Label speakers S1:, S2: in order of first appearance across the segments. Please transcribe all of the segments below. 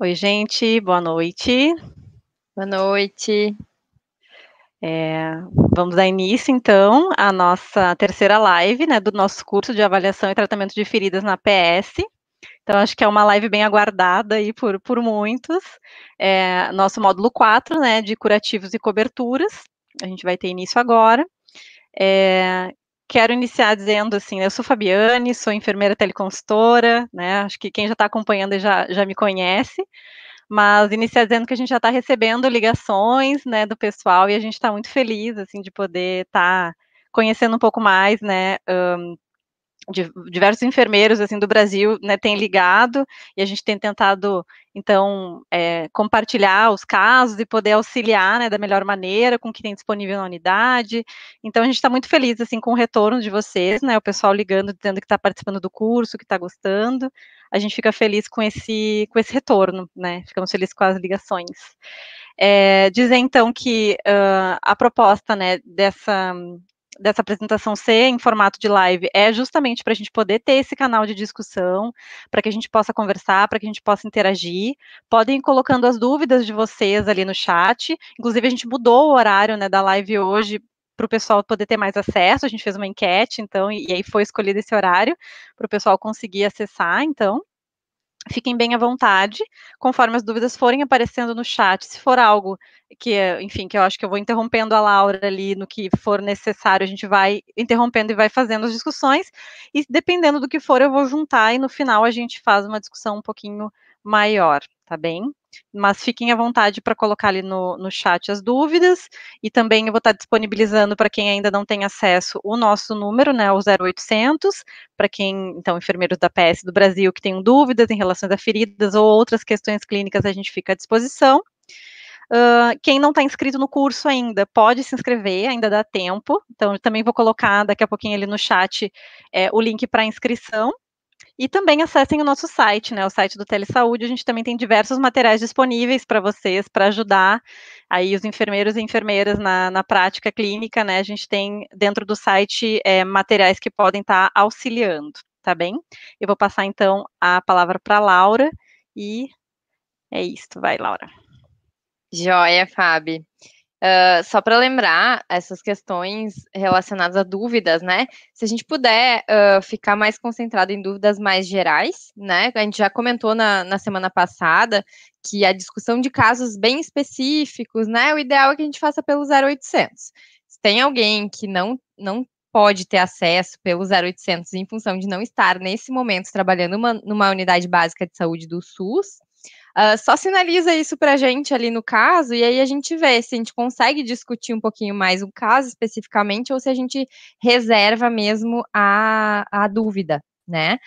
S1: Oi, gente, boa noite. Boa noite. É, vamos dar início, então, à nossa terceira live, né, do nosso curso de avaliação e tratamento de feridas na PS. Então, acho que é uma live bem aguardada aí por, por muitos. É, nosso módulo 4, né, de curativos e coberturas. A gente vai ter início agora. É, quero iniciar dizendo assim, né, eu sou Fabiane, sou enfermeira teleconsultora, né? Acho que quem já está acompanhando já, já me conhece, mas iniciar dizendo que a gente já está recebendo ligações, né, do pessoal e a gente está muito feliz assim de poder estar tá conhecendo um pouco mais, né, um, diversos enfermeiros assim do Brasil né, têm ligado e a gente tem tentado então é, compartilhar os casos e poder auxiliar né, da melhor maneira com o que tem disponível na unidade. Então a gente está muito feliz assim com o retorno de vocês, né, o pessoal ligando dizendo que está participando do curso, que está gostando. A gente fica feliz com esse com esse retorno, né? Ficamos felizes com as ligações. É, dizer então que uh, a proposta né, dessa dessa apresentação ser em formato de live é justamente para a gente poder ter esse canal de discussão, para que a gente possa conversar, para que a gente possa interagir. Podem ir colocando as dúvidas de vocês ali no chat. Inclusive, a gente mudou o horário né, da live hoje para o pessoal poder ter mais acesso. A gente fez uma enquete, então, e, e aí foi escolhido esse horário para o pessoal conseguir acessar, então. Fiquem bem à vontade, conforme as dúvidas forem aparecendo no chat. Se for algo que, enfim, que eu acho que eu vou interrompendo a Laura ali no que for necessário, a gente vai interrompendo e vai fazendo as discussões. E dependendo do que for, eu vou juntar e no final a gente faz uma discussão um pouquinho maior, tá bem? Mas fiquem à vontade para colocar ali no, no chat as dúvidas. E também eu vou estar tá disponibilizando para quem ainda não tem acesso o nosso número, né, o 0800, para quem, então, enfermeiros da PS do Brasil que tenham dúvidas em relação a feridas ou outras questões clínicas, a gente fica à disposição. Uh, quem não está inscrito no curso ainda, pode se inscrever, ainda dá tempo. Então, eu também vou colocar daqui a pouquinho ali no chat é, o link para inscrição. E também acessem o nosso site, né? O site do Telesaúde. A gente também tem diversos materiais disponíveis para vocês, para ajudar aí os enfermeiros e enfermeiras na, na prática clínica, né? A gente tem dentro do site é, materiais que podem estar tá auxiliando, tá bem? Eu vou passar então a palavra para Laura e é isto, vai, Laura. Joia,
S2: Fábio. Ah, só para lembrar essas questões relacionadas a dúvidas, né? Se a gente puder uh, ficar mais concentrado em dúvidas mais gerais, né? A gente já comentou na, na semana passada que a discussão de casos bem específicos, né? O ideal é que a gente faça pelo 0800. Se tem alguém que não, não pode ter acesso pelo 0800 em função de não estar nesse momento trabalhando uma, numa unidade básica de saúde do SUS, Uh, só sinaliza isso para a gente ali no caso, e aí a gente vê se a gente consegue discutir um pouquinho mais o caso especificamente, ou se a gente reserva
S1: mesmo a, a dúvida, né?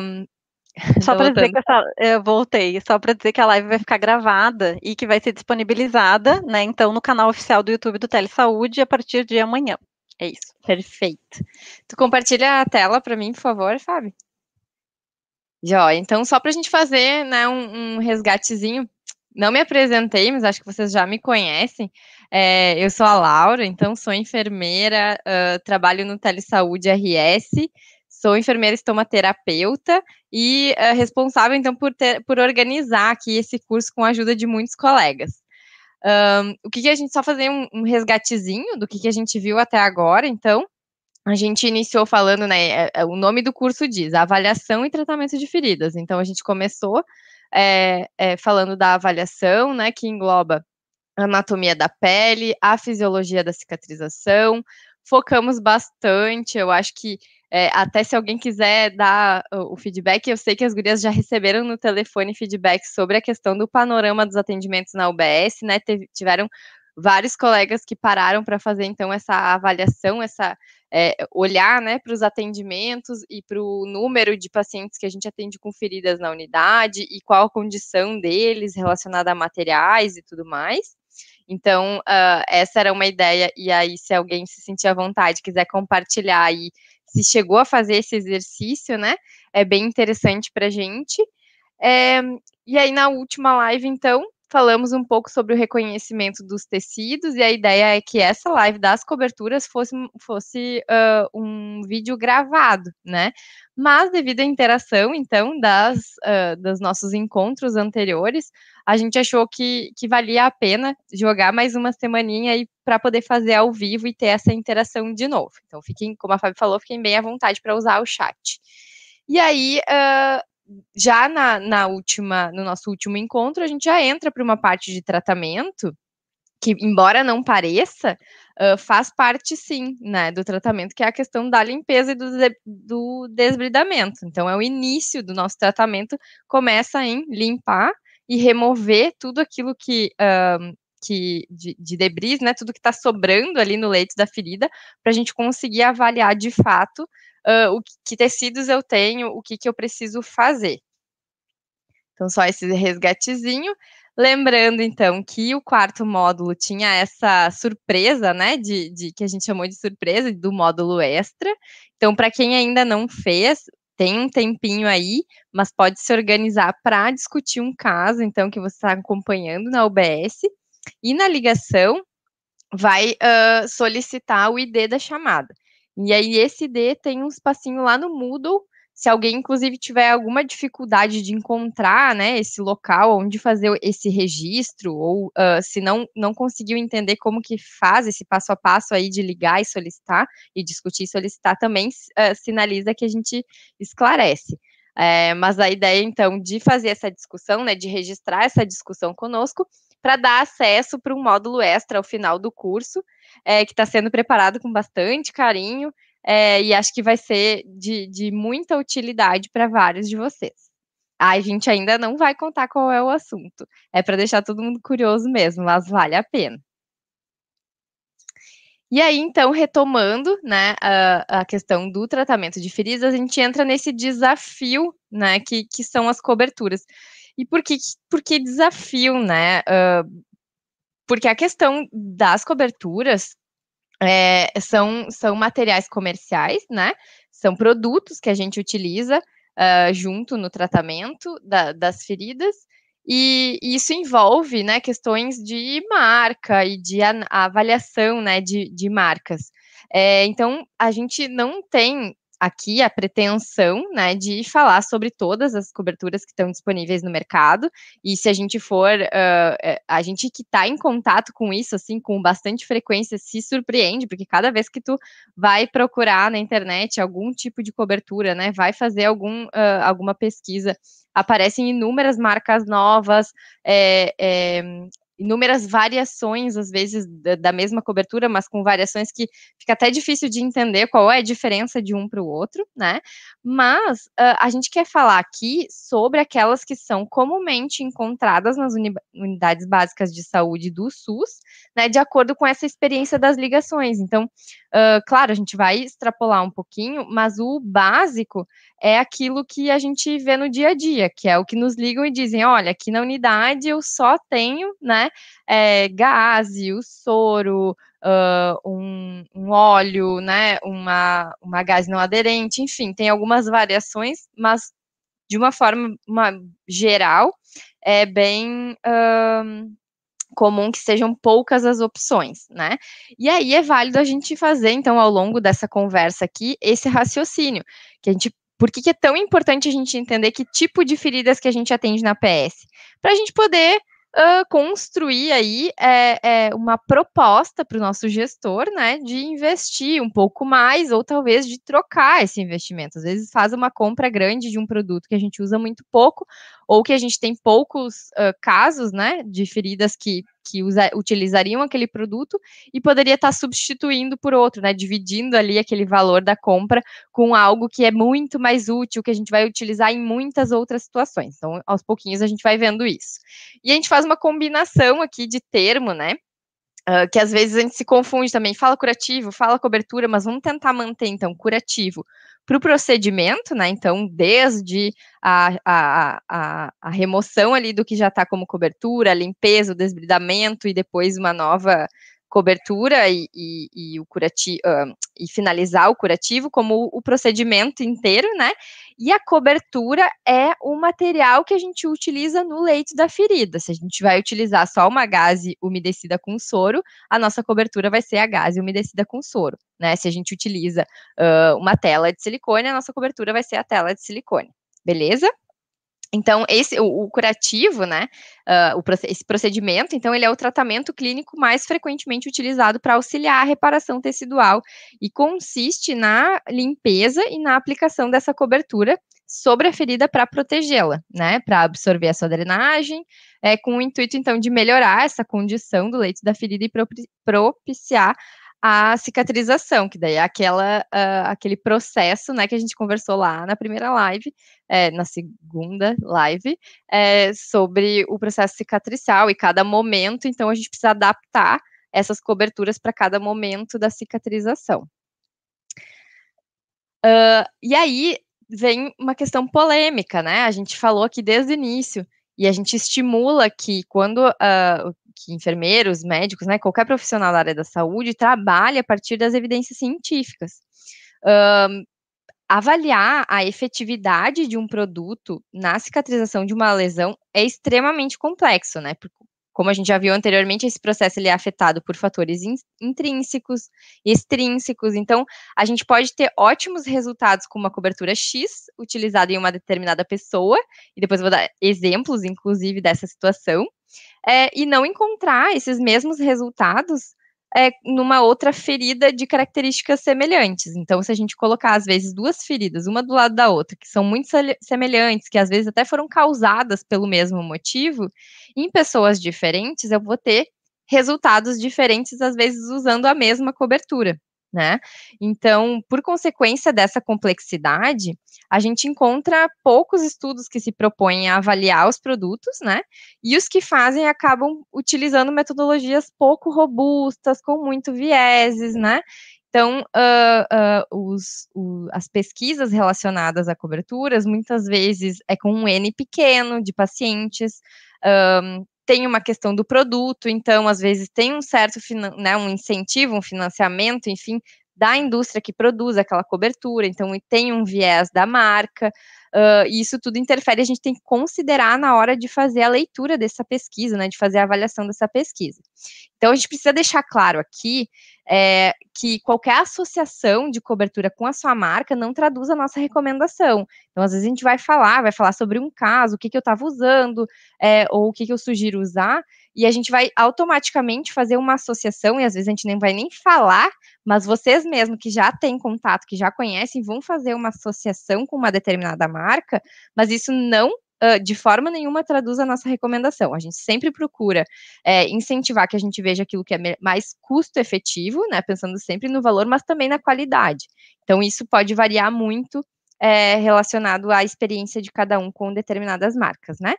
S1: Um, só para dizer que essa, eu voltei, só para dizer que a live vai ficar gravada e que vai ser disponibilizada, né? Então, no canal oficial do YouTube do Telesaúde a partir de amanhã. É isso. Perfeito. Tu compartilha a tela para mim, por favor, Fábio.
S2: Jó, então só para a gente fazer né, um, um, resgatezinho, não me apresentei, mas acho que vocês já me conhecem. É, eu sou a Laura, então sou enfermeira, uh, trabalho no Telesaúde RS, sou enfermeira estomaterapeuta e uh, responsável então por, ter, por organizar aqui esse curso com a ajuda de muitos colegas. Um, o que, que, a gente só fazer um, um resgatezinho do que, que a gente viu até agora, então a gente iniciou falando, né? É, é, o nome do curso diz avaliação e tratamento de feridas. Então a gente começou é, é, falando da avaliação, né? Que engloba a anatomia da pele, a fisiologia da cicatrização. Focamos bastante, eu acho que é, até se alguém quiser dar o feedback, eu sei que as gurias já receberam no telefone feedback sobre a questão do panorama dos atendimentos na UBS, né? Teve, tiveram vários colegas que pararam para fazer então essa avaliação, essa é, olhar né, para os atendimentos e para o número de pacientes que a gente atende com feridas na unidade e qual a condição deles relacionada a materiais e tudo mais. Então, uh, essa era uma ideia, e aí, se alguém se sentir à vontade, quiser compartilhar aí, se chegou a fazer esse exercício, né? É bem interessante para a gente. É, e aí, na última live, então, falamos um pouco sobre o reconhecimento dos tecidos e a ideia é que essa live das coberturas fosse, fosse uh, um vídeo gravado, né? Mas devido à interação, então, das, uh, dos nossos encontros anteriores, a gente achou que, que valia a pena jogar mais uma semaninha aí para poder fazer ao vivo e ter essa interação de novo. Então, fiquem, como a Fábio falou, fiquem bem à vontade para usar o chat. E aí, uh, já na, na última, no nosso último encontro, a gente já entra para uma parte de tratamento que, embora não pareça, uh, faz parte sim, né, do tratamento, que é a questão da limpeza e do, de, do desbridamento. Então, é o início do nosso tratamento, começa em limpar e remover tudo aquilo que uh, que de, de debris, né, tudo que está sobrando ali no leito da ferida, para a gente conseguir avaliar de fato uh, o que, que, tecidos eu tenho, o que, que eu preciso fazer. Então, só esse resgatezinho. Lembrando, então, que o quarto módulo tinha essa surpresa, né, de, de que a gente chamou de surpresa, do módulo extra. Então, para quem ainda não fez, tem um tempinho aí, mas pode se organizar para discutir um caso, então, que você está acompanhando na UBS. E na ligação, vai uh, solicitar o ID da chamada. E aí, esse ID tem um espacinho lá no Moodle. Se alguém, inclusive, tiver alguma dificuldade de encontrar né, esse local onde fazer esse registro, ou uh, se não, não conseguiu entender como que faz esse passo a passo aí de ligar e solicitar, e discutir e solicitar também, uh, sinaliza que a gente esclarece. É, mas a ideia, então, de fazer essa discussão, né, de registrar essa discussão conosco, para dar acesso para um módulo extra ao final do curso, é, que está sendo preparado com bastante carinho, é, e acho que vai ser de, de muita utilidade para vários de vocês. A gente ainda não vai contar qual é o assunto, é para deixar todo mundo curioso mesmo, mas vale a pena. E aí, então, retomando né, a, a, questão do tratamento de feridas, a gente entra nesse desafio né, que, que são as coberturas. E por que, por que desafio, né? Uh, porque a questão das coberturas é, são, são materiais comerciais, né? São produtos que a gente utiliza uh, junto no tratamento da, das feridas. E, isso envolve né, questões de marca e de avaliação né, de, de marcas. É, então, a gente não tem aqui a pretensão né, de falar sobre todas as coberturas que estão disponíveis no mercado. E se a gente for, uh, a gente que está em contato com isso, assim, com bastante frequência, se surpreende, porque cada vez que tu vai procurar na internet algum tipo de cobertura, né, vai fazer algum, uh, alguma pesquisa aparecem inúmeras marcas novas, é, é, inúmeras variações, às vezes, da, da, mesma cobertura, mas com variações que fica até difícil de entender qual é a diferença de um para o outro, né? Mas uh, a gente quer falar aqui sobre aquelas que são comumente encontradas nas uni unidades básicas de saúde do SUS, né? De acordo com essa experiência das ligações. Então, Uh, claro, a gente vai extrapolar um pouquinho, mas o básico é aquilo que a gente vê no dia a dia, que é o que nos ligam e dizem: olha, aqui na unidade eu só tenho, né, é, o soro, uh, um, um, óleo, né, uma, uma gás não aderente, enfim, tem algumas variações, mas de uma forma uma, geral é bem. Uh, comum que sejam poucas as opções, né? E aí é válido a gente fazer, então, ao longo dessa conversa aqui, esse raciocínio, que a gente por que, que, é tão importante a gente entender que tipo de feridas que a gente atende na PS? Para a gente poder uh, construir aí é, é, uma proposta para o nosso gestor, né, de investir um pouco mais ou talvez de trocar esse investimento. Às vezes faz uma compra grande de um produto que a gente usa muito pouco ou que a gente tem poucos uh, casos, né, de feridas que que usa, utilizariam aquele produto e poderia estar tá substituindo por outro, né? Dividindo ali aquele valor da compra com algo que é muito mais útil, que a gente vai utilizar em muitas outras situações. Então, aos pouquinhos a gente vai vendo isso. E a gente faz uma combinação aqui de termo, né? Uh, que às vezes a gente se confunde também, fala curativo, fala cobertura, mas vamos tentar manter então curativo para o procedimento, né? Então, desde a, a, a, a remoção ali do que já está como cobertura, limpeza, o desbridamento e depois uma nova cobertura e, e, e o curati uh, e finalizar o curativo como o procedimento inteiro, né? E a cobertura é o material que a gente utiliza no leito da ferida. Se a gente vai utilizar só uma gase umedecida com soro, a nossa cobertura vai ser a gase umedecida com soro, né? Se a gente utiliza uh, uma tela de silicone, a nossa cobertura vai ser a tela de silicone. Beleza? Então, esse, o, o curativo, né, uh, o, esse procedimento, então, ele é o tratamento clínico mais frequentemente utilizado para auxiliar a reparação tecidual e consiste na limpeza e na aplicação dessa cobertura sobre a ferida para protegê-la, né, para absorver a sua drenagem, é, com o intuito, então, de melhorar essa condição do leito da ferida e propiciar a cicatrização, que daí é aquela, uh, aquele processo, né, que a gente conversou lá na primeira live, é, na segunda live, é, sobre o processo cicatricial e cada momento, então a gente precisa adaptar essas coberturas para cada momento da cicatrização. Uh, e aí vem uma questão polêmica, né? A gente falou aqui desde o início, e a gente estimula que quando uh, que enfermeiros, médicos, né, qualquer profissional da área da saúde trabalha a partir das evidências científicas. Um, avaliar a efetividade de um produto na cicatrização de uma lesão é extremamente complexo, né? Porque, como a gente já viu anteriormente, esse processo ele é afetado por fatores in, intrínsecos, extrínsecos. Então, a gente pode ter ótimos resultados com uma cobertura X utilizada em uma determinada pessoa, e depois eu vou dar exemplos, inclusive, dessa situação é, e não encontrar esses mesmos resultados é, numa outra ferida de características semelhantes. Então, se a gente colocar, às vezes, duas feridas, uma do lado da outra, que são muito semelhantes, que às vezes até foram causadas pelo mesmo motivo, em pessoas diferentes, eu vou ter resultados diferentes, às vezes usando a mesma cobertura né? Então, por consequência dessa complexidade, a gente encontra poucos estudos que se propõem a avaliar os produtos, né? E os que fazem acabam utilizando metodologias pouco robustas, com muito vieses, né? Então, uh, uh, os, uh, as pesquisas relacionadas a coberturas, muitas vezes é com um N pequeno de pacientes, um, tem uma questão do produto, então às vezes tem um certo né, um incentivo, um financiamento, enfim, da indústria que produz aquela cobertura, então tem um viés da marca. Uh, e isso tudo interfere, a gente tem que considerar na hora de fazer a leitura dessa pesquisa, né, de fazer a avaliação dessa pesquisa. Então, a gente precisa deixar claro aqui é, que qualquer associação de cobertura com a sua marca não traduz a nossa recomendação. Então, às vezes a gente vai falar, vai falar sobre um caso, o que, que eu estava usando, é, ou o que, que eu sugiro usar, e a gente vai automaticamente fazer uma associação, e às vezes a gente nem vai nem falar, mas vocês mesmo que já têm contato, que já conhecem, vão fazer uma associação com uma determinada marca marca, mas isso não de forma nenhuma traduz a nossa recomendação. A gente sempre procura é, incentivar que a gente veja aquilo que é mais custo efetivo, né? Pensando sempre no valor, mas também na qualidade. Então, isso pode variar muito é, relacionado à experiência de cada um com determinadas marcas, né?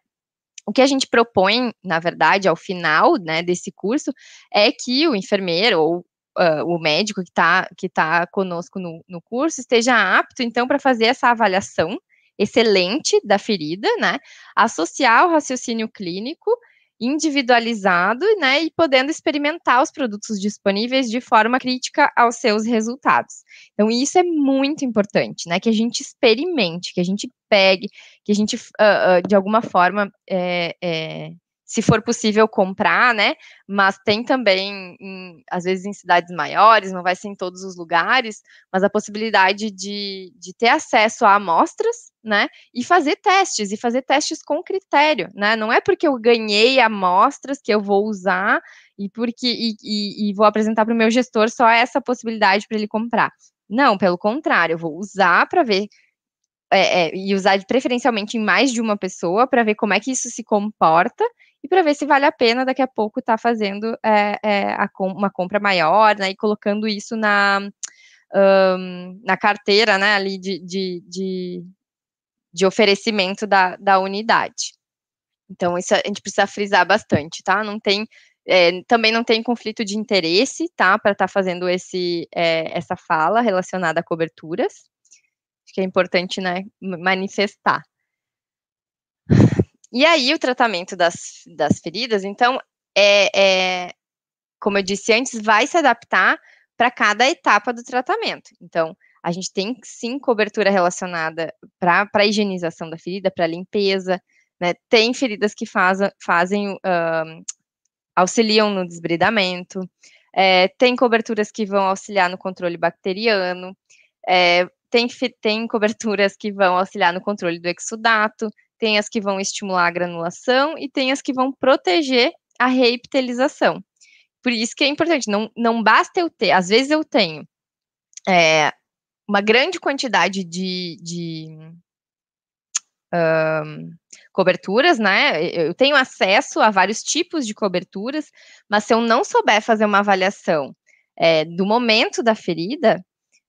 S2: O que a gente propõe, na verdade, ao final né, desse curso, é que o enfermeiro ou Uh, o médico que está que tá conosco no, no curso esteja apto, então, para fazer essa avaliação excelente da ferida, né? Associar o raciocínio clínico individualizado, né, e podendo experimentar os produtos disponíveis de forma crítica aos seus resultados. Então, isso é muito importante, né, que a gente experimente, que a gente pegue, que a gente, uh, uh, de alguma forma, é, é, se for possível comprar, né? Mas tem também, em, às vezes, em cidades maiores, não vai ser em todos os lugares, mas a possibilidade de, de ter acesso a amostras, né? E fazer testes, e fazer testes com critério, né? Não é porque eu ganhei amostras que eu vou usar e porque e, e, e vou apresentar para o meu gestor só essa possibilidade para ele comprar. Não, pelo contrário, eu vou usar para ver é, é, e usar preferencialmente em mais de uma pessoa para ver como é que isso se comporta e para ver se vale a pena daqui a pouco estar tá fazendo é, é, a, uma compra maior, né, e colocando isso na, um, na carteira, né, ali de, de, de, de oferecimento da, da unidade. Então, isso a gente precisa frisar bastante, tá? Não tem é, também não tem conflito de interesse, tá? Para estar tá fazendo esse, é, essa fala relacionada a coberturas. Acho que é importante, né? Manifestar. E aí, o tratamento das, das feridas, então, é, é como eu disse antes, vai se adaptar para cada etapa do tratamento. Então, a gente tem sim cobertura relacionada para a higienização da ferida, para limpeza, né? Tem feridas que faz, fazem, uh, auxiliam no desbridamento, é, tem coberturas que vão auxiliar no controle bacteriano, é, tem, tem coberturas que vão auxiliar no controle do exudato, tem as que vão estimular a granulação e tem as que vão proteger a reepitelização. Por isso que é importante, não, não basta eu ter, às vezes eu tenho é, uma grande quantidade de, de um, coberturas, né? Eu tenho acesso a vários tipos de coberturas, mas se eu não souber fazer uma avaliação é, do momento da ferida,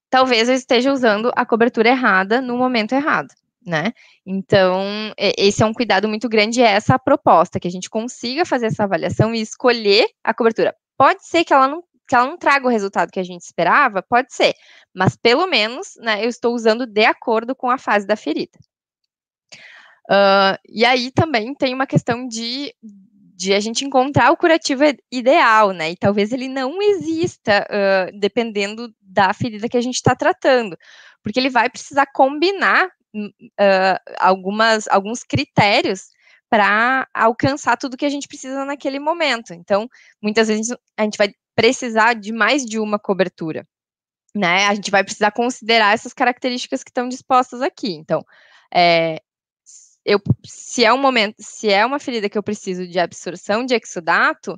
S2: talvez eu esteja usando a cobertura errada no momento errado né? Então, esse é um cuidado muito grande, é essa a proposta, que a gente consiga fazer essa avaliação e escolher a cobertura. Pode ser que ela não que ela não traga o resultado que a gente esperava, pode ser, mas pelo menos, né, eu estou usando de acordo com a fase da ferida. Uh, e aí também tem uma questão de, de a gente encontrar o curativo ideal, né? E talvez ele não exista uh, dependendo da ferida que a gente está tratando, porque ele vai precisar combinar uh, algumas, alguns critérios para alcançar tudo que a gente precisa naquele momento. Então, muitas vezes a gente vai precisar de mais de uma cobertura, né? A gente vai precisar considerar essas características que estão dispostas aqui. Então, é, eu, se é um momento, se é uma ferida que eu preciso de absorção de exudato,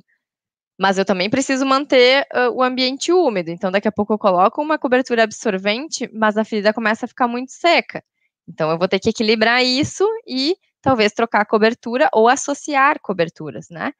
S2: mas eu também preciso manter uh, o ambiente úmido. Então, daqui a pouco eu coloco uma cobertura absorvente, mas a ferida começa a ficar muito seca. Então, eu vou ter que equilibrar isso e talvez trocar a cobertura ou associar coberturas, né?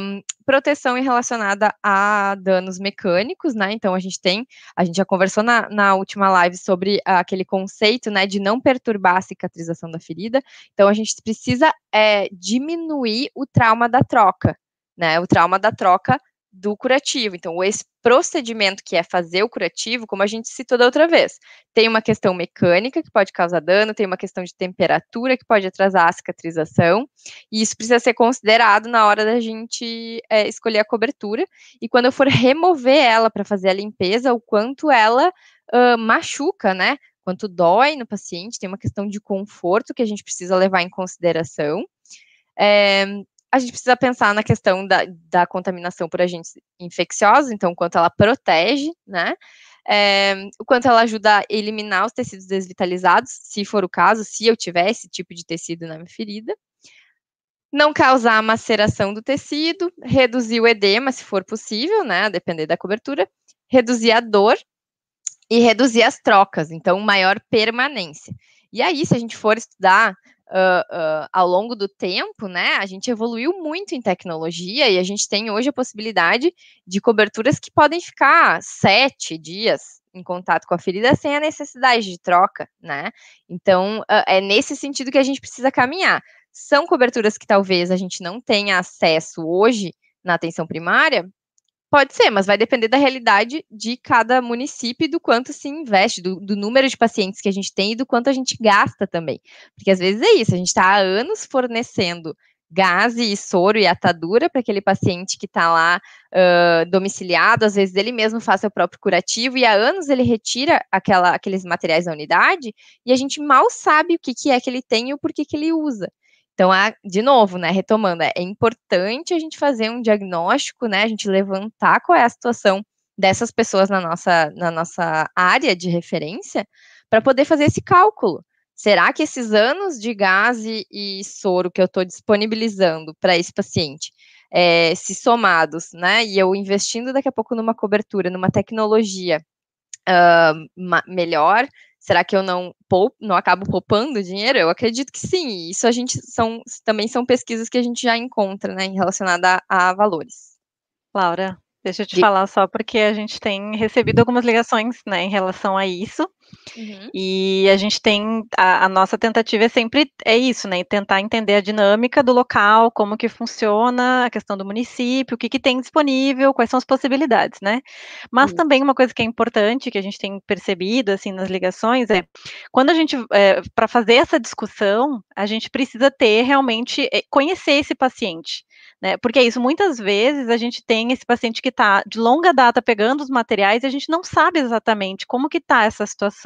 S2: Um, proteção relacionada a danos mecânicos, né? Então a gente tem, a gente já conversou na, na última live sobre uh, aquele conceito, né, de não perturbar a cicatrização da ferida. Então a gente precisa é, diminuir o trauma da troca, né? O trauma da troca do curativo. Então, esse procedimento que é fazer o curativo, como a gente citou da outra vez, tem uma questão mecânica que pode causar dano, tem uma questão de temperatura que pode atrasar a cicatrização, e isso precisa ser considerado na hora da gente é, escolher a cobertura. E quando eu for remover ela para fazer a limpeza, o quanto ela uh, machuca, né? Quanto dói no paciente, tem uma questão de conforto que a gente precisa levar em consideração. É, a gente precisa pensar na questão da, da contaminação por agentes infecciosos, então, quanto ela protege, né? É, o quanto ela ajuda a eliminar os tecidos desvitalizados, se for o caso, se eu tiver esse tipo de tecido na minha ferida. Não causar a maceração do tecido, reduzir o edema, se for possível, né? depender da cobertura. Reduzir a dor e reduzir as trocas, então, maior permanência. E aí, se a gente for estudar uh, ao longo do tempo, né, a gente evoluiu muito em tecnologia e a gente tem hoje a possibilidade de coberturas que podem ficar sete dias em contato com a ferida sem a necessidade de troca, né? Então, uh, é nesse sentido que a gente precisa caminhar. São coberturas que talvez a gente não tenha acesso hoje na atenção primária, Pode ser, mas vai depender da realidade de cada município e do quanto se investe, do, do, número de pacientes que a gente tem e do quanto a gente gasta também. Porque às vezes é isso, a gente está há anos fornecendo gás e soro e atadura para aquele paciente que está lá uh, domiciliado, às vezes ele mesmo faz seu próprio curativo e há anos ele retira aquela, aqueles materiais da unidade e a gente mal sabe o que, que é que ele tem e o porquê que ele usa. Então, a, de novo, né, retomando, é importante a gente fazer um diagnóstico, né, a gente levantar qual é a situação dessas pessoas na nossa, na nossa área de referência, para poder fazer esse cálculo. Será que esses anos de gás e, e soro que eu estou disponibilizando para esse paciente, é, se somados, né, e eu investindo daqui a pouco numa cobertura, numa tecnologia uh, melhor, será que eu não não acabo poupando dinheiro? Eu acredito que sim. Isso a gente são também são pesquisas que a gente já encontra, né, relacionada a, a valores. Laura,
S1: deixa eu te falar só porque a gente tem recebido algumas ligações, né, em relação a isso. Uhum. E a gente tem a, a, nossa tentativa é sempre é isso, né? Tentar entender a dinâmica do local, como que funciona, a questão do município, o que, que tem disponível, quais são as possibilidades, né? Mas uhum. também uma coisa que é importante que a gente tem percebido assim nas ligações é quando a gente é, para fazer essa discussão a gente precisa ter realmente é, conhecer esse paciente. Né? Porque é isso, muitas vezes a gente tem esse paciente que está de longa data pegando os materiais e a gente não sabe exatamente como que está essa situação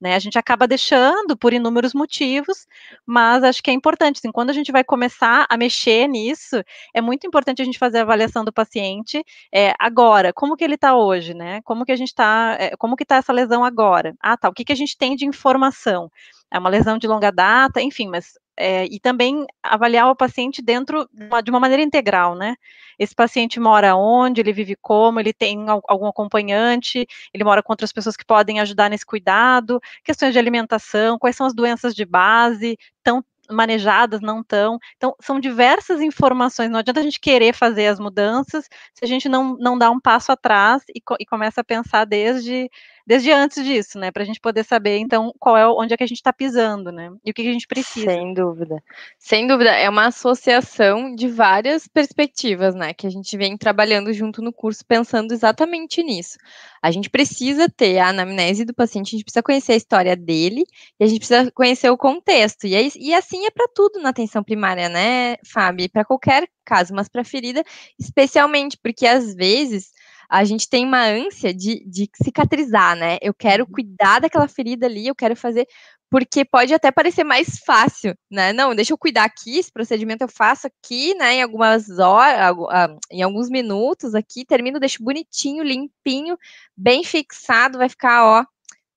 S1: né? A gente acaba deixando por inúmeros motivos, mas acho que é importante, assim, quando a gente vai começar a mexer nisso, é muito importante a gente fazer a avaliação do paciente é, agora, como que ele está hoje, né? Como que a gente está, é, eh, como que está essa lesão agora? Ah, tá, o que, que a gente tem de informação? É uma lesão de longa data, enfim, mas é, e também avaliar o paciente dentro de uma, maneira integral, né? Esse paciente mora onde, ele vive como, ele tem algum acompanhante, ele mora com outras pessoas que podem ajudar nesse cuidado, questões de alimentação, quais são as doenças de base, tão manejadas, não tão. Então, são diversas informações, não adianta a gente querer fazer as mudanças se a gente não, não dá um passo atrás e, e começa a pensar desde desde antes disso, né? Para a gente poder saber, então, qual é onde é que a gente está pisando, né?
S2: E o que, que a gente precisa. Sem dúvida. Sem dúvida, é uma associação de várias perspectivas, né? Que a gente vem trabalhando junto no curso, pensando exatamente nisso. A gente precisa ter a anamnese do paciente, a gente precisa conhecer a história dele e a gente precisa conhecer o contexto. E, é, e assim é para tudo na atenção primária, né, Fábio? Para qualquer caso, mas para ferida, especialmente porque às vezes a gente tem uma ânsia de, de cicatrizar, né? Eu quero uhum. cuidar daquela ferida ali, eu quero fazer porque pode até parecer mais fácil, né? Não, deixa eu cuidar aqui, esse procedimento eu faço aqui, né? Em algumas horas, ah, em alguns minutos aqui, termino, deixo bonitinho, limpinho, bem fixado, vai ficar, ó,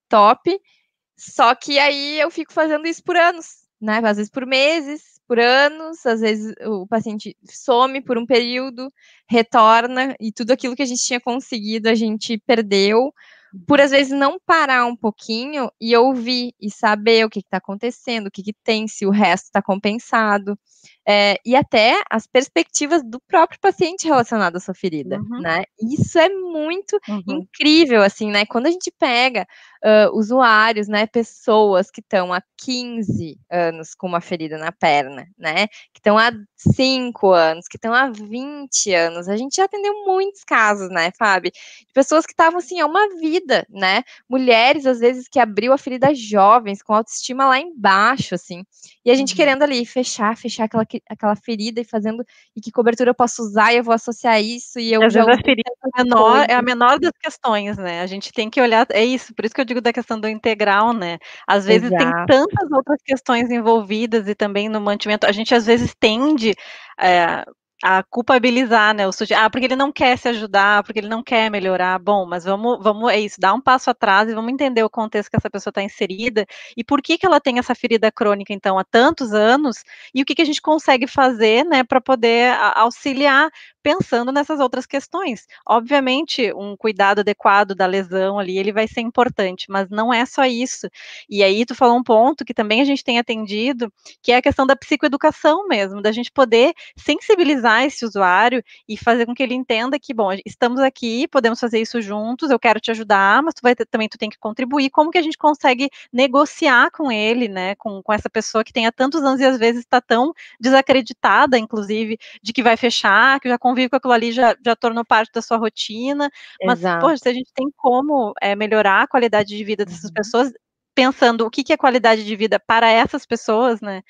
S2: top. Só que aí eu fico fazendo isso por anos, né? Às vezes por meses, por anos, às vezes o paciente some por um período, retorna, e tudo aquilo que a gente tinha conseguido a gente perdeu, por às vezes não parar um pouquinho e ouvir e saber o que está acontecendo, o que, que, tem, se o resto está compensado, é, e até as perspectivas do próprio paciente relacionado à sua ferida, uhum. né? Isso é muito uhum. incrível, assim, né? Quando a gente pega uh, usuários, né, pessoas que estão há 15 anos com uma ferida na perna, né, que estão há 5 anos, que estão há 20 anos, a gente já atendeu muitos casos, né, Fábio, de pessoas que estavam, assim, há uma vida ferida, né? Mulheres, às vezes, que abriu a ferida jovens, com autoestima lá embaixo, assim. E a gente uhum. querendo ali fechar, fechar aquela, aquela ferida e fazendo. E que cobertura eu posso usar, e eu vou associar isso, e eu às já. Vezes a ferida
S1: é a, menor, é a menor das questões, né? A gente tem que olhar. É isso, por isso que eu digo da questão do integral, né? Às vezes Exato. tem tantas outras questões envolvidas e também no mantimento. A gente, às vezes, tende. É, a culpabilizar, né? O sujeito, ah, porque ele não quer se ajudar, porque ele não quer melhorar. Bom, mas vamos, vamos, é isso, dar um passo atrás e vamos entender o contexto que essa pessoa está inserida e por que que ela tem essa ferida crônica, então, há tantos anos e o que que a gente consegue fazer, né, para poder auxiliar, pensando nessas outras questões. Obviamente, um cuidado adequado da lesão ali, ele vai ser importante, mas não é só isso. E aí tu falou um ponto que também a gente tem atendido, que é a questão da psicoeducação mesmo, da gente poder sensibilizar esse usuário e fazer com que ele entenda que, bom, estamos aqui, podemos fazer isso juntos, eu quero te ajudar, mas tu vai ter, também tu tem que contribuir, como que a gente consegue negociar com ele, né, com, com essa pessoa que tem há tantos anos e às vezes está tão desacreditada, inclusive, de que vai fechar, que já convive com aquilo ali já, já tornou parte da sua rotina. Mas, Exato. poxa, se a gente tem como é, melhorar a qualidade de vida dessas uhum. pessoas, pensando o que, que é qualidade de vida para essas pessoas, né?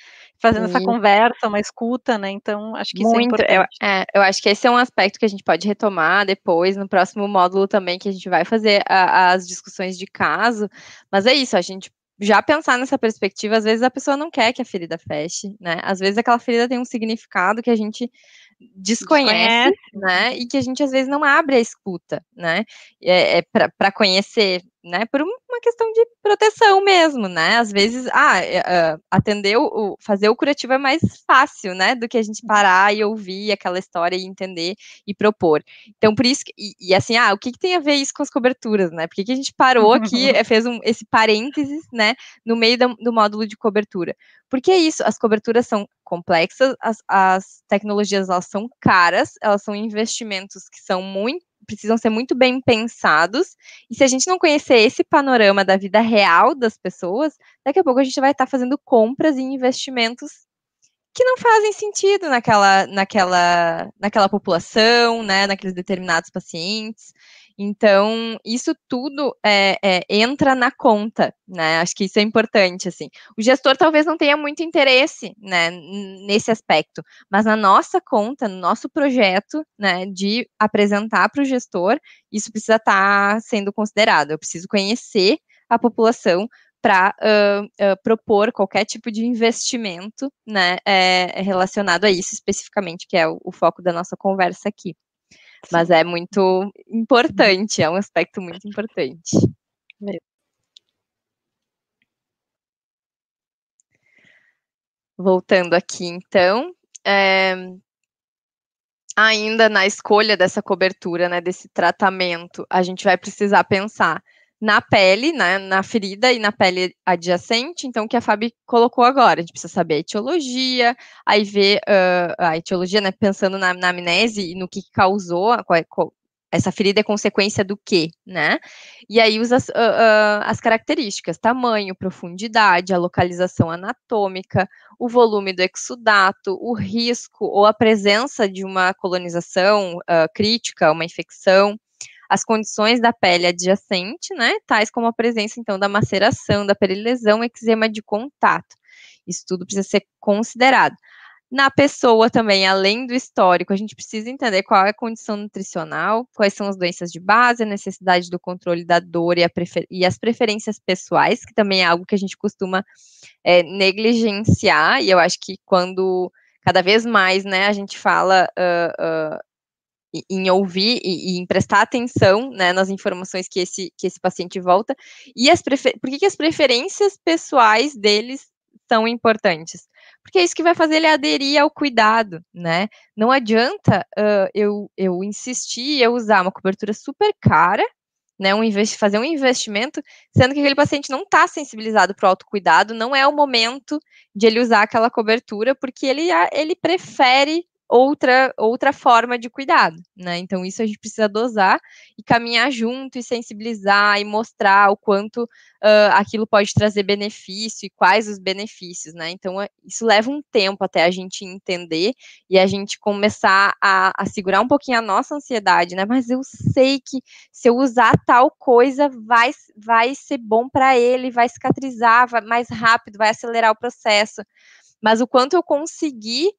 S1: Fazendo Sim. essa conversa, uma escuta, né? Então, acho que Muito, isso é importante. Eu, é, eu acho que esse é um aspecto que a gente pode retomar
S2: depois, no próximo módulo também, que a gente vai fazer a, as discussões de caso. Mas é isso, a gente já pensar nessa perspectiva, às vezes a pessoa não quer que a ferida feche, né? Às vezes aquela ferida tem um significado que a gente desconhece, desconhece. né? E que a gente às vezes não abre a escuta, né? É, é para conhecer né? Por uma questão de proteção mesmo, né? Às vezes, ah, é, ah atender o, fazer o curativo é mais fácil, né? Do que a gente parar e ouvir aquela história e entender e propor. Então, por isso, que, e, e, assim, ah, o que, que, tem a ver isso com as coberturas, né? Por que, que a gente parou aqui, eh, fez um, esse parênteses, né? No meio do, do módulo de cobertura. Porque é isso, as coberturas são complexas, as, as tecnologias, elas são caras, elas são investimentos que são muito precisam ser muito bem pensados. E se a gente não conhecer esse panorama da vida real das pessoas, daqui a pouco a gente vai estar tá fazendo compras e investimentos que não fazem sentido naquela, naquela, naquela população, né, naqueles determinados pacientes. Então, isso tudo é, é, entra na conta, né? Acho que isso é importante, assim. O gestor talvez não tenha muito interesse, né, nesse aspecto, mas na nossa conta, no nosso projeto, né, de apresentar para o gestor, isso precisa estar tá sendo considerado. Eu preciso conhecer a população para uh, uh, propor qualquer tipo de investimento, né, é, é, relacionado a isso especificamente, que é o, o foco da nossa conversa aqui. Mas é muito importante, é um aspecto muito importante. Voltando aqui, então, é, ainda na escolha dessa cobertura, né, desse tratamento, a gente vai precisar pensar na pele, na, né, na ferida e na pele adjacente. Então, o que a Fabi colocou agora, a gente precisa saber a etiologia, aí ver uh, a etiologia, né, pensando na, na amnese e no que causou, qual, é, qual, essa ferida é consequência do quê, né? E aí usa as, uh, uh, as características, tamanho, profundidade, a localização anatômica, o volume do exudato, o risco ou a presença de uma colonização uh, crítica, uma infecção, as condições da pele adjacente, né, tais como a presença, então, da maceração, da perilesão, eczema de contato. Isso tudo precisa ser considerado. Na pessoa também, além do histórico, a gente precisa entender qual é a condição nutricional, quais são as doenças de base, a necessidade do controle da dor e, prefer e as preferências pessoais, que também é algo que a gente costuma é, negligenciar, e eu acho que quando cada vez mais, né, a gente fala uh, uh, em ouvir e, em prestar atenção né, nas informações que esse, que esse paciente volta, e as prefer... por que, que as preferências pessoais deles são importantes? Porque é isso que vai fazer ele aderir ao cuidado, né? Não adianta uh, eu, eu insistir, eu usar uma cobertura super cara, né, um investi fazer um investimento, sendo que aquele paciente não está sensibilizado para o autocuidado, não é o momento de ele usar aquela cobertura, porque ele, ele prefere outra, outra forma de cuidado, né? Então, isso a gente precisa dosar e caminhar junto e sensibilizar e mostrar o quanto uh, aquilo pode trazer benefício e quais os benefícios, né? Então, é, isso leva um tempo até a gente entender e a gente começar a, a segurar um pouquinho a nossa ansiedade, né? Mas eu sei que se eu usar tal coisa, vai, vai ser bom para ele, vai cicatrizar vai mais rápido, vai acelerar o processo. Mas o quanto eu conseguir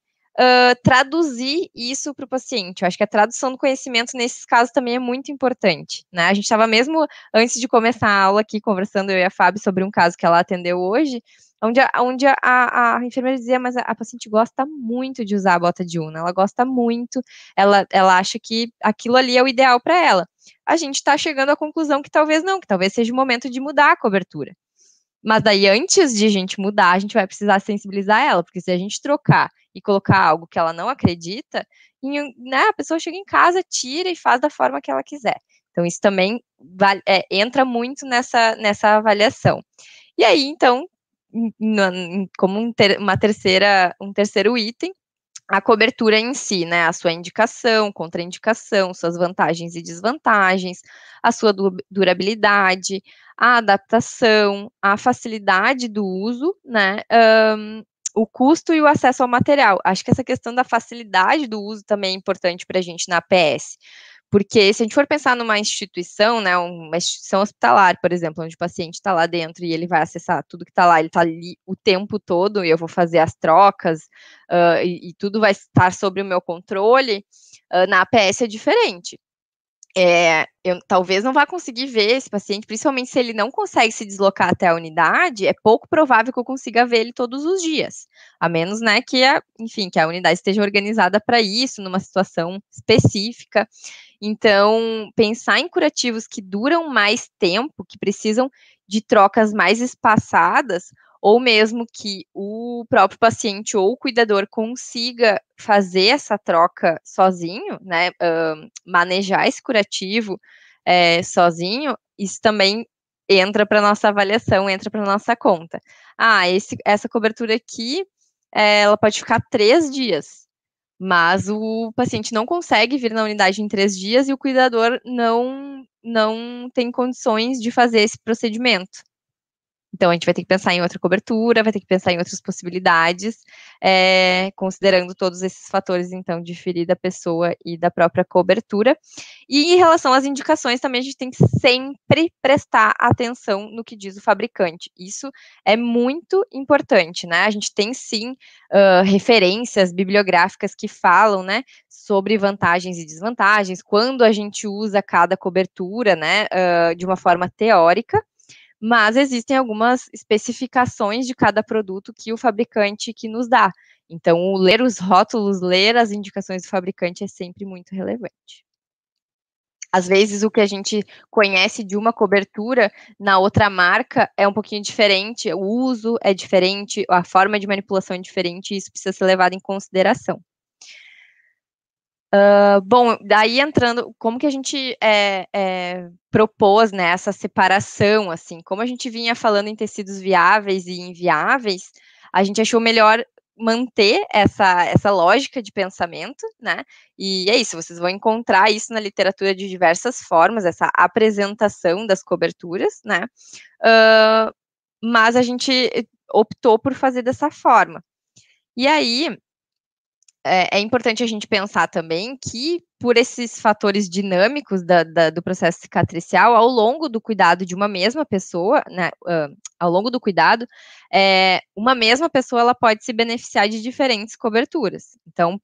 S2: traduzir isso para o paciente. Eu acho que a tradução do conhecimento nesses casos também é muito importante. Né? A gente estava mesmo antes de começar a aula aqui conversando eu e a Fábio sobre um caso que ela atendeu hoje, onde a, onde a, a, a enfermeira dizia, mas a, a, paciente gosta muito de usar a bota de una, ela gosta muito, ela, ela acha que aquilo ali é o ideal para ela. A gente está chegando à conclusão que talvez não, que talvez seja o momento de mudar a cobertura. Mas daí, antes de a gente mudar, a gente vai precisar sensibilizar ela, porque se a gente trocar e colocar algo que ela não acredita, né, a pessoa chega em casa, tira e faz da forma que ela quiser. Então, isso também é, entra muito nessa, nessa avaliação. E aí, então, como um ter, uma terceira, um terceiro item, a cobertura em si, né? A sua indicação, contraindicação, suas vantagens e desvantagens, a sua durabilidade, a adaptação, a facilidade do uso, né? Um, o custo e o acesso ao material. Acho que essa questão da facilidade do uso também é importante para a gente na APS. Porque se a gente for pensar numa instituição, né, uma instituição hospitalar, por exemplo, onde o paciente está lá dentro e ele vai acessar tudo que está lá, ele está ali o tempo todo e eu vou fazer as trocas uh, e, e, tudo vai estar sobre o meu controle, uh, na APS é diferente. É, eu talvez não vá conseguir ver esse paciente, principalmente se ele não consegue se deslocar até a unidade, é pouco provável que eu consiga ver ele todos os dias, a menos, né, que a, enfim, que a unidade esteja organizada para isso, numa situação específica. Então, pensar em curativos que duram mais tempo, que precisam de trocas mais espaçadas, ou mesmo que o próprio paciente ou o cuidador consiga fazer essa troca sozinho, né, uh, manejar esse curativo é, sozinho, isso também entra para nossa avaliação, entra para nossa conta. Ah, esse, essa cobertura aqui, é, ela pode ficar três dias. Mas o paciente não consegue vir na unidade em três dias e o cuidador não, não tem condições de fazer esse procedimento. Então, a gente vai ter que pensar em outra cobertura, vai ter que pensar em outras possibilidades, é, considerando todos esses fatores, então, de ferir da pessoa e da própria cobertura. E em relação às indicações, também a gente tem que sempre prestar atenção no que diz o fabricante. Isso é muito importante, né? A gente tem, sim, uh, referências bibliográficas que falam, né, sobre vantagens e desvantagens, quando a gente usa cada cobertura, né, uh, de uma forma teórica, mas existem algumas especificações de cada produto que o fabricante que nos dá. Então, ler os rótulos, ler as indicações do fabricante é sempre muito relevante. Às vezes, o que a gente conhece de uma cobertura na outra marca é um pouquinho diferente, o uso é diferente, a forma de manipulação é diferente, e isso precisa ser levado em consideração. Uh, bom, daí entrando, como que a gente é, é, propôs né, essa separação, assim, como a gente vinha falando em tecidos viáveis e inviáveis, a gente achou melhor manter essa, essa lógica de pensamento, né? E é isso, vocês vão encontrar isso na literatura de diversas formas, essa apresentação das coberturas, né? Uh, mas a gente optou por fazer dessa forma. E aí, é, é, importante a gente pensar também que, por esses fatores dinâmicos da, da, do processo cicatricial, ao longo do cuidado de uma mesma pessoa, né, uh, ao longo do cuidado, é, uma mesma pessoa ela pode se beneficiar de diferentes coberturas. Então,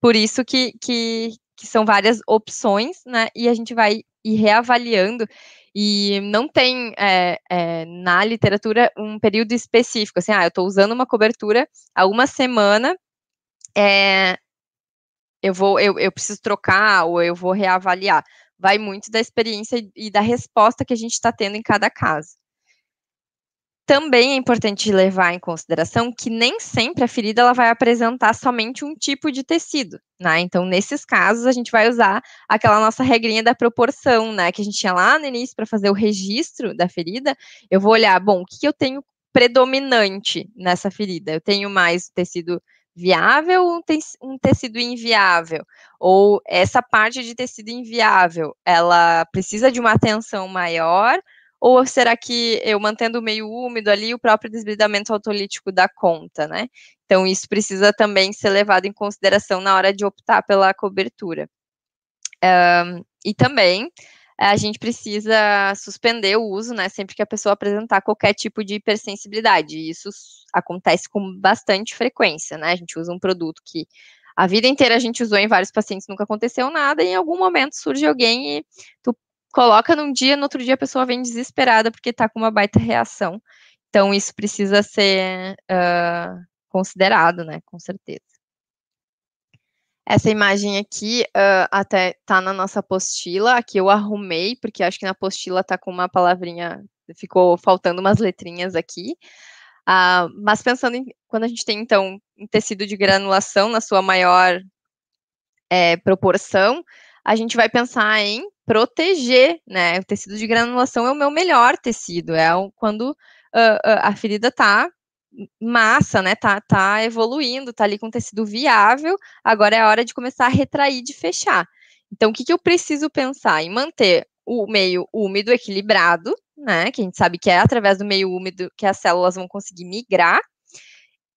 S2: por isso que, que, que são várias opções, né, e a gente vai ir reavaliando e não tem é, é, na literatura um período específico, assim, ah, eu estou usando uma cobertura há uma semana é, eu vou, eu, eu preciso trocar ou eu vou reavaliar. Vai muito da experiência e da resposta que a gente está tendo em cada caso. Também é importante levar em consideração que nem sempre a ferida ela vai apresentar somente um tipo de tecido, né? Então, nesses casos, a gente vai usar aquela nossa regrinha da proporção, né? Que a gente tinha lá no início para fazer o registro da ferida. Eu vou olhar, bom, o que eu tenho predominante nessa ferida? Eu tenho mais tecido viável ou um tecido inviável? Ou essa parte de tecido inviável, ela precisa de uma atenção maior? Ou será que eu mantendo meio úmido ali, o próprio desbridamento autolítico dá conta, né? Então, isso precisa também ser levado em consideração na hora de optar pela cobertura. Um, e também é, a gente precisa suspender o uso, né? Sempre que a pessoa apresentar qualquer tipo de hipersensibilidade. E isso acontece com bastante frequência, né? A gente usa um produto que a vida inteira a gente usou em vários pacientes, nunca aconteceu nada, e em algum momento surge alguém e tu coloca num dia, no outro dia a pessoa vem desesperada porque tá com uma baita reação. Então, isso precisa ser uh, considerado, né? Com certeza. Essa imagem aqui uh, até tá na nossa apostila, aqui eu arrumei, porque acho que na apostila tá com uma palavrinha, ficou faltando umas letrinhas aqui. Uh, mas pensando em, quando a gente tem, então, um tecido de granulação na sua maior é, proporção, a gente vai pensar em proteger, né? O tecido de granulação é o meu melhor tecido, é quando uh, a ferida tá massa, né? Tá, tá evoluindo, tá ali com tecido viável. Agora é a hora de começar a retrair, de fechar. Então, o que, que eu preciso pensar? Em manter o meio úmido, equilibrado, né? Que a gente sabe que é através do meio úmido que as células vão conseguir migrar.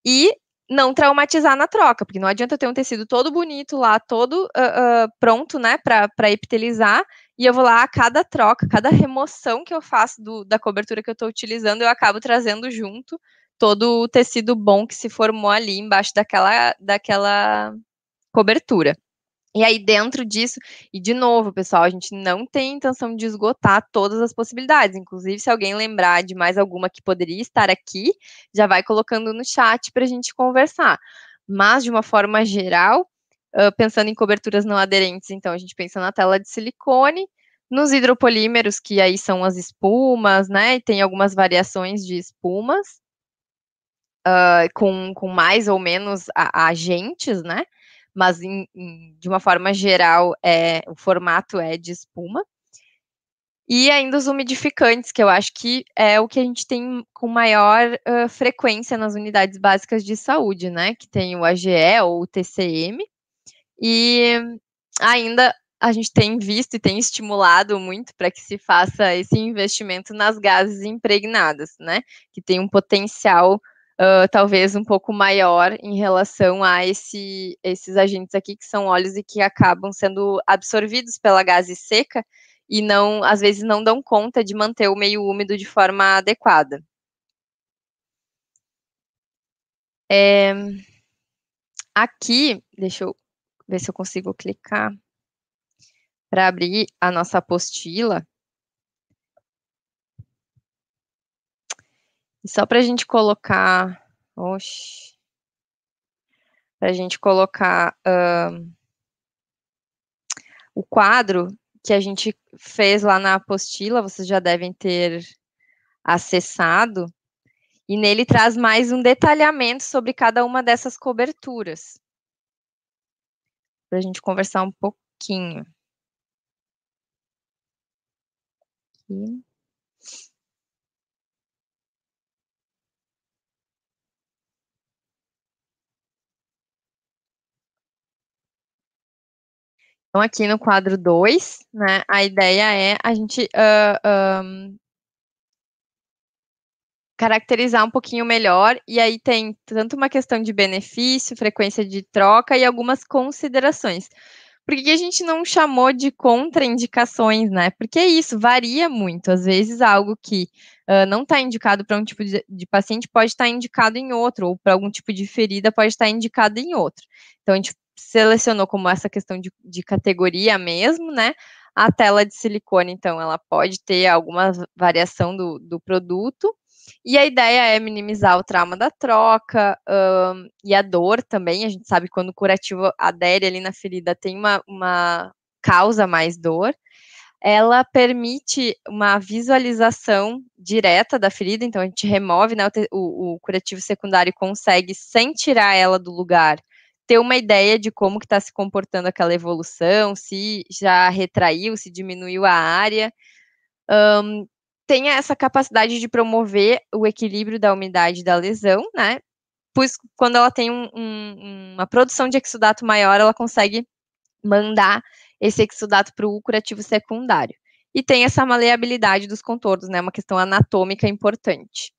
S2: E não traumatizar na troca, porque não adianta eu ter um tecido todo bonito lá, todo uh, uh, pronto, né, para epitelizar, e eu vou lá a cada troca, cada remoção que eu faço do, da cobertura que eu estou utilizando, eu acabo trazendo junto todo o tecido bom que se formou ali embaixo daquela, daquela cobertura. E aí, dentro disso, e de novo, pessoal, a gente não tem intenção de esgotar todas as possibilidades. Inclusive, se alguém lembrar de mais alguma que poderia estar aqui, já vai colocando no chat para a gente conversar. Mas, de uma forma geral, pensando em coberturas não aderentes, então a gente pensa na tela de silicone, nos hidropolímeros, que aí são as espumas, né? E tem algumas variações de espumas uh, com, com mais ou menos a, a agentes, né? Mas em, em, de uma forma geral, é, o formato é de espuma. E ainda os umidificantes, que eu acho que é o que a gente tem com maior uh, frequência nas unidades básicas de saúde, né? Que tem o AGE ou o TCM. E ainda a gente tem visto e tem estimulado muito para que se faça esse investimento nas gases impregnadas, né? Que tem um potencial uh, talvez um pouco maior em relação a esse, esses agentes aqui, que são óleos e que acabam sendo absorvidos pela gase seca e não, às vezes, não dão conta de manter o meio úmido de forma adequada. É, aqui, deixa eu ver se eu consigo clicar para abrir a nossa apostila. E só para a gente colocar. Oxi. Para a gente colocar o quadro que a gente fez lá na apostila, vocês já devem ter acessado. E nele traz mais um detalhamento sobre cada uma dessas coberturas. Para a gente conversar um pouquinho. Aqui. Então, aqui no quadro 2, né, a ideia é a gente uh, ah, um, ah, caracterizar um pouquinho melhor, e aí tem tanto uma questão de benefício, frequência de troca e algumas considerações. Por que a gente não chamou de contraindicações, né? Porque isso varia muito. Às vezes, algo que uh, não está indicado para um tipo de, de paciente pode estar tá indicado em outro, ou para algum tipo de ferida pode estar tá indicado em outro. Então, a gente selecionou como essa questão de, de categoria mesmo, né? A tela de silicone, então, ela pode ter alguma variação do, do produto. E a ideia é minimizar o trauma da troca um, e a dor também. A gente sabe que quando o curativo adere ali na ferida, tem uma, uma causa mais dor. Ela permite uma visualização direta da ferida, então a gente remove, né, o, o curativo secundário consegue, sem tirar ela do lugar, ter uma ideia de como que está se comportando aquela evolução, se já retraiu, se diminuiu a área. Um, tenha essa capacidade de promover o equilíbrio da umidade da lesão, né? Pois quando ela tem um, um, uma produção de exudato maior, ela consegue mandar esse exudato para o curativo secundário. E tem essa maleabilidade dos contornos, né? Uma questão anatômica importante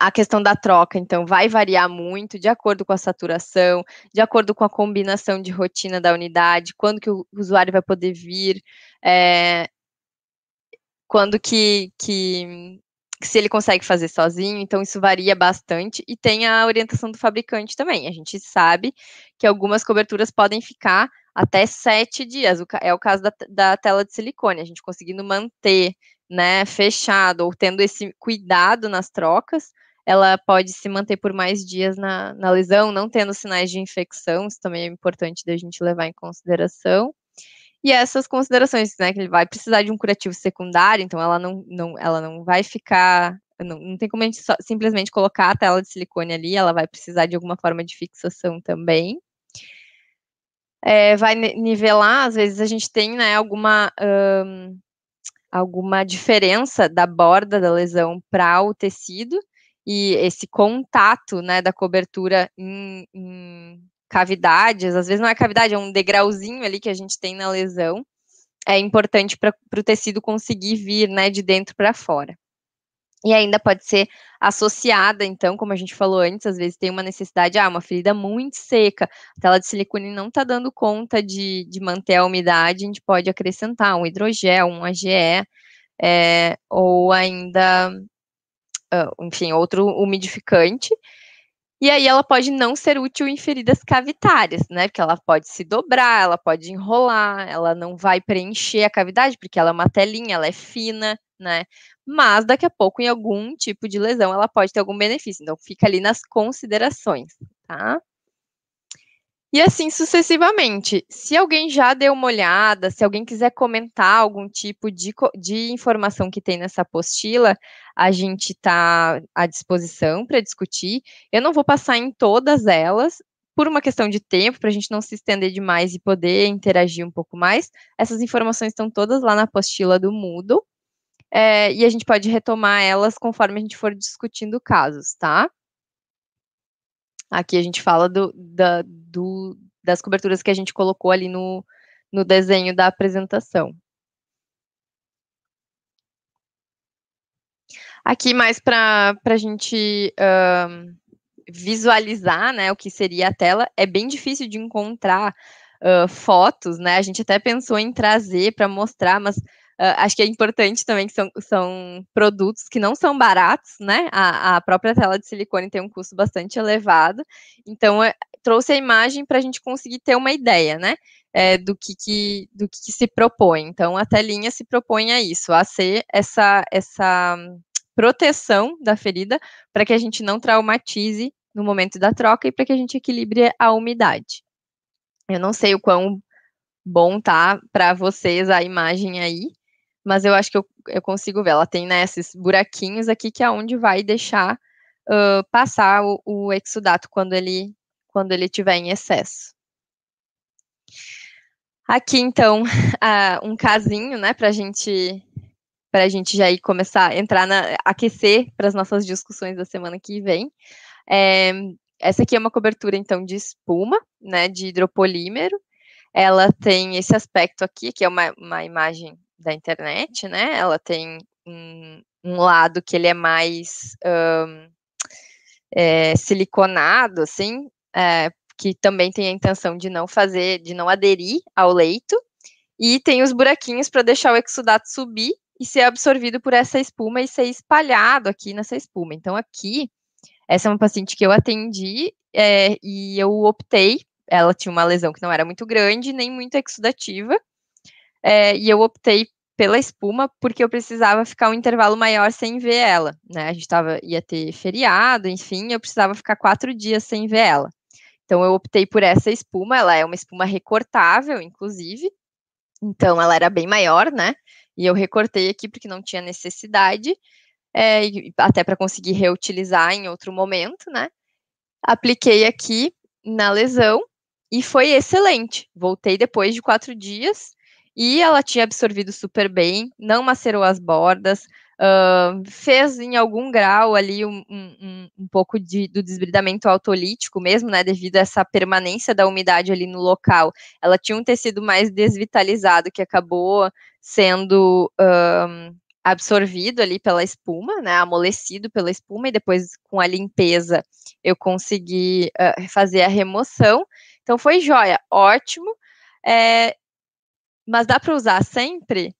S2: a questão da troca, então, vai variar muito de acordo com a saturação, de acordo com a combinação de rotina da unidade, quando que o usuário vai poder vir, é, quando que, que, se ele consegue fazer sozinho, então isso varia bastante, e tem a orientação do fabricante também. A gente sabe que algumas coberturas podem ficar até sete dias, é o caso da, da tela de silicone, a gente conseguindo manter né, fechado ou tendo esse cuidado nas trocas, ela pode se manter por mais dias na, na lesão, não tendo sinais de infecção, isso também é importante da gente levar em consideração. E essas considerações, né, que ele vai precisar de um curativo secundário, então ela não, não, ela não vai ficar, não, não tem como a gente só, simplesmente colocar a tela de silicone ali, ela vai precisar de alguma forma de fixação também. É, vai nivelar, às vezes a gente tem, né, alguma, alguma diferença da borda da lesão para o tecido, e esse contato né, da cobertura em, em cavidades, às vezes não é cavidade, é um degrauzinho ali que a gente tem na lesão, é importante para o tecido conseguir vir né, de dentro para fora. E ainda pode ser associada, então, como a gente falou antes, às vezes tem uma necessidade, ah, uma ferida muito seca, a tela de silicone não está dando conta de, de manter a umidade, a gente pode acrescentar um hidrogel, um AGE, é, eh, ou ainda ah, enfim, outro umidificante. E aí ela pode não ser útil em feridas cavitárias, né? Porque ela pode se dobrar, ela pode enrolar, ela não vai preencher a cavidade, porque ela é uma telinha, ela é fina, né? Mas daqui a pouco, em algum tipo de lesão, ela pode ter algum benefício. Então, fica ali nas considerações, tá? E assim sucessivamente. Se alguém já deu uma olhada, se alguém quiser comentar algum tipo de, de informação que tem nessa apostila, a gente está à disposição para discutir. Eu não vou passar em todas elas, por uma questão de tempo, para a gente não se estender demais e poder interagir um pouco mais. Essas informações estão todas lá na apostila do Moodle. É, e a gente pode retomar elas conforme a gente for discutindo casos, tá? Aqui a gente fala do, da, do, das coberturas que a gente colocou ali no, no desenho da apresentação. Aqui mais para a gente uh, visualizar né, o que seria a tela, é bem difícil de encontrar uh, fotos, né? A gente até pensou em trazer para mostrar, mas Uh, acho que é importante também que são, são produtos que não são baratos, né? A, a própria tela de silicone tem um custo bastante elevado. Então, é, trouxe a imagem para a gente conseguir ter uma ideia, né? É, do, que, que do que, que, se propõe. Então, a telinha se propõe a isso, a ser essa, essa hum, proteção da ferida para que a gente não traumatize no momento da troca e para que a gente equilibre a umidade. Eu não sei o quão bom tá para vocês a imagem aí, mas eu acho que eu, eu consigo ver. Ela tem né, esses buraquinhos aqui que é onde vai deixar uh, passar o, o, exudato quando ele quando ele tiver em excesso. Aqui então uh, um casinho, né, para gente para a gente já ir começar a entrar na aquecer para as nossas discussões da semana que vem. É, essa aqui é uma cobertura então de espuma, né, de hidropolímero. Ela tem esse aspecto aqui, que é uma, uma imagem da internet, né? Ela tem um, um lado que ele é mais um, é, eh, siliconado, assim, é, que também tem a intenção de não fazer, de não aderir ao leito, e tem os buraquinhos para deixar o exudato subir e ser absorvido por essa espuma e ser espalhado aqui nessa espuma. Então, aqui, essa é uma paciente que eu atendi é, e eu optei. Ela tinha uma lesão que não era muito grande, nem muito exudativa, é, e eu optei pela espuma porque eu precisava ficar um intervalo maior sem ver ela, né? A gente tava, ia ter feriado, enfim, eu precisava ficar quatro dias sem ver ela. Então eu optei por essa espuma, ela é uma espuma recortável, inclusive, então ela era bem maior, né? E eu recortei aqui porque não tinha necessidade, é, até para conseguir reutilizar em outro momento, né? Apliquei aqui na lesão e foi excelente. Voltei depois de quatro dias e ela tinha absorvido super bem, não macerou as bordas, uh, fez em algum grau ali um, um, um pouco de, do desbridamento autolítico mesmo, né, devido a essa permanência da umidade ali no local. Ela tinha um tecido mais desvitalizado que acabou sendo absorvido ali pela espuma, né, amolecido pela espuma e depois com a limpeza eu consegui uh, fazer a remoção. Então foi joia, ótimo. É, mas dá para usar sempre?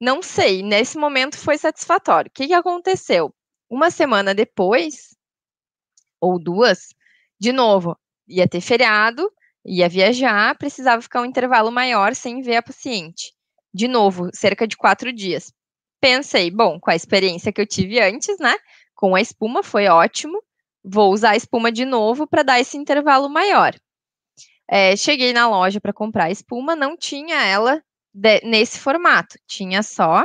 S2: Não sei, nesse momento foi satisfatório. O que, que aconteceu? Uma semana depois, ou duas, de novo, ia ter feriado, ia viajar, precisava ficar um intervalo maior sem ver a paciente. De novo, cerca de quatro dias. Pensei, bom, com a experiência que eu tive antes, né? Com a espuma foi ótimo. Vou usar a espuma de novo para dar esse intervalo maior. É, cheguei na loja para comprar espuma, não tinha ela de, nesse formato, tinha só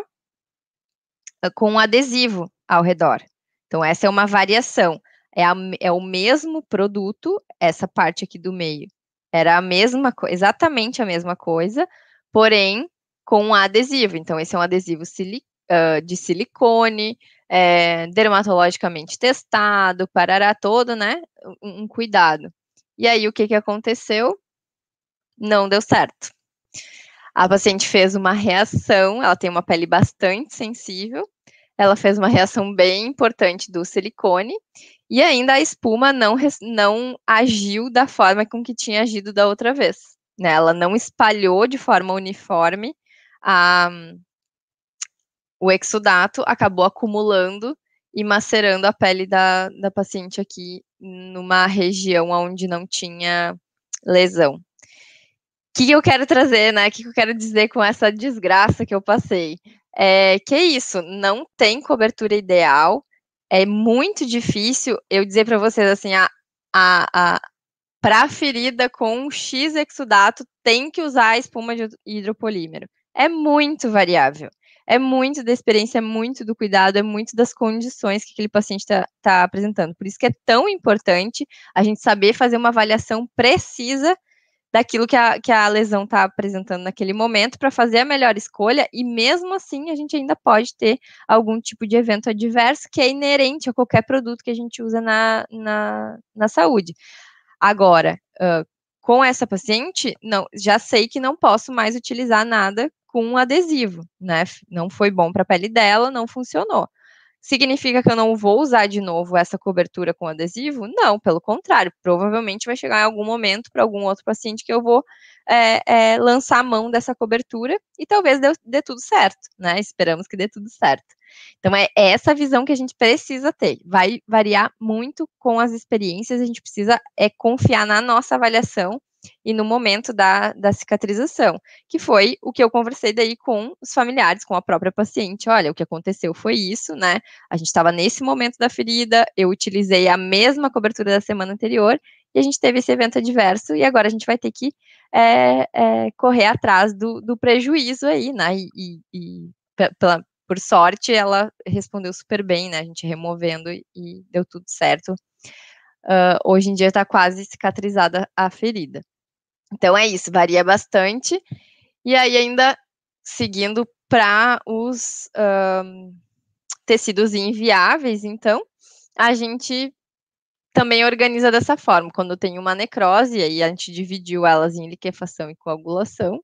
S2: ah, com um adesivo ao redor. Então, essa é uma variação. É, a, é o mesmo produto, essa parte aqui do meio era a mesma exatamente a mesma coisa, porém com um adesivo. Então, esse é um adesivo sili uh, de silicone, é, dermatologicamente testado, parará todo, né? Um, um cuidado. E aí, o que, que aconteceu? Não deu certo. A paciente fez uma reação, ela tem uma pele bastante sensível, ela fez uma reação bem importante do silicone, e ainda a espuma não, não agiu da forma com que tinha agido da outra vez. Né? Ela não espalhou de forma uniforme a, o exudato acabou acumulando e macerando a pele da, da paciente aqui numa região onde não tinha lesão. O que eu quero trazer, né? O que eu quero dizer com essa desgraça que eu passei? É que é isso, não tem cobertura ideal, é muito difícil eu dizer para vocês assim, a, a, a para ferida com X exudato tem que usar a espuma de hidropolímero. É muito variável é muito da experiência, é muito do cuidado, é muito das condições que aquele paciente está tá apresentando. Por isso que é tão importante a gente saber fazer uma avaliação precisa daquilo que a, que a lesão está apresentando naquele momento para fazer a melhor escolha e mesmo assim a gente ainda pode ter algum tipo de evento adverso que é inerente a qualquer produto que a gente usa na, na, na saúde. Agora, uh, com essa paciente, não, já sei que não posso mais utilizar nada com um adesivo, né? Não foi bom para a pele dela, não funcionou. Significa que eu não vou usar de novo essa cobertura com adesivo? Não, pelo contrário, provavelmente vai chegar em algum momento para algum outro paciente que eu vou é, é, lançar a mão dessa cobertura e talvez dê, dê, tudo certo, né? Esperamos que dê tudo certo. Então é, é essa visão que a gente precisa ter. Vai variar muito com as experiências, a gente precisa é, confiar na nossa avaliação e no momento da, da cicatrização, que foi o que eu conversei daí com os familiares, com a própria paciente. Olha, o que aconteceu foi isso, né? A gente estava nesse momento da ferida, eu utilizei a mesma cobertura da semana anterior e a gente teve esse evento adverso e agora a gente vai ter que é, é, correr atrás do, do, prejuízo aí, né? E, e, e pela, por sorte ela respondeu super bem, né? A gente removendo e deu tudo certo. Ah, hoje em dia está quase cicatrizada a ferida. Então é isso, varia bastante. E aí, ainda seguindo para os um, tecidos inviáveis, então, a gente também organiza dessa forma. Quando tem uma necrose, aí a gente dividiu elas em liquefação e coagulação.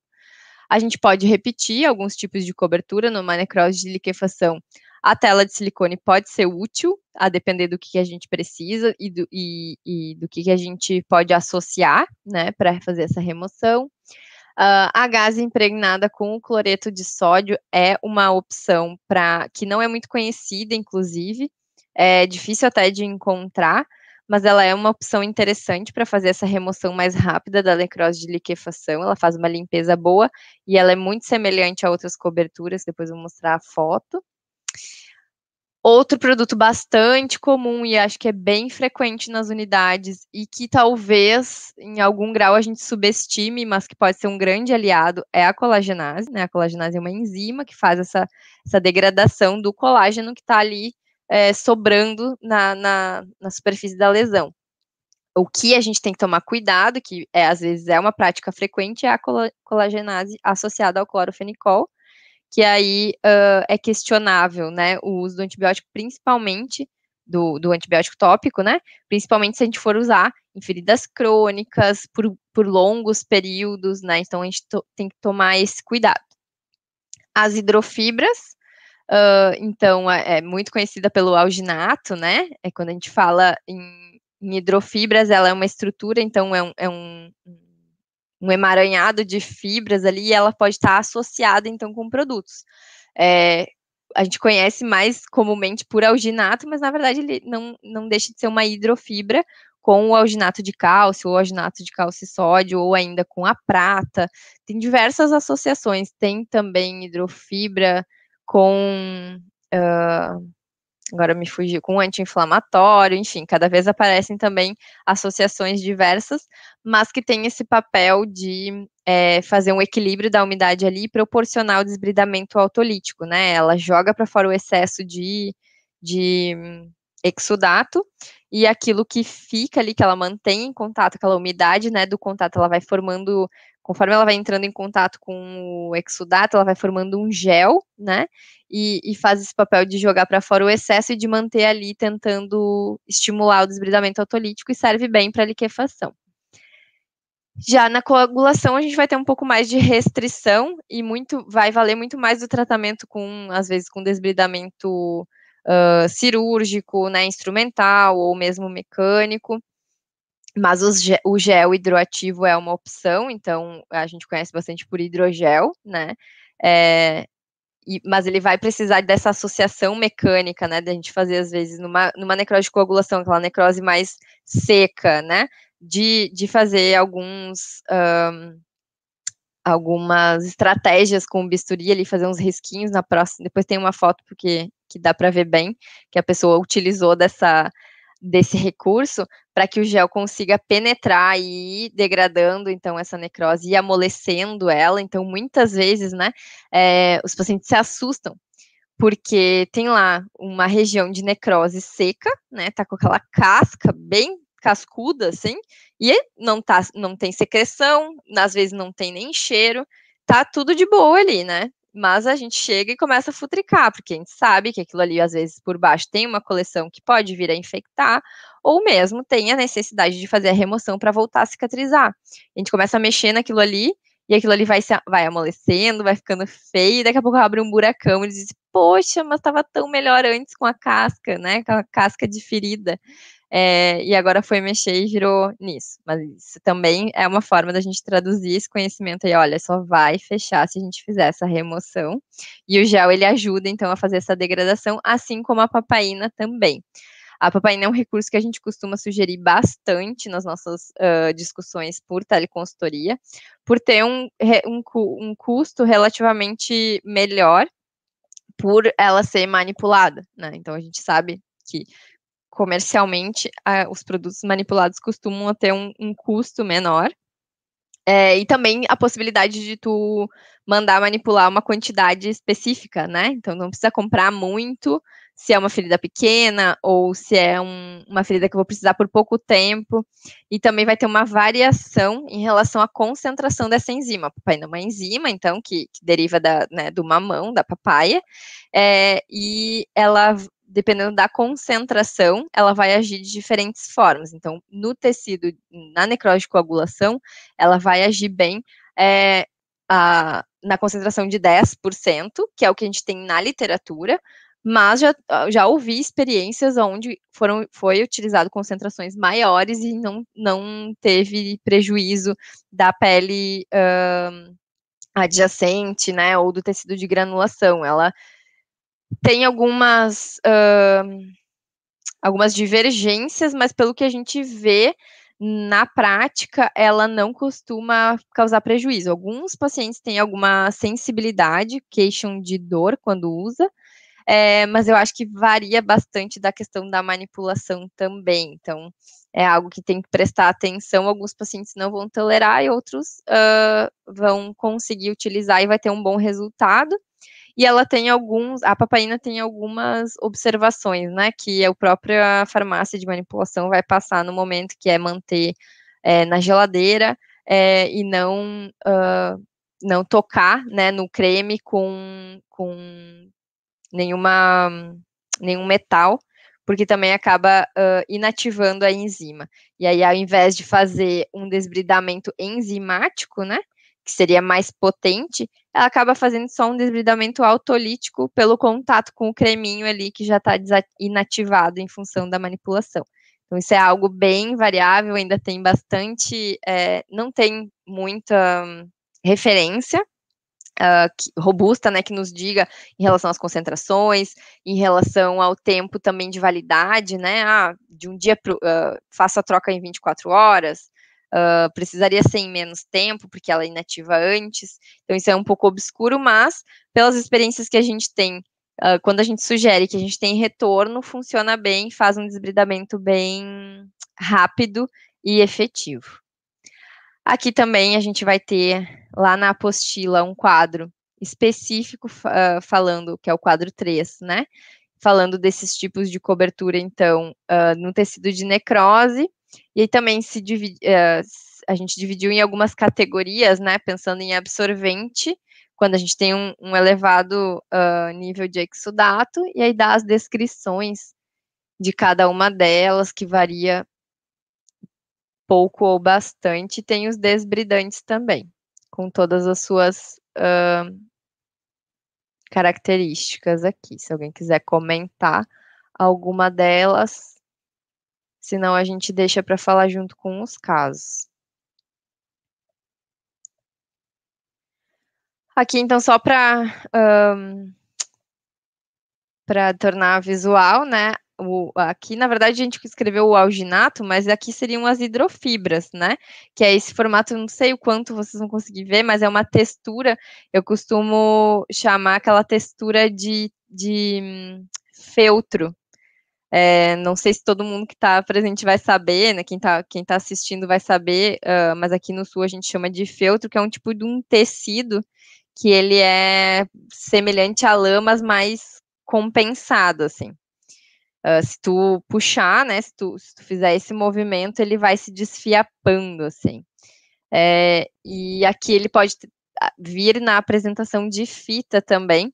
S2: A gente pode repetir alguns tipos de cobertura numa necrose de liquefação. A tela de silicone pode ser útil, a depender do que, que a gente precisa e do, e, e do que, que a gente pode associar, né, para fazer essa remoção. Uh, a gás impregnada com o cloreto de sódio é uma opção para que não é muito conhecida, inclusive, é difícil até de encontrar, mas ela é uma opção interessante para fazer essa remoção mais rápida da necrose de liquefação. Ela faz uma limpeza boa e ela é muito semelhante a outras coberturas, depois eu vou mostrar a foto. Outro produto bastante comum e acho que é bem frequente nas unidades e que talvez em algum grau a gente subestime, mas que pode ser um grande aliado, é a colagenase. Né? A colagenase é uma enzima que faz essa, essa degradação do colágeno que está ali é, sobrando na, na, na superfície da lesão. O que a gente tem que tomar cuidado, que é, às vezes é uma prática frequente, é a colagenase associada ao clorofenicol, que aí uh, é questionável, né, o uso do antibiótico, principalmente do, do, antibiótico tópico, né, principalmente se a gente for usar em feridas crônicas, por, por longos períodos, né, então a gente tem que tomar esse cuidado. As hidrofibras, uh, então, é, é, muito conhecida pelo alginato, né, é quando a gente fala em, em hidrofibras, ela é uma estrutura, então é um, é um um emaranhado de fibras ali, e ela pode estar associada então com produtos. É, a gente conhece mais comumente por alginato, mas na verdade ele não, não deixa de ser uma hidrofibra com o alginato de cálcio, ou alginato de cálcio e sódio, ou ainda com a prata. Tem diversas associações. Tem também hidrofibra com uh, agora me fugiu, com anti-inflamatório, enfim, cada vez aparecem também associações diversas, mas que tem esse papel de é, fazer um equilíbrio da umidade ali e proporcionar o desbridamento autolítico, né? Ela joga para fora o excesso de, de hum, exudato e aquilo que fica ali, que ela mantém em contato, aquela umidade, né, do contato, ela vai formando conforme ela vai entrando em contato com o exudato, ela vai formando um gel, né? E, e faz esse papel de jogar para fora o excesso e de manter ali tentando estimular o desbridamento autolítico e serve bem para a liquefação. Já na coagulação a gente vai ter um pouco mais de restrição e muito vai valer muito mais do tratamento com às vezes com desbridamento uh, cirúrgico, né, instrumental ou mesmo mecânico. Mas os, o gel hidroativo é uma opção, então a gente conhece bastante por hidrogel, né? É, e, mas ele vai precisar dessa associação mecânica, né? Da gente fazer, às vezes, numa, numa necrose de coagulação, aquela necrose mais seca, né? De, de fazer alguns. Um, algumas estratégias com o bisturi ali, fazer uns risquinhos na próxima. Depois tem uma foto porque que dá para ver bem que a pessoa utilizou dessa desse recurso, para que o gel consiga penetrar e ir degradando então essa necrose e amolecendo ela. Então, muitas vezes, né, é, os pacientes se assustam porque tem lá uma região de necrose seca, né, tá com aquela casca bem cascuda, assim, e não tá, não tem secreção, às vezes não tem nem cheiro, tá tudo de boa ali, né? Mas a gente chega e começa a futricar, porque a gente sabe que aquilo ali, às vezes, por baixo tem uma coleção que pode vir a infectar, ou mesmo tem a necessidade de fazer a remoção para voltar a cicatrizar. A gente começa a mexer naquilo ali, e aquilo ali vai, se, vai amolecendo, vai ficando feio, e daqui a pouco abre um buracão e diz, poxa, mas estava tão melhor antes com a casca, né? Com a casca de ferida é, e agora foi mexer e virou nisso. Mas isso também é uma forma da gente traduzir esse conhecimento aí, olha, só vai fechar se a gente fizer essa remoção. E o gel, ele ajuda, então, a fazer essa degradação, assim como a papaina também. A papaina é um recurso que a gente costuma sugerir bastante nas nossas uh, discussões por teleconsultoria, por ter um, um, um custo relativamente melhor por ela ser manipulada, né? Então a gente sabe que comercialmente, a, os produtos manipulados costumam ter um, um custo menor. É, e também a possibilidade de tu mandar manipular uma quantidade específica, né? Então não precisa comprar muito, se é uma ferida pequena ou se é um, uma ferida que eu vou precisar por pouco tempo. E também vai ter uma variação em relação à concentração dessa enzima. A papaina é uma enzima, então, que, que deriva da, né, do mamão, da papaya. É, e ela dependendo da concentração, ela vai agir de diferentes formas. Então, no tecido, na necrose de coagulação, ela vai agir bem é, a, na concentração de 10%, que é o que a gente tem na literatura, mas já, já ouvi experiências onde foram, foi utilizado concentrações maiores e não, não teve prejuízo da pele. adjacente, né, ou do tecido de granulação. Ela tem algumas, uh, algumas divergências, mas pelo que a gente vê na prática, ela não costuma causar prejuízo. Alguns pacientes têm alguma sensibilidade, queixam de dor quando usa, é, mas eu acho que varia bastante da questão da manipulação também. Então, é algo que tem que prestar atenção. Alguns pacientes não vão tolerar e outros uh, vão conseguir utilizar e vai ter um bom resultado e ela tem alguns, a papaina tem algumas observações, né, que a própria farmácia de manipulação vai passar no momento, que é manter é, na geladeira é, e não, uh, não tocar, né, no creme com, com nenhuma, nenhum metal, porque também acaba uh, inativando a enzima. E aí, ao invés de fazer um desbridamento enzimático, né, que seria mais potente, ela acaba fazendo só um desbridamento autolítico pelo contato com o creminho ali que já está inativado em função da manipulação. Então, isso é algo bem variável, ainda tem bastante, é, não tem muita hum, referência Uh, que, robusta, né, que nos diga em relação às concentrações, em relação ao tempo também de validade, né, ah, de um dia ah, faça uh, a troca em 24 horas, Uh, precisaria ser em menos tempo, porque ela é inativa antes, então isso é um pouco obscuro, mas pelas experiências que a gente tem, uh, quando a gente sugere que a gente tem retorno, funciona bem, faz um desbridamento bem rápido e efetivo. Aqui também a gente vai ter lá na apostila um quadro específico uh, falando, que é o quadro 3, né? Falando desses tipos de cobertura, então, no tecido de necrose, e aí também se divide, eh, a gente dividiu em algumas categorias, né? Pensando em absorvente, quando a gente tem um, um elevado uh, nível de exudato, e aí dá as descrições de cada uma delas, que varia pouco ou bastante, tem os desbridantes também, com todas as suas uh, características aqui. Se alguém quiser comentar alguma delas, senão a gente deixa para falar junto com os casos. Aqui, então, só para um, para tornar visual, né? O, aqui, na verdade, a gente escreveu o alginato, mas aqui seriam as hidrofibras, né? Que é esse formato, não sei o quanto vocês vão conseguir ver, mas é uma textura, eu costumo chamar aquela textura de, de hum, feltro, é, não sei se todo mundo que está presente vai saber, né? Quem está quem tá assistindo vai saber, uh, mas aqui no sul a gente chama de feltro, que é um tipo de um tecido que ele é semelhante a lã, mas mais compensado, assim. Uh, se tu puxar, né? Se tu, se tu fizer esse movimento, ele vai se desfiapando, assim. É, e aqui ele pode vir na apresentação de fita também,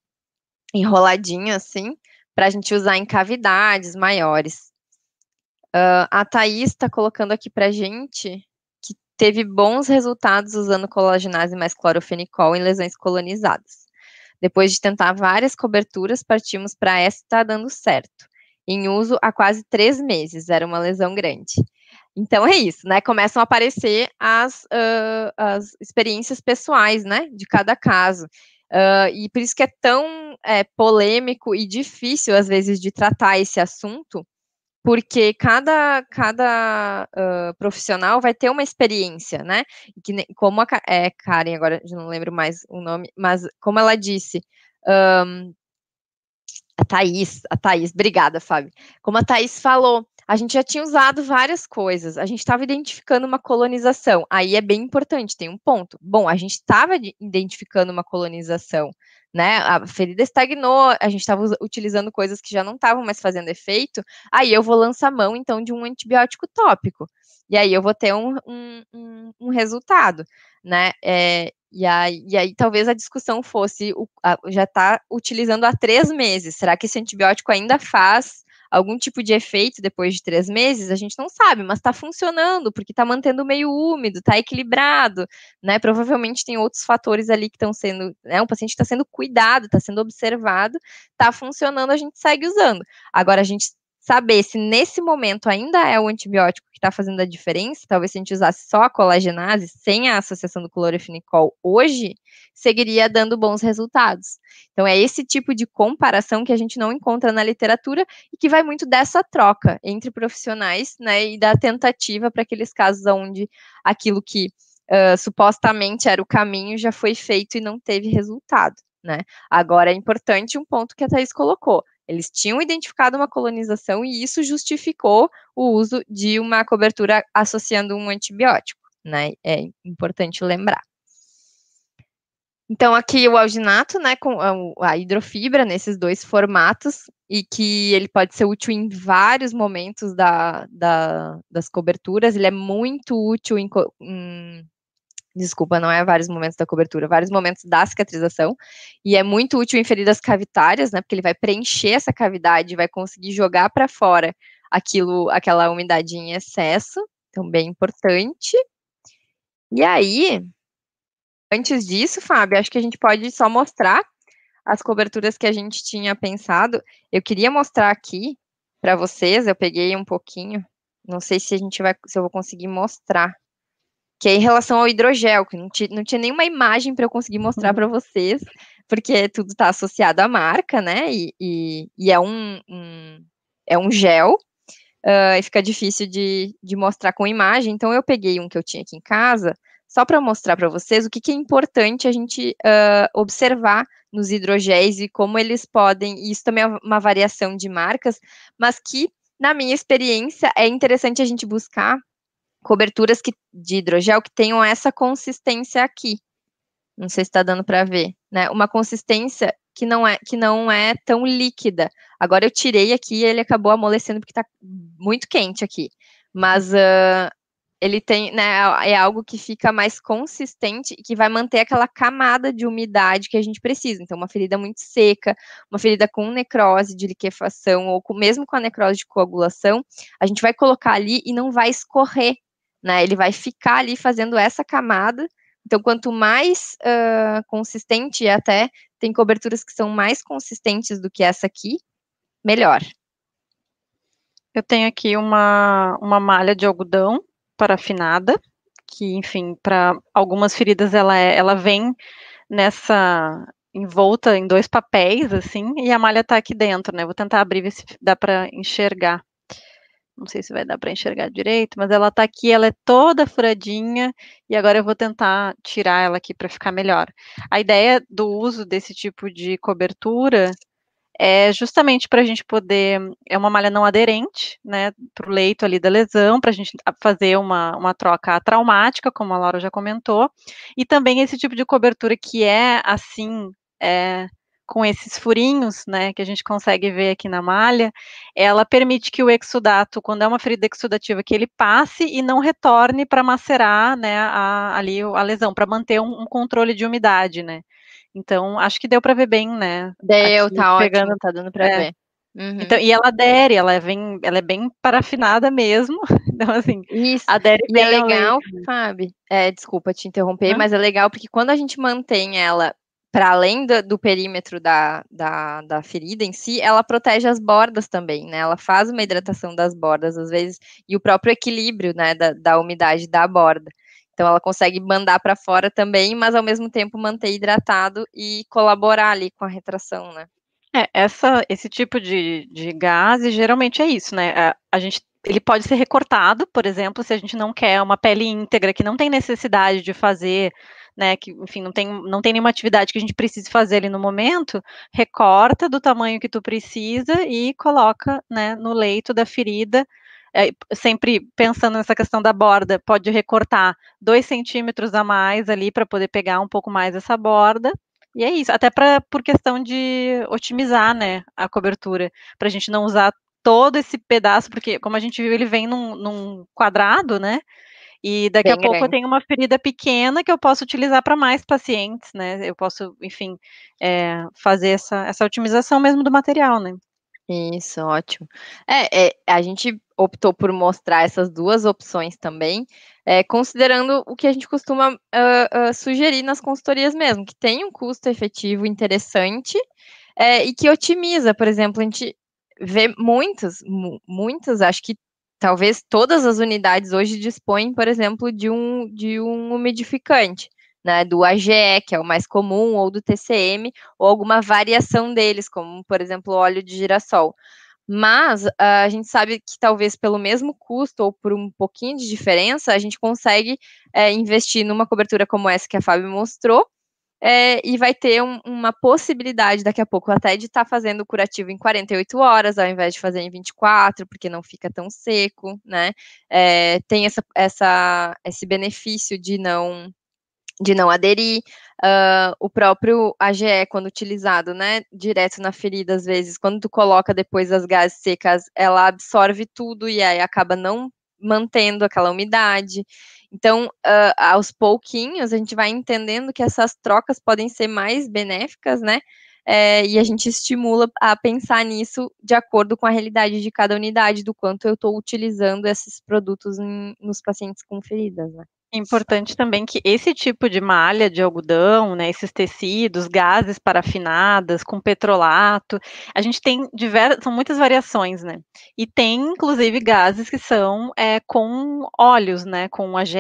S2: enroladinho assim, para a gente usar em cavidades maiores. Uh, a Thaís está colocando aqui para gente que teve bons resultados usando colagenase mais clorofenicol em lesões colonizadas. Depois de tentar várias coberturas, partimos para essa está dando certo. Em uso há quase três meses, era uma lesão grande. Então é isso, né? Começam a aparecer as, uh, as experiências pessoais, né? De cada caso. Uh, e por isso que é tão é, polêmico e difícil, às vezes, de tratar esse assunto, porque cada, cada uh, profissional vai ter uma experiência, né? Que, como a é, Karen, agora não lembro mais o nome, mas como ela disse, um, a Thaís, a Thaís, obrigada, Fábio. Como a Thaís falou, a gente já tinha usado várias coisas, a gente estava identificando uma colonização. Aí é bem importante, tem um ponto. Bom, a gente estava identificando uma colonização, né? A ferida estagnou, a gente estava utilizando coisas que já não estavam mais fazendo efeito. Aí eu vou lançar a mão, então, de um antibiótico tópico. E aí eu vou ter um,
S1: um, um, um
S2: resultado, né? É, e aí, e aí, talvez a discussão fosse, o, a, já está utilizando há três meses, será que esse antibiótico ainda faz algum tipo de efeito depois de três meses, a gente não sabe, mas está funcionando, porque está mantendo o meio úmido, está equilibrado, né? Provavelmente tem outros fatores ali que estão sendo, né? Um paciente está sendo cuidado, está sendo observado, está funcionando, a gente segue usando. Agora, a gente saber se nesse momento ainda é o antibiótico está fazendo a diferença, talvez se a gente usasse só a colagenase, sem a associação do clorofenicol hoje, seguiria dando bons resultados. Então, é esse tipo de comparação que a gente não encontra na literatura e que vai muito dessa troca entre profissionais, né, e da tentativa para aqueles casos onde aquilo que uh, supostamente era o caminho já foi feito e não teve resultado. Né? Agora é importante um ponto que a Thais colocou. Eles tinham identificado uma colonização e isso justificou o uso de uma cobertura associando um antibiótico, né? É importante lembrar. Então, aqui o alginato, né, com a hidrofibra nesses dois formatos, e que ele pode ser útil em vários momentos da, da, das coberturas, ele é muito útil em, em desculpa, não é vários momentos da cobertura, vários momentos da cicatrização, e é muito útil em feridas cavitárias, né, porque ele vai preencher essa cavidade, vai conseguir jogar para fora aquilo, aquela umidade em excesso, então bem importante. E aí, antes disso, Fábio, acho que a gente pode só mostrar as coberturas que a gente tinha pensado. Eu queria mostrar aqui para vocês, eu peguei um pouquinho, não sei se a gente vai, se eu vou conseguir mostrar que é em relação ao hidrogel, que não, não tinha nenhuma imagem para eu conseguir mostrar uhum. para vocês, porque tudo está associado à marca, né? E, e, e é, um, um, é um gel, uh, e fica difícil de, de mostrar com imagem, então eu peguei um que eu tinha aqui em casa, só para mostrar para vocês o que, que, é importante a gente uh, observar nos hidrogéis e como eles podem, e isso também é uma variação de marcas, mas que, na minha experiência, é interessante a gente buscar coberturas que, de hidrogel que tenham essa consistência aqui. Não sei se está dando para ver, né? Uma consistência que não é que não é tão líquida. Agora eu tirei aqui e ele acabou amolecendo porque está muito quente aqui. Mas uh, ele tem, né, é algo que fica mais consistente e que vai manter aquela camada de umidade que a gente precisa. Então, uma ferida muito seca, uma ferida com necrose de liquefação ou com, mesmo com a necrose de coagulação, a gente vai colocar ali e não vai escorrer né? Ele vai ficar ali fazendo essa camada. Então, quanto mais uh, consistente, e até tem coberturas que são mais consistentes do que essa aqui, melhor.
S1: Eu tenho aqui uma, uma malha de algodão parafinada, que, enfim, para algumas feridas ela, é, ela vem nessa envolta em dois papéis, assim, e a malha está aqui dentro, né? Vou tentar abrir ver se dá para enxergar não sei se vai dar para enxergar direito, mas ela está aqui, ela é toda furadinha, e agora eu vou tentar tirar ela aqui para ficar melhor. A ideia do uso desse tipo de cobertura é justamente para a gente poder, é uma malha não aderente, né, para o leito ali da lesão, para a gente fazer uma, uma troca traumática, como a Laura já comentou, e também esse tipo de cobertura que é, assim, é, com esses furinhos, né, que a gente consegue ver aqui na malha, ela permite que o exudato, quando é uma ferida exudativa, que ele passe e não retorne para macerar, né, a, ali a lesão, para manter um, um, controle de umidade, né. Então, acho que deu para ver bem, né. Deu, aqui, tá pegando, ótimo, tá dando para é. ver. Então, uhum. Então, e ela adere, ela vem, é ela é bem parafinada mesmo. Então, assim, Isso. adere bem. E é legal, Fábio. É,
S2: desculpa te interromper, uhum. mas é legal porque quando a gente mantém ela para além do, do perímetro da, da, da, ferida em si, ela protege as bordas também, né? Ela faz uma hidratação das bordas, às vezes, e o próprio equilíbrio, né, da, da umidade da borda. Então, ela consegue mandar para fora também, mas ao mesmo tempo manter hidratado e colaborar ali com a retração, né?
S1: É, essa, esse tipo de, de gás, geralmente é isso, né? A, é, a gente ele pode ser recortado, por exemplo, se a gente não quer uma pele íntegra, que não tem necessidade de fazer né, que enfim, não tem, não tem nenhuma atividade que a gente precise fazer ali no momento, recorta do tamanho que tu precisa e coloca, né, no leito da ferida, é, sempre pensando nessa questão da borda, pode recortar dois centímetros a mais ali para poder pegar um pouco mais essa borda. E é isso, até pra, por questão de otimizar né, a cobertura, para a gente não usar todo esse pedaço, porque como a gente viu, ele vem num, num quadrado, né? E daqui Bem a pouco eu tenho uma ferida pequena que eu posso utilizar para mais pacientes, né? Eu posso, enfim, é, fazer essa, essa otimização mesmo do material, né? Isso, ótimo. É, é, a
S2: gente optou por mostrar essas duas opções também, é, considerando o que a gente costuma uh, uh, sugerir nas consultorias mesmo, que tem um custo efetivo interessante é, e que otimiza, por exemplo, a gente vê muitas, muitas, acho que talvez todas as unidades hoje dispõem, por exemplo, de um, de um umidificante, né, do AGE, que é o mais comum, ou do TCM, ou alguma variação deles, como, por exemplo, óleo de girassol. Mas ah, a gente sabe que talvez pelo mesmo custo ou por um pouquinho de diferença, a gente consegue é, investir numa cobertura como essa que a Fábio mostrou, é, e vai ter um, uma possibilidade daqui a pouco até de estar tá fazendo o curativo em 48 horas, ao invés de fazer em 24, porque não fica tão seco, né? É, tem essa, essa, esse benefício de não de não aderir, uh, o próprio AGE, quando utilizado, né, direto na ferida, às vezes, quando tu coloca depois as gases secas, ela absorve tudo e aí acaba não mantendo aquela umidade. Então, uh, aos pouquinhos, a gente vai entendendo que essas trocas podem ser mais benéficas, né? É, e a gente estimula a pensar nisso de acordo com a realidade de cada unidade, do quanto eu estou utilizando esses produtos em, nos pacientes com feridas, né?
S1: É importante também que esse tipo de malha de algodão, né, esses tecidos, gases parafinadas com petrolato, a gente tem diversas, são muitas variações, né? E tem inclusive gases que são é, com óleos, né, com AGE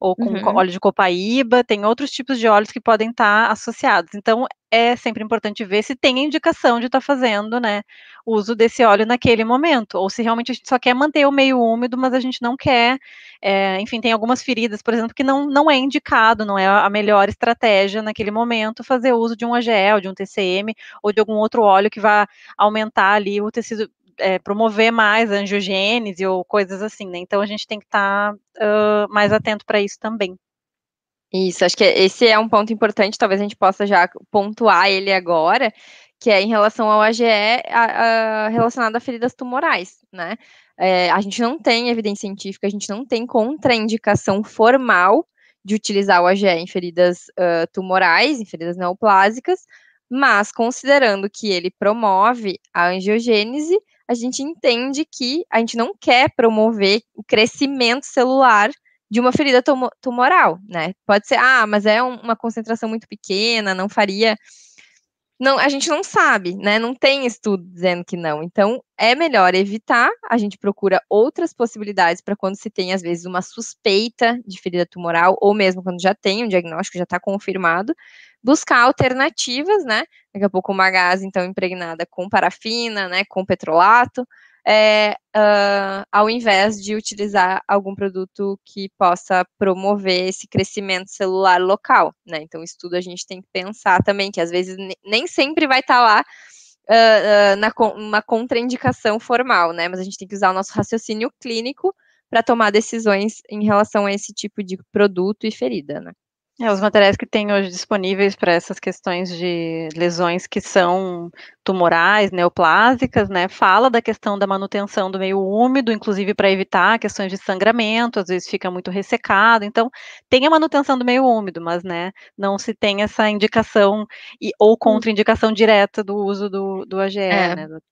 S1: ou com uhum. óleo de copaíba, tem outros tipos de óleos que podem estar tá associados. Então, é sempre importante ver se tem indicação de estar tá fazendo, né, uso desse óleo naquele momento, ou se realmente a gente só quer manter o meio úmido, mas a gente não quer, é, enfim, tem algumas feridas, por exemplo, que não, não é indicado, não é a melhor estratégia naquele momento fazer uso de um AGL, de um TCM, ou de algum outro óleo que vá aumentar ali o tecido, é, promover mais angiogênese ou coisas assim, né? Então a gente tem que estar tá, uh, mais atento para isso também. Isso, acho que esse é um ponto importante, talvez a gente possa já pontuar ele
S2: agora, que é em relação ao AGE a, a, relacionado a feridas tumorais, né? É, a gente não tem evidência científica, a gente não tem contraindicação formal de utilizar o AGE em feridas uh, tumorais, em feridas neoplásicas, mas considerando que ele promove a angiogênese, a gente entende que a gente não quer promover o crescimento celular de uma ferida tum tumoral, né? Pode ser, ah, mas é um, uma concentração muito pequena, não faria. Não, a gente não sabe, né? Não tem estudo dizendo que não. Então, é melhor evitar. A gente procura outras possibilidades para quando se tem, às vezes, uma suspeita de ferida tumoral, ou mesmo quando já tem um diagnóstico, já está confirmado, buscar alternativas, né? Daqui a pouco uma gás, então, impregnada com parafina, né? Com petrolato, é, uh, ao invés de utilizar algum produto que possa promover esse crescimento celular local, né? Então, isso tudo a gente tem que pensar também, que às vezes nem sempre vai estar tá lá uh, uh, na, uma contraindicação formal, né? Mas a gente tem que usar o nosso raciocínio clínico para tomar decisões em relação a esse tipo de produto e ferida, né?
S1: É, os materiais que tem hoje disponíveis para essas questões de lesões que são tumorais, neoplásicas, né, fala da questão da manutenção do meio úmido, inclusive para evitar questões de sangramento, às vezes fica muito ressecado, então tem a manutenção do meio úmido, mas, né, não se tem essa indicação e, ou hum. contraindicação direta do uso do, do AGE, é. né, do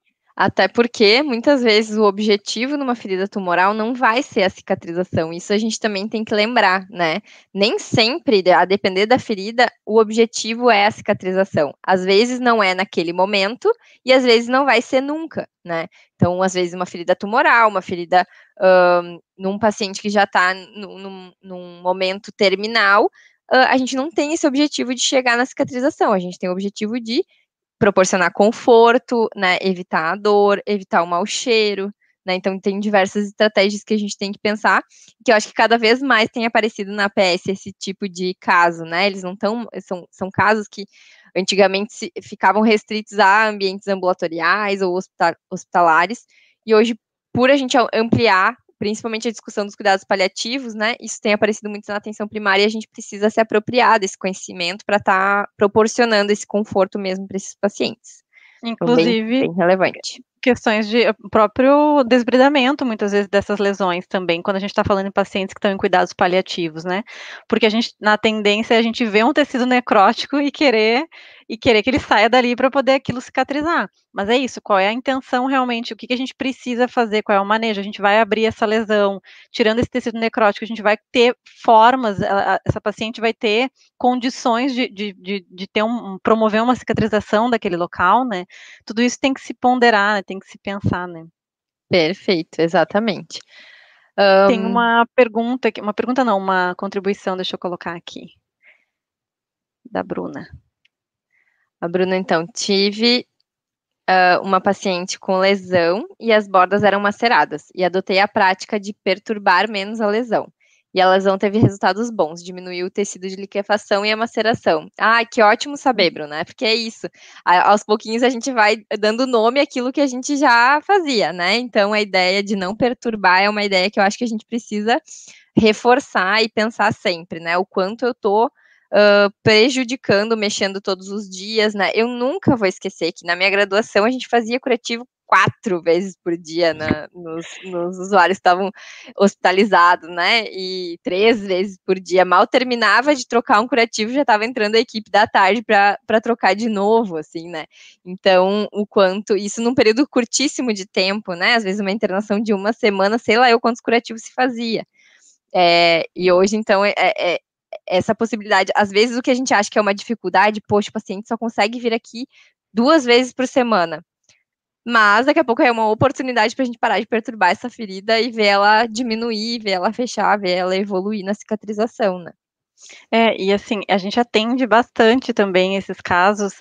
S1: até porque muitas vezes o objetivo
S2: numa ferida tumoral não vai ser a cicatrização. Isso a gente também tem que lembrar, né? Nem sempre, a depender da ferida, o objetivo é a cicatrização. Às vezes não é naquele momento e às vezes não vai ser nunca, né? Então, às vezes uma ferida tumoral, uma ferida num paciente que já está num, num momento terminal, a gente não tem esse objetivo de chegar na cicatrização, a gente tem o objetivo de proporcionar conforto, né, evitar a dor, evitar o mau cheiro, né, então tem diversas estratégias que a gente tem que pensar, que eu acho que cada vez mais tem aparecido na PS esse tipo de caso, né, eles não estão, são, são casos que antigamente se, ficavam restritos a ambientes ambulatoriais ou hospitalares, e hoje, por a gente ampliar principalmente a discussão dos cuidados paliativos, né? Isso tem aparecido muito na atenção primária e a gente precisa se apropriar desse conhecimento para estar tá proporcionando esse conforto mesmo para esses
S1: pacientes. Então, Inclusive, bem, bem relevante. Questões de próprio desbridamento, muitas vezes, dessas lesões também, quando a gente está falando em pacientes que estão em cuidados paliativos, né? Porque a gente, na tendência, a gente vê um tecido necrótico e querer e querer que ele saia dali para poder aquilo cicatrizar. Mas é isso, qual é a intenção realmente, o que, que a gente precisa fazer, qual é o manejo, a gente vai abrir essa lesão, tirando esse tecido necrótico, a gente vai ter formas, essa paciente vai ter condições de, de, de, de ter um, promover uma cicatrização daquele local, né? Tudo isso tem que se ponderar, né? tem que se pensar, né? Perfeito, exatamente. Um... Tem uma pergunta, uma pergunta não, uma contribuição, deixa eu colocar aqui, da Bruna. A Bruna, então,
S2: tive uh, uma paciente com lesão e as bordas eram maceradas, e adotei a prática de perturbar menos a lesão. E a lesão teve resultados bons, diminuiu o tecido de liquefação e a maceração. Ah, que ótimo saber, Bruna, é Porque é isso. A, aos pouquinhos a gente vai dando nome àquilo que a gente já fazia, né? Então a ideia de não perturbar é uma ideia que eu acho que a gente precisa reforçar e pensar sempre, né? O quanto eu tô uh, prejudicando, mexendo todos os dias, né? Eu nunca vou esquecer que na minha graduação a gente fazia curativo quatro vezes por dia na, né? nos, nos, usuários estavam hospitalizados, né? E três vezes por dia. Mal terminava de trocar um curativo, já estava entrando a equipe da tarde para trocar de novo, assim, né? Então, o quanto. Isso num período curtíssimo de tempo, né? Às vezes uma internação de uma semana, sei lá eu quantos curativos se fazia. É, e hoje, então, é, é, é essa possibilidade. Às vezes, o que a gente acha que é uma dificuldade, poxa, o paciente só consegue vir aqui duas vezes por semana. Mas daqui a pouco é uma oportunidade para a gente parar de perturbar essa ferida e ver ela diminuir, ver ela fechar, ver ela evoluir na cicatrização, né?
S1: É, e assim, a gente atende bastante também esses casos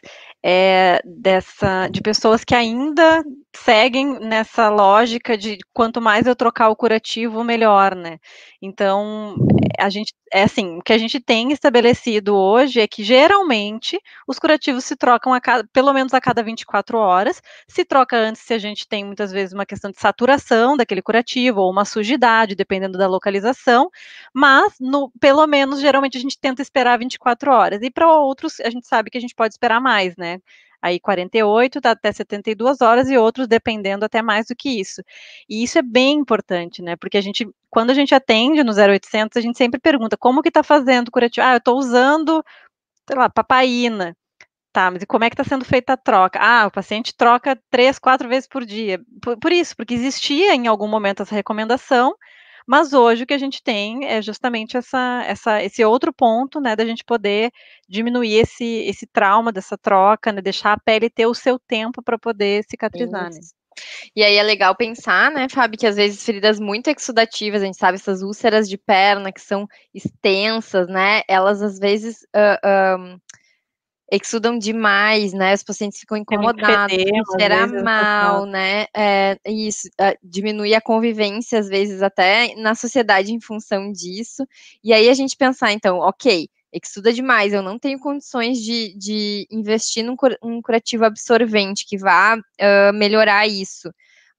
S1: é, dessa de pessoas que ainda seguem nessa lógica de quanto mais eu trocar o curativo, melhor, né? Então, é, a gente é assim, o que a gente tem estabelecido hoje é que geralmente os curativos se trocam a cada, pelo menos a cada 24 horas, se troca antes se a gente tem muitas vezes uma questão de saturação daquele curativo ou uma sujidade, dependendo da localização, mas no, pelo menos geralmente a gente tenta esperar 24 horas. E para outros a gente sabe que a gente pode esperar mais, né? aí 48 até 72 horas e outros dependendo até mais do que isso. E isso é bem importante, né? Porque a gente, quando a gente atende no 0800, a gente sempre pergunta como que está fazendo o curativo. Ah, eu estou usando, sei lá, papaina. Tá, mas e como é que está sendo feita a troca? Ah, o paciente troca três, quatro vezes por dia. Por, por isso, porque existia em algum momento essa recomendação, mas hoje o que a gente tem é justamente essa, essa, esse outro ponto, né, da gente poder diminuir esse, esse trauma dessa troca, né, deixar a pele ter o seu tempo para poder cicatrizar, né. Isso. né?
S2: E aí é legal pensar, né, Fábio, que às vezes feridas muito exudativas, a gente sabe, essas úlceras de perna que são extensas, né, elas às vezes uh, uh, é exudam demais, né? Os pacientes ficam é incomodados, será é mal, né? É, isso é, diminui a convivência, às vezes, até na sociedade em função disso. E aí a gente pensar, ah, então, ok, exuda demais, eu não tenho condições de, de investir num um curativo absorvente que vá uh, melhorar isso.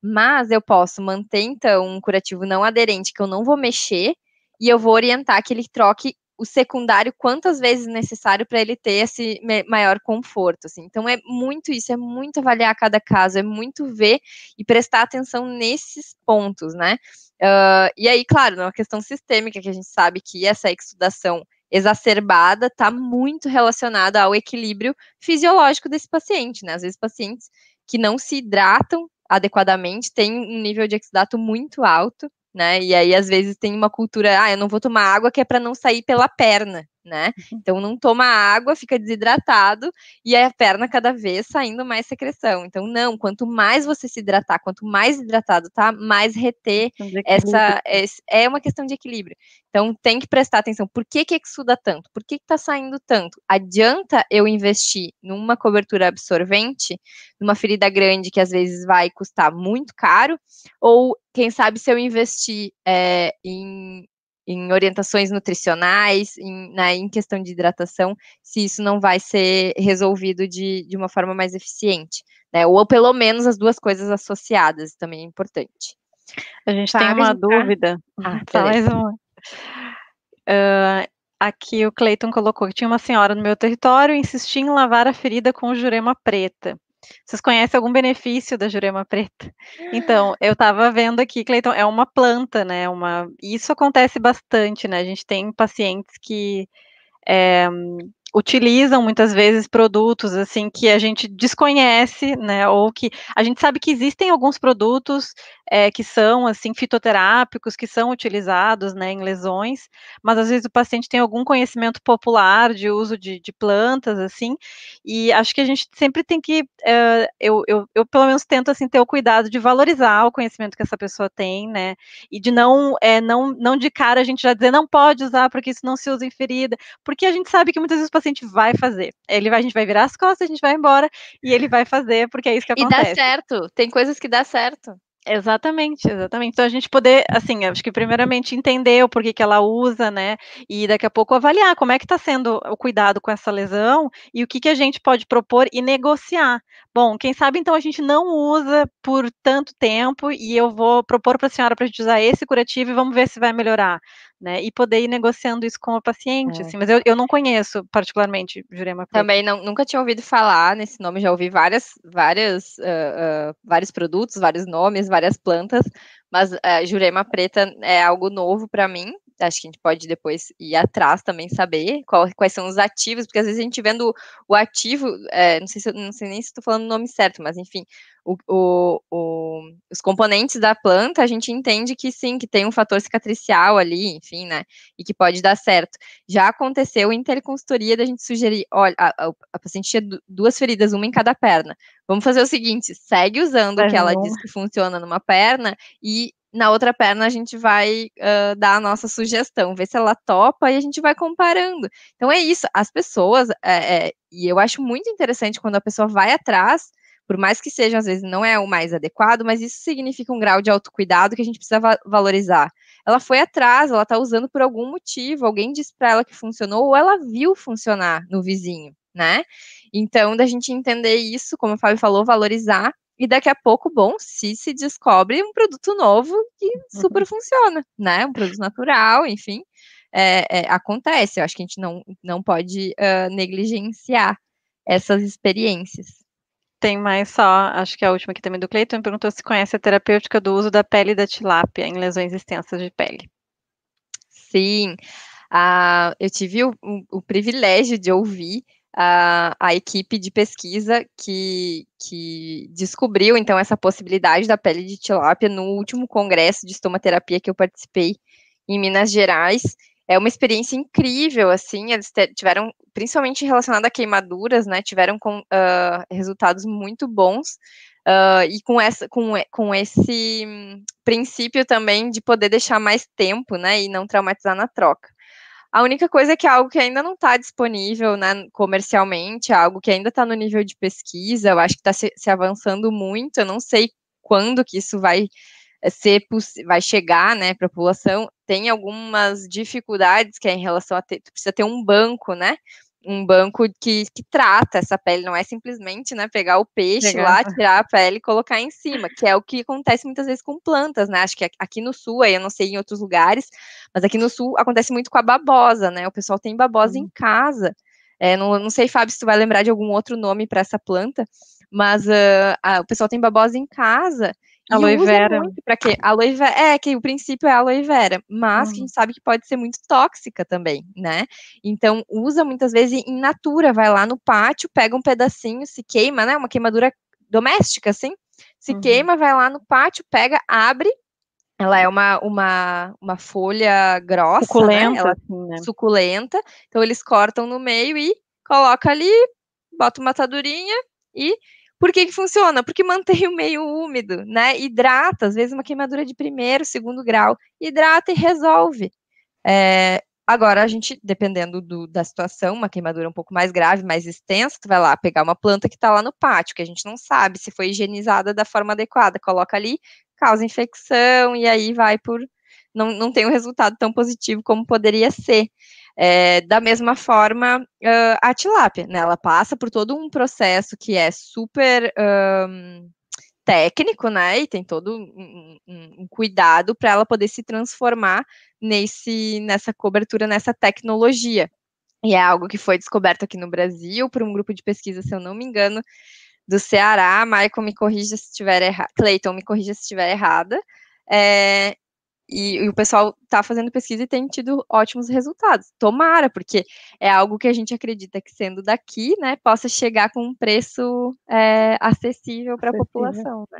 S2: Mas eu posso manter, então, um curativo não aderente que eu não vou mexer e eu vou orientar que ele troque o secundário quantas vezes necessário para ele ter esse maior conforto, assim. Então é muito isso, é muito avaliar cada caso, é muito ver e prestar atenção nesses pontos, né? Uh, e aí, claro, é uma questão sistêmica que a gente sabe que essa exudação exacerbada está muito relacionada ao equilíbrio fisiológico desse paciente, né? Às vezes pacientes que não se hidratam adequadamente têm um nível de exudato muito alto né? E aí às vezes tem uma cultura, ah, eu não vou tomar água que é para não sair pela perna né? Uhum. Então não toma água, fica desidratado e a perna cada vez saindo mais secreção. Então não, quanto mais você se hidratar, quanto mais hidratado tá, mais reter essa é uma questão de equilíbrio. Então tem que prestar atenção. Por que que exuda tanto? Por que que tá saindo tanto? Adianta eu investir numa cobertura absorvente, numa ferida grande que às vezes vai custar muito caro, ou quem sabe se eu investir é, em em orientações nutricionais, em, na, né, em questão de hidratação, se isso não vai ser resolvido de, de uma forma mais eficiente, né? Ou pelo menos as duas coisas associadas também é importante.
S1: A gente Sabe, tem uma dúvida. Ah, tá mais uma. Uh, aqui o Cleiton colocou que tinha uma senhora no meu território e insistia em lavar a ferida com jurema preta. Vocês conhecem algum benefício da jurema preta? Ah. Então, eu estava vendo aqui, Cleiton, é uma planta, né? Uma... Isso acontece bastante, né? A gente tem pacientes que é, utilizam muitas vezes produtos assim que a gente desconhece, né? Ou que a gente sabe que existem alguns produtos é, que são assim fitoterápicos que são utilizados, né, em lesões, mas às vezes o paciente tem algum conhecimento popular de uso de, de plantas, assim, e acho que a gente sempre tem que, é, eu, eu, eu, pelo menos tento assim ter o cuidado de valorizar o conhecimento que essa pessoa tem, né? E de não, é, não, não de cara a gente já dizer não pode usar porque isso não se usa em ferida, porque a gente sabe que muitas vezes o paciente vai fazer. Ele vai, a gente vai virar as costas, a gente vai embora e ele vai fazer, porque é isso que acontece. E dá certo, tem coisas que dá certo. Exatamente, exatamente. Então a gente poder, assim, acho que primeiramente entender o porquê que ela usa, né? E daqui a pouco avaliar como é que está sendo o cuidado com essa lesão e o que, que a gente pode propor e negociar. Bom, quem sabe então a gente não usa por tanto tempo e eu vou propor para a senhora para a gente usar esse curativo e vamos ver se vai melhorar né? E poder ir negociando isso com o paciente, é. assim, mas eu, eu não conheço particularmente Jurema Quick. Também não, nunca tinha ouvido
S2: falar nesse nome, já ouvi várias, várias, uh, uh, vários produtos, vários nomes, várias plantas, mas uh, Jurema Preta é algo novo para mim, acho que a gente pode depois ir atrás também saber qual, quais são os ativos, porque às vezes a gente vendo o ativo, é, não, sei se, não sei nem se estou falando o nome certo, mas enfim, o, o, o, os componentes da planta, a gente entende que sim, que tem um fator cicatricial ali, enfim, né, e que pode dar certo. Já aconteceu em interconsultoria da gente sugerir, olha, a, a, a paciente tinha duas feridas, uma em cada perna. Vamos fazer o seguinte, segue usando o que ela diz que funciona numa perna e na outra perna a gente vai uh, dar a nossa sugestão, ver se ela topa e a gente vai comparando. Então é isso, as pessoas, é, é, e eu acho muito interessante quando a pessoa vai atrás, por mais que seja, às vezes, não é o mais adequado, mas isso significa um grau de autocuidado que a gente precisa va valorizar. Ela foi atrás, ela está usando por algum motivo, alguém disse para ela que funcionou, ou ela viu funcionar no vizinho, né? Então, da gente entender isso, como o Fábio falou, valorizar e daqui a pouco, bom, se se descobre um produto novo que uhum. super funciona, né? Um produto natural, enfim, é, é, acontece. Eu acho que a gente não, não pode uh, negligenciar essas experiências.
S1: Tem mais só, acho que a última aqui também do Cleiton, perguntou se conhece a terapêutica do uso da pele da tilápia em lesões extensas de pele. Sim, ah, eu
S2: tive o, o, o privilégio de ouvir a, a equipe de pesquisa que, que descobriu, então, essa possibilidade da pele de tilápia no último congresso de estomaterapia que eu participei em Minas Gerais. É uma experiência incrível, assim, eles tiveram, principalmente relacionada a queimaduras, né, tiveram com, uh, resultados muito bons, Uh, e com, essa, com, com esse princípio também de poder deixar mais tempo, né, e não traumatizar na troca. A única coisa é que é algo que ainda não está disponível né, comercialmente, é algo que ainda está no nível de pesquisa, eu acho que está se, se, avançando muito, eu não sei quando que isso vai eh, ser vai chegar né, para a população. Tem algumas dificuldades que é em relação a ter, tu precisa ter um banco, né? um banco que, que trata essa pele, não é simplesmente né, pegar o peixe Legal. lá, tirar a pele e colocar em cima, que é o que acontece muitas vezes com plantas, né? Acho que aqui no sul, aí eu não sei em outros lugares, mas aqui no sul acontece muito com a babosa, né? O pessoal tem babosa hum. em casa. É, não, não sei, Fábio, se tu vai lembrar de algum outro nome para essa planta, mas uh, a, o pessoal tem babosa em casa Aloe vera. Para quê? Aloe vera. É, que o princípio é aloe vera, mas que a uhum. gente sabe que pode ser muito tóxica também, né? Então, usa muitas vezes em natura, vai lá no pátio, pega um pedacinho, se queima, né? Uma queimadura doméstica, assim. Se uhum. queima, vai lá no pátio, pega, abre. Ela é uma, uma, uma folha grossa, né? suculenta, né? Ela, assim, né? suculenta. Então eles cortam no meio e coloca ali, bota uma atadurinha e por que, que funciona? Porque mantém o meio úmido, né? Hidrata, às vezes uma queimadura de primeiro, segundo grau, hidrata e resolve. É, agora, a gente, dependendo do, da situação, uma queimadura um pouco mais grave, mais extensa, tu vai lá pegar uma planta que está lá no pátio, que a gente não sabe se foi higienizada da forma adequada, coloca ali, causa infecção e aí vai por. Não, não tem um resultado tão positivo como poderia ser. É, da mesma forma, uh, a tilápia, né? Ela passa por todo um processo que é super um, técnico, né? E tem todo um, um, um cuidado para ela poder se transformar nesse, nessa cobertura, nessa tecnologia. E é algo que foi descoberto aqui no Brasil por um grupo de pesquisa, se eu não me engano, do Ceará. Michael me corrija se estiver errada. Clayton me corrija se estiver errada. É, e, e o pessoal está fazendo pesquisa e tem tido ótimos resultados. Tomara, porque é algo que a gente acredita que sendo daqui, né, possa chegar com um preço
S1: é, acessível para a
S2: população. Né?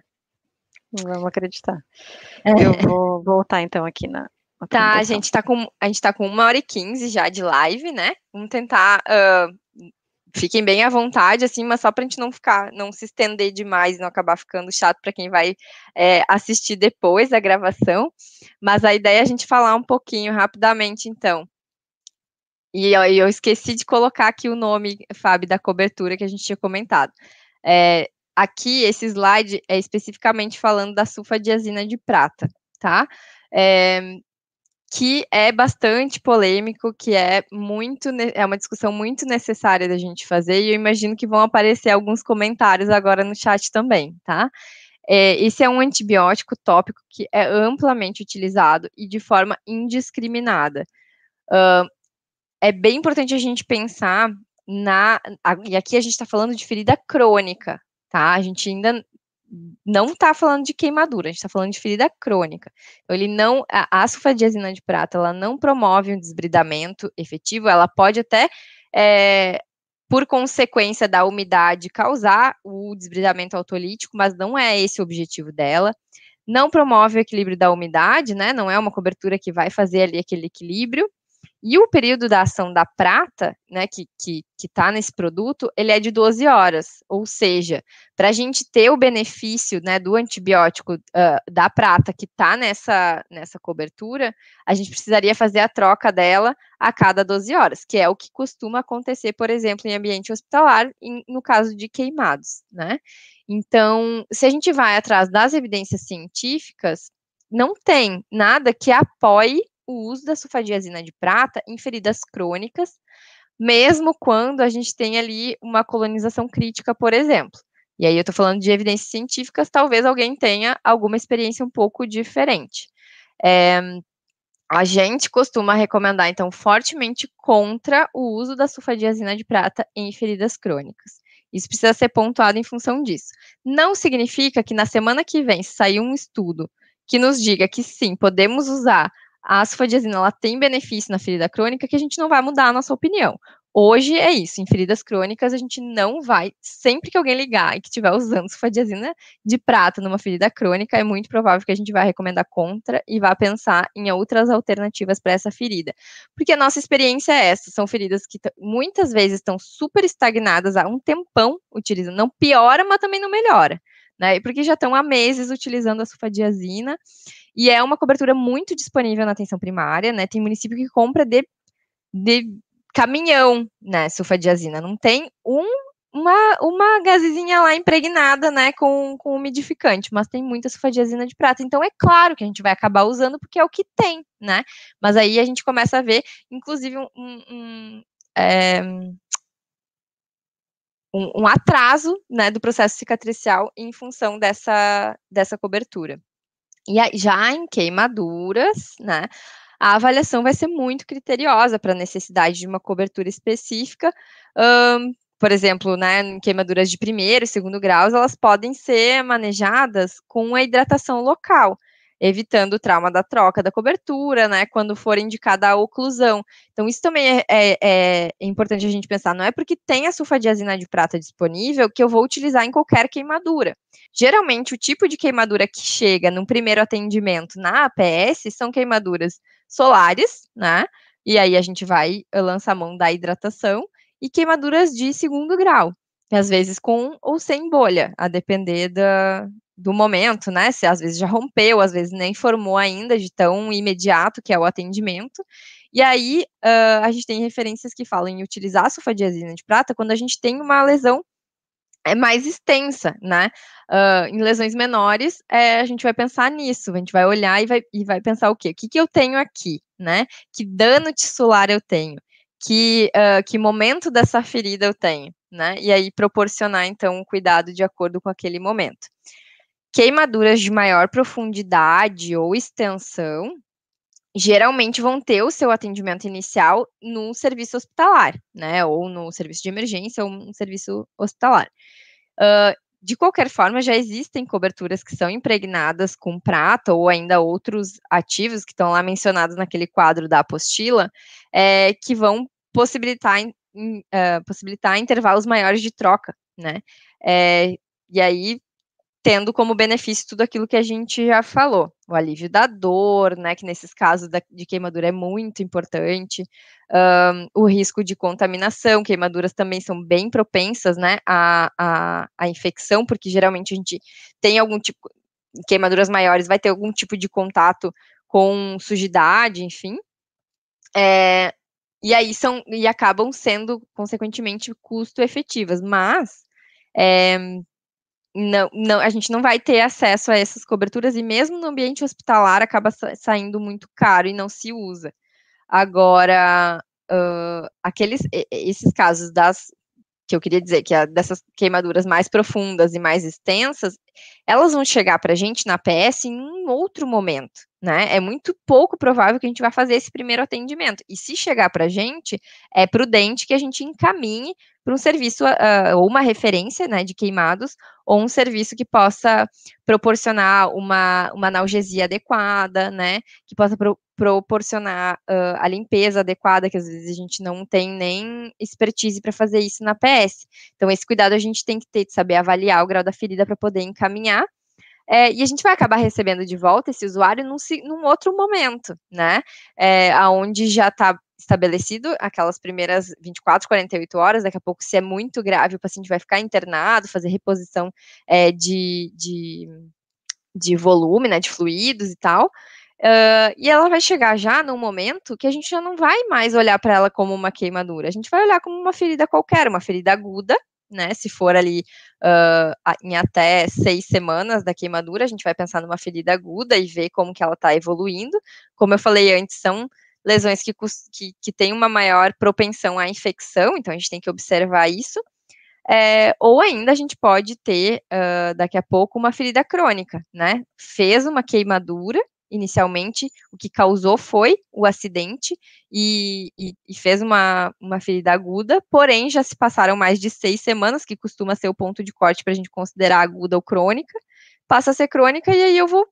S1: Vamos acreditar. É. Eu vou voltar então aqui na. tá, a gente
S2: está com, a gente tá com uma hora e quinze já de live, né? Vamos tentar uh, fiquem bem à vontade, assim, mas só para a gente não ficar, não se estender demais, não acabar ficando chato para quem vai é, assistir depois da gravação. Mas a ideia é a gente falar um pouquinho rapidamente, então. E eu, eu esqueci de colocar aqui o nome, Fábio, da cobertura que a gente tinha comentado. É, aqui, esse slide é especificamente falando da sulfadiazina de prata, tá? É, que é bastante polêmico, que é muito é uma discussão muito necessária da gente fazer, e eu imagino que vão aparecer alguns comentários agora no chat também, tá? É, esse é um antibiótico tópico que é amplamente utilizado e de forma indiscriminada. Uh, é bem importante a gente pensar na. E aqui a gente está falando de ferida crônica, tá? A gente ainda não está falando de queimadura, a gente está falando de ferida crônica. Então, ele não, a, a sulfadiazina de prata, ela não promove um desbridamento efetivo, ela pode até, é, por consequência da umidade, causar o desbridamento autolítico, mas não é esse o objetivo dela. Não promove o equilíbrio da umidade, né? Não é uma cobertura que vai fazer ali aquele equilíbrio. E o período da ação da prata, né, que está que, que tá nesse produto, ele é de 12 horas. Ou seja, para a gente ter o benefício né, do antibiótico uh, da prata que está nessa, nessa cobertura, a gente precisaria fazer a troca dela a cada 12 horas, que é o que costuma acontecer, por exemplo, em ambiente hospitalar, em, no caso de queimados. Né? Então, se a gente vai atrás das evidências científicas, não tem nada que apoie o uso da sulfadiazina de prata em feridas crônicas, mesmo quando a gente tem ali uma colonização crítica, por exemplo. E aí eu estou falando de evidências científicas, talvez alguém tenha alguma experiência um pouco diferente. É, a gente costuma recomendar, então, fortemente contra o uso da sulfadiazina de prata em feridas crônicas. Isso precisa ser pontuado em função disso. Não significa que na semana que vem, sair um estudo que nos diga que sim, podemos usar a sulfadiazina ela tem benefício na ferida crônica que a gente não vai mudar a nossa opinião. Hoje é isso, em feridas crônicas a gente não vai, sempre que alguém ligar e que estiver usando sulfadiazina de prata numa ferida crônica, é muito provável que a gente vai recomendar contra e vá pensar em outras alternativas para essa ferida. Porque a nossa experiência é essa, são feridas que muitas vezes estão super estagnadas há um tempão utilizando, não piora, mas também não melhora. Né, porque já estão há meses utilizando a sulfadiazina e é uma cobertura muito disponível na atenção primária, né? Tem município que compra de, de caminhão, né? Sulfadiazina. Não tem um, uma, uma gazezinha lá impregnada, né? Com, com umidificante, mas tem muita sufadiazina de prata. Então é claro que a gente vai acabar usando porque é o que tem, né? Mas aí a gente começa a ver, inclusive, um. um é, um, um, atraso né, do processo cicatricial em função dessa, dessa cobertura. E já em queimaduras, né, a avaliação vai ser muito criteriosa para a necessidade de uma cobertura específica. Um, por exemplo, né, queimaduras de primeiro e segundo graus, elas podem ser manejadas com a hidratação local evitando o trauma da troca da cobertura, né, quando for indicada a oclusão. Então, isso também é, é, é importante a gente pensar, não é porque tem a sulfadiazina de prata disponível que eu vou utilizar em qualquer queimadura. Geralmente, o tipo de queimadura que chega no primeiro atendimento na APS são queimaduras solares, né, e aí a gente vai eh, lançar a mão da hidratação, e queimaduras de segundo grau, às vezes com ou sem bolha, a depender da, do momento, né? Se às vezes já rompeu, às vezes nem formou ainda de tão imediato que é o atendimento. E aí uh, a gente tem referências que falam em utilizar a sulfadiazina de prata quando a gente tem uma lesão é mais extensa, né? Uh, em lesões menores, é, a gente vai pensar nisso, a gente vai olhar e vai, e vai pensar o quê? O que, que eu tenho aqui, né? Que dano tissular eu tenho? Que, uh, que momento dessa ferida eu tenho, né? E aí proporcionar, então, o um cuidado de acordo com aquele momento. Queimaduras de maior profundidade ou extensão geralmente vão ter o seu atendimento inicial num serviço hospitalar, né? Ou no serviço de emergência ou um serviço hospitalar. Uh, de qualquer forma, já existem coberturas que são impregnadas com prata ou ainda outros ativos que estão lá mencionados naquele quadro da apostila, é, que vão possibilitar, in, uh, possibilitar intervalos maiores de troca, né? É, e aí tendo como benefício tudo aquilo que a gente já falou, o alívio da dor, né, que nesses casos da, de queimadura é muito importante, um, o risco de contaminação, queimaduras também são bem propensas, né, à, à, à infecção, porque geralmente a gente tem algum tipo, queimaduras maiores, vai ter algum tipo de contato com sujidade, enfim, é, e aí são, e acabam sendo, consequentemente, custo efetivas, mas... É, não, não, a gente não vai ter acesso a essas coberturas e mesmo no ambiente hospitalar acaba saindo muito caro e não se usa. Agora, uh, aqueles, esses casos das que eu queria dizer que a, dessas queimaduras mais profundas e mais extensas, elas vão chegar para a gente na PS em um outro momento, né? É muito pouco provável que a gente vá fazer esse primeiro atendimento. E se chegar para a gente, é prudente que a gente encaminhe para um serviço uh, ou uma referência né, de queimados, ou um serviço que possa proporcionar uma, uma analgesia adequada, né, que possa pro, proporcionar uh, a limpeza adequada, que às vezes a gente não tem nem expertise para fazer isso na PS. Então, esse cuidado a gente tem que ter de saber avaliar o grau da ferida para poder encaminhar. É, e a gente vai acabar recebendo de volta esse usuário num, num outro momento, né? É, onde já está estabelecido, aquelas primeiras 24, 48 horas, daqui a pouco, se é muito grave, o paciente vai ficar internado, fazer reposição é, de, de, de volume, né, de fluidos e tal. Uh, e ela vai chegar já num momento que a gente já não vai mais olhar para ela como uma queimadura, a gente vai olhar como uma ferida qualquer, uma ferida aguda, né? Se for ali uh, em até seis semanas da queimadura, a gente vai pensar numa ferida aguda e ver como que ela está evoluindo. Como eu falei antes, são lesões que, que, que têm uma maior propensão à infecção, então a gente tem que observar isso. É, ou ainda a gente pode ter, uh, daqui a pouco, uma ferida crônica, né? Fez uma queimadura, inicialmente, o que causou foi o acidente e, e, e, fez uma, uma ferida aguda, porém já se passaram mais de seis semanas, que costuma ser o ponto de corte para a gente considerar aguda ou crônica, passa a ser crônica e aí eu vou,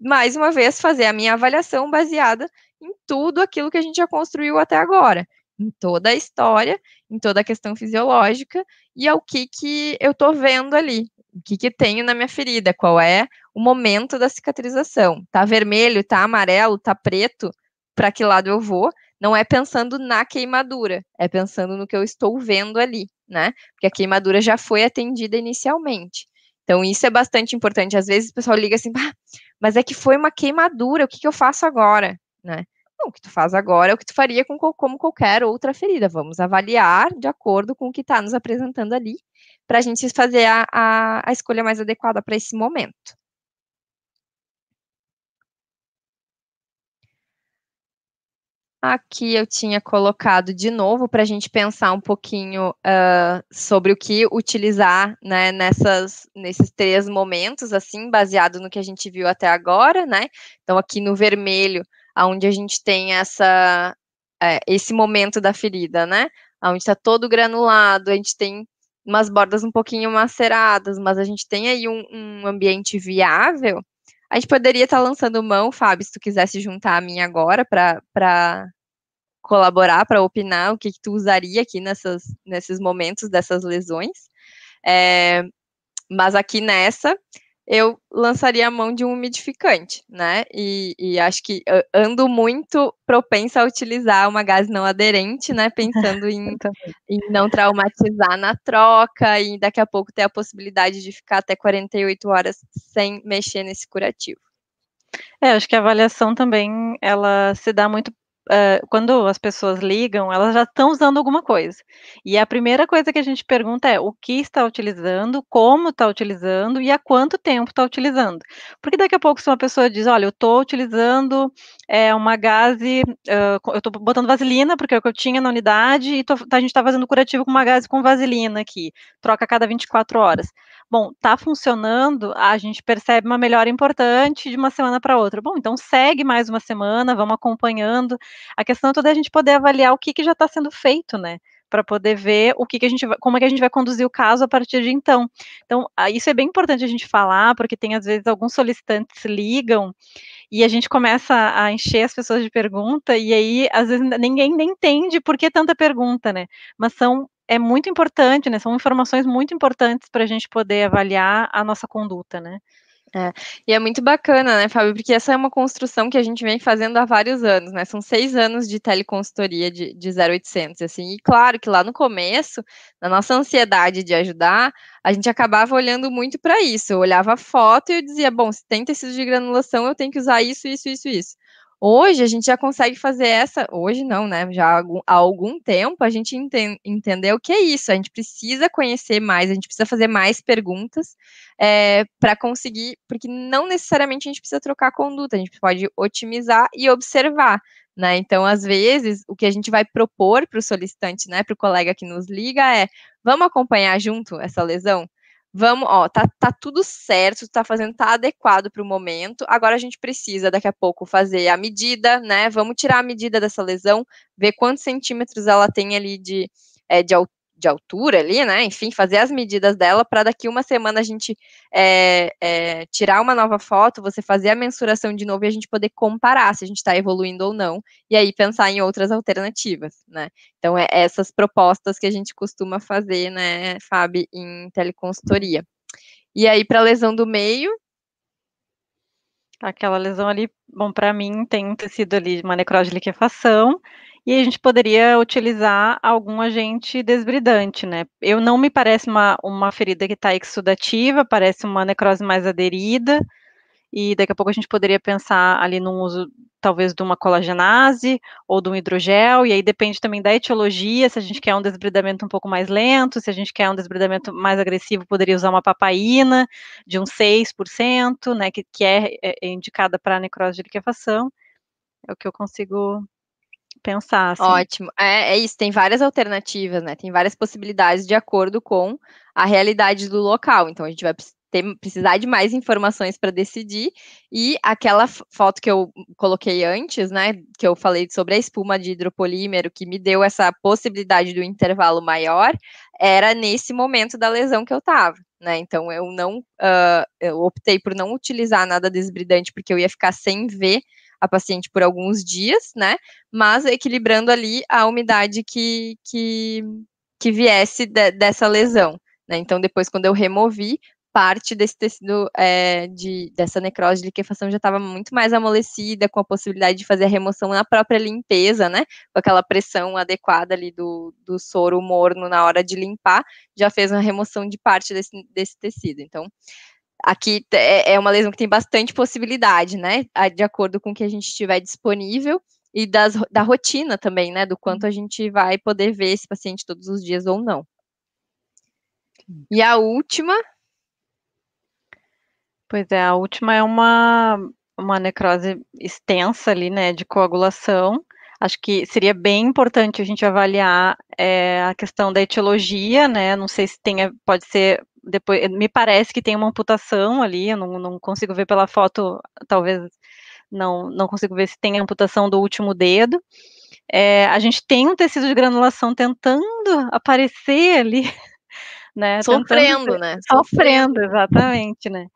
S2: mais uma vez, fazer a minha avaliação baseada em tudo aquilo que a gente já construiu até agora, em toda a história, em toda a questão fisiológica e ao é que, que eu estou vendo ali, o que, que tenho na minha ferida, qual é o momento da cicatrização. Tá vermelho, tá amarelo, tá preto, para que lado eu vou? Não é pensando na queimadura, é pensando no que eu estou vendo ali, né? Porque a queimadura já foi atendida inicialmente. Então, isso é bastante importante. Às vezes o pessoal liga assim, ah, mas é que foi uma queimadura, o que, que eu faço agora? né? Não, o que tu faz agora é o que tu faria com, como qualquer outra ferida. Vamos avaliar de acordo com o que está nos apresentando ali, para a gente fazer a, a, a escolha mais adequada para esse momento. Aqui eu tinha colocado de novo para a gente pensar um pouquinho uh, sobre o que utilizar né, nessas, nesses três momentos, assim, baseado no que a gente viu até agora, né? Então, aqui no vermelho, onde a gente tem essa, é, esse momento da ferida, né? Onde está todo granulado, a gente tem umas bordas um pouquinho maceradas, mas a gente tem aí um, um ambiente viável, a gente poderia estar tá lançando mão, Fábio, se tu quisesse juntar a mim agora para colaborar, para opinar o que, que, tu usaria aqui nessas, nesses momentos dessas lesões. É, mas aqui nessa, eu lançaria a mão de um umidificante, né? E, e, acho que ah, ando muito propensa a utilizar uma gás não aderente, né? Pensando em, em, não traumatizar na troca e daqui a pouco ter a possibilidade de ficar até 48 horas sem mexer nesse curativo.
S1: É, acho que a avaliação também ela se dá muito uh, quando as pessoas ligam, elas já estão usando alguma coisa. E a primeira coisa que a gente pergunta é o que está utilizando, como está utilizando e há quanto tempo está utilizando. Porque daqui a pouco, se uma pessoa diz, olha, eu estou utilizando é, uma gase, uh, ah, eu estou botando vaselina, porque é o que eu tinha na unidade, e tô, a gente está fazendo curativo com uma gase com vaselina aqui, troca a cada 24 horas. Bom, está funcionando, a gente percebe uma melhora importante de uma semana para outra. Bom, então segue mais uma semana, vamos acompanhando a questão toda é a gente poder avaliar o que, que já está sendo feito, né? para poder ver o que, que a gente vai, como é que a gente vai conduzir o caso a partir de então. Então, isso é bem importante a gente falar, porque tem às vezes alguns solicitantes ligam e a gente começa a encher as pessoas de pergunta e aí às vezes ninguém nem entende por que tanta pergunta, né? Mas são é muito importante, né? São informações muito importantes para a gente poder avaliar a nossa conduta, né? É, e é muito bacana, né, Fábio? Porque essa é uma construção
S2: que a gente vem fazendo há vários anos, né? São seis anos de teleconsultoria de, de 0800, assim. E claro que lá no começo, na nossa ansiedade de ajudar, a gente acabava olhando muito para isso. Eu olhava a foto e eu dizia, bom, se tem tecido de granulação, eu tenho que usar isso, isso, isso, isso. Hoje a gente já consegue fazer essa, hoje não, né? Já há algum, há algum tempo a gente entendeu entendeu que é isso, a gente precisa conhecer mais, a gente precisa fazer mais perguntas é, eh, para conseguir, porque não necessariamente a gente precisa trocar conduta, a gente pode otimizar e observar. Né? Então, às vezes, o que a gente vai propor para o solicitante, né, para o colega que nos liga, é vamos acompanhar junto essa lesão? vamos, ó, tá, tá tudo certo, tá fazendo, tá adequado para o momento. Agora a gente precisa daqui a pouco fazer a medida, né? Vamos tirar a medida dessa lesão, ver quantos centímetros ela tem ali de, é, de, de altura ali, né? Enfim, fazer as medidas dela para daqui uma semana a gente é, é, tirar uma nova foto, você fazer a mensuração de novo e a gente poder comparar se a gente está evoluindo ou não, e aí pensar em outras alternativas, né? Então, é essas propostas que a gente costuma fazer, né, Fábio, em teleconsultoria. E aí, para lesão do meio,
S1: aquela lesão ali, bom, para mim tem um tecido ali de uma necrose de liquefação, e a gente poderia utilizar algum agente desbridante, né? Eu não me parece uma, uma ferida que está exudativa, parece uma necrose mais aderida, e daqui a pouco a gente poderia pensar ali num uso, talvez, de uma colagenase ou de um hidrogel, e aí depende também da etiologia, se a gente quer um desbridamento um pouco mais lento, se a gente quer um desbridamento mais agressivo, poderia usar uma papaína de uns 6%, né, que, que é, é, é indicada para necrose de liquefação, é o que eu consigo pensar. Assim. Ótimo. É, é isso, tem várias
S2: alternativas, né? Tem várias possibilidades de acordo com a realidade do local. Então, a gente vai ter, precisar de mais informações para decidir. E aquela foto que eu coloquei antes, né, que eu falei sobre a espuma de hidropolímero, que me deu essa possibilidade do intervalo maior, era nesse momento da lesão que eu estava. Né? Então eu não uh, eu optei por não utilizar nada desbridante porque eu ia ficar sem ver a paciente por alguns dias, né? Mas equilibrando ali a umidade que, que, que viesse de, dessa lesão. Né? Então, depois, quando eu removi, parte desse tecido é, de, dessa necrose de liquefação já estava muito mais amolecida, com a possibilidade de fazer a remoção na própria limpeza, né? Com aquela pressão adequada ali do, do soro morno na hora de limpar, já fez uma remoção de parte desse, desse tecido. Então, aqui é, é uma lesão que tem bastante possibilidade, né? De acordo com o que a gente tiver disponível e das, da rotina também, né? Do quanto a gente vai poder ver
S1: esse paciente todos os dias ou não. E a última. Pois é, a última é uma, uma necrose extensa ali, né? De coagulação. Acho que seria bem importante a gente avaliar é, a questão da etiologia, né? Não sei se tem, pode ser depois eh, me parece que tem uma amputação ali, eu não, não consigo ver pela foto, talvez não, não consigo ver se tem amputação do último dedo. É, a gente tem um tecido de granulação tentando aparecer ali, né? Sofrendo, tentando, né? Sofrendo, exatamente, né?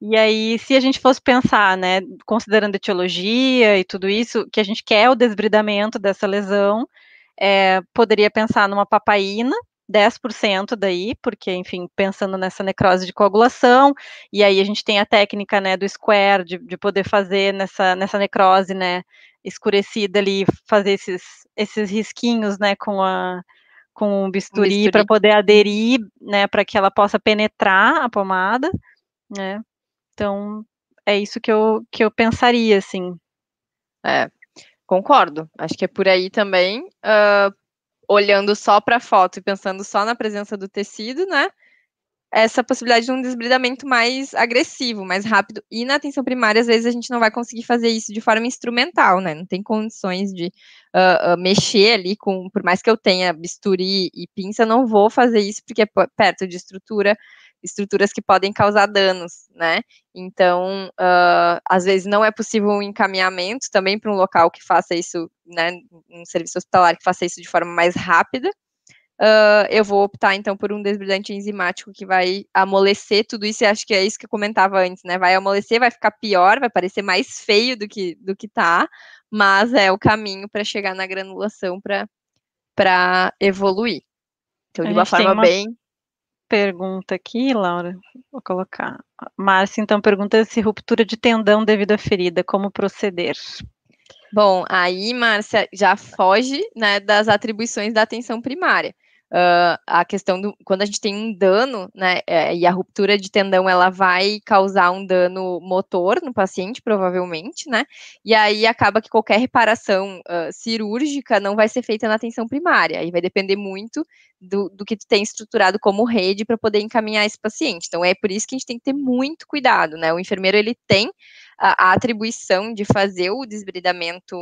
S1: E aí, se a gente fosse pensar, né, considerando etiologia e tudo isso, que a gente quer o desbridamento dessa lesão, é, poderia pensar numa papaína, 10% daí, porque, enfim, pensando nessa necrose de coagulação, e aí a gente tem a técnica, né, do square, de, de poder fazer nessa, nessa necrose, né, escurecida ali, fazer esses, esses risquinhos, né, com a com o bisturi, bisturi. para poder aderir, uhum. né, para que ela possa penetrar a pomada, né, então é isso que eu, que eu pensaria, assim. É, concordo, acho que é por aí também, uh olhando
S2: só para a foto e pensando só na presença do tecido, né? Essa possibilidade de um desbridamento mais agressivo, mais rápido. E na atenção primária, às vezes, a gente não vai conseguir fazer isso de forma instrumental, né? Não tem condições de uh, uh, mexer ali com. Por mais que eu tenha bisturi e pinça, não vou fazer isso, porque é perto de estrutura estruturas que podem causar danos, né? Então, uh, às vezes não é possível um encaminhamento também para um local que faça isso, né? Um serviço hospitalar que faça isso de forma mais rápida. Uh, eu vou optar então por um desbridante enzimático que vai amolecer tudo isso, e acho que é isso que eu comentava antes, né? Vai amolecer, vai ficar pior, vai parecer mais feio do que do que tá, mas é o caminho para chegar na granulação
S1: para evoluir. Então, de uma forma uma... bem pergunta aqui, Laura, vou colocar. Márcia, então, pergunta se ruptura de tendão devido à ferida, como proceder?
S2: Bom, aí, Márcia, já foge né, das atribuições da atenção primária uh, a questão do quando a gente tem um dano, né, é, e a ruptura de tendão ela vai causar um dano motor no paciente, provavelmente, né, e aí acaba que qualquer reparação uh, cirúrgica não vai ser feita na atenção primária, e vai depender muito do, do que tu tem estruturado como rede para poder encaminhar esse paciente. Então é por isso que a gente tem que ter muito cuidado, né, o enfermeiro ele tem a, a atribuição de fazer o desbridamento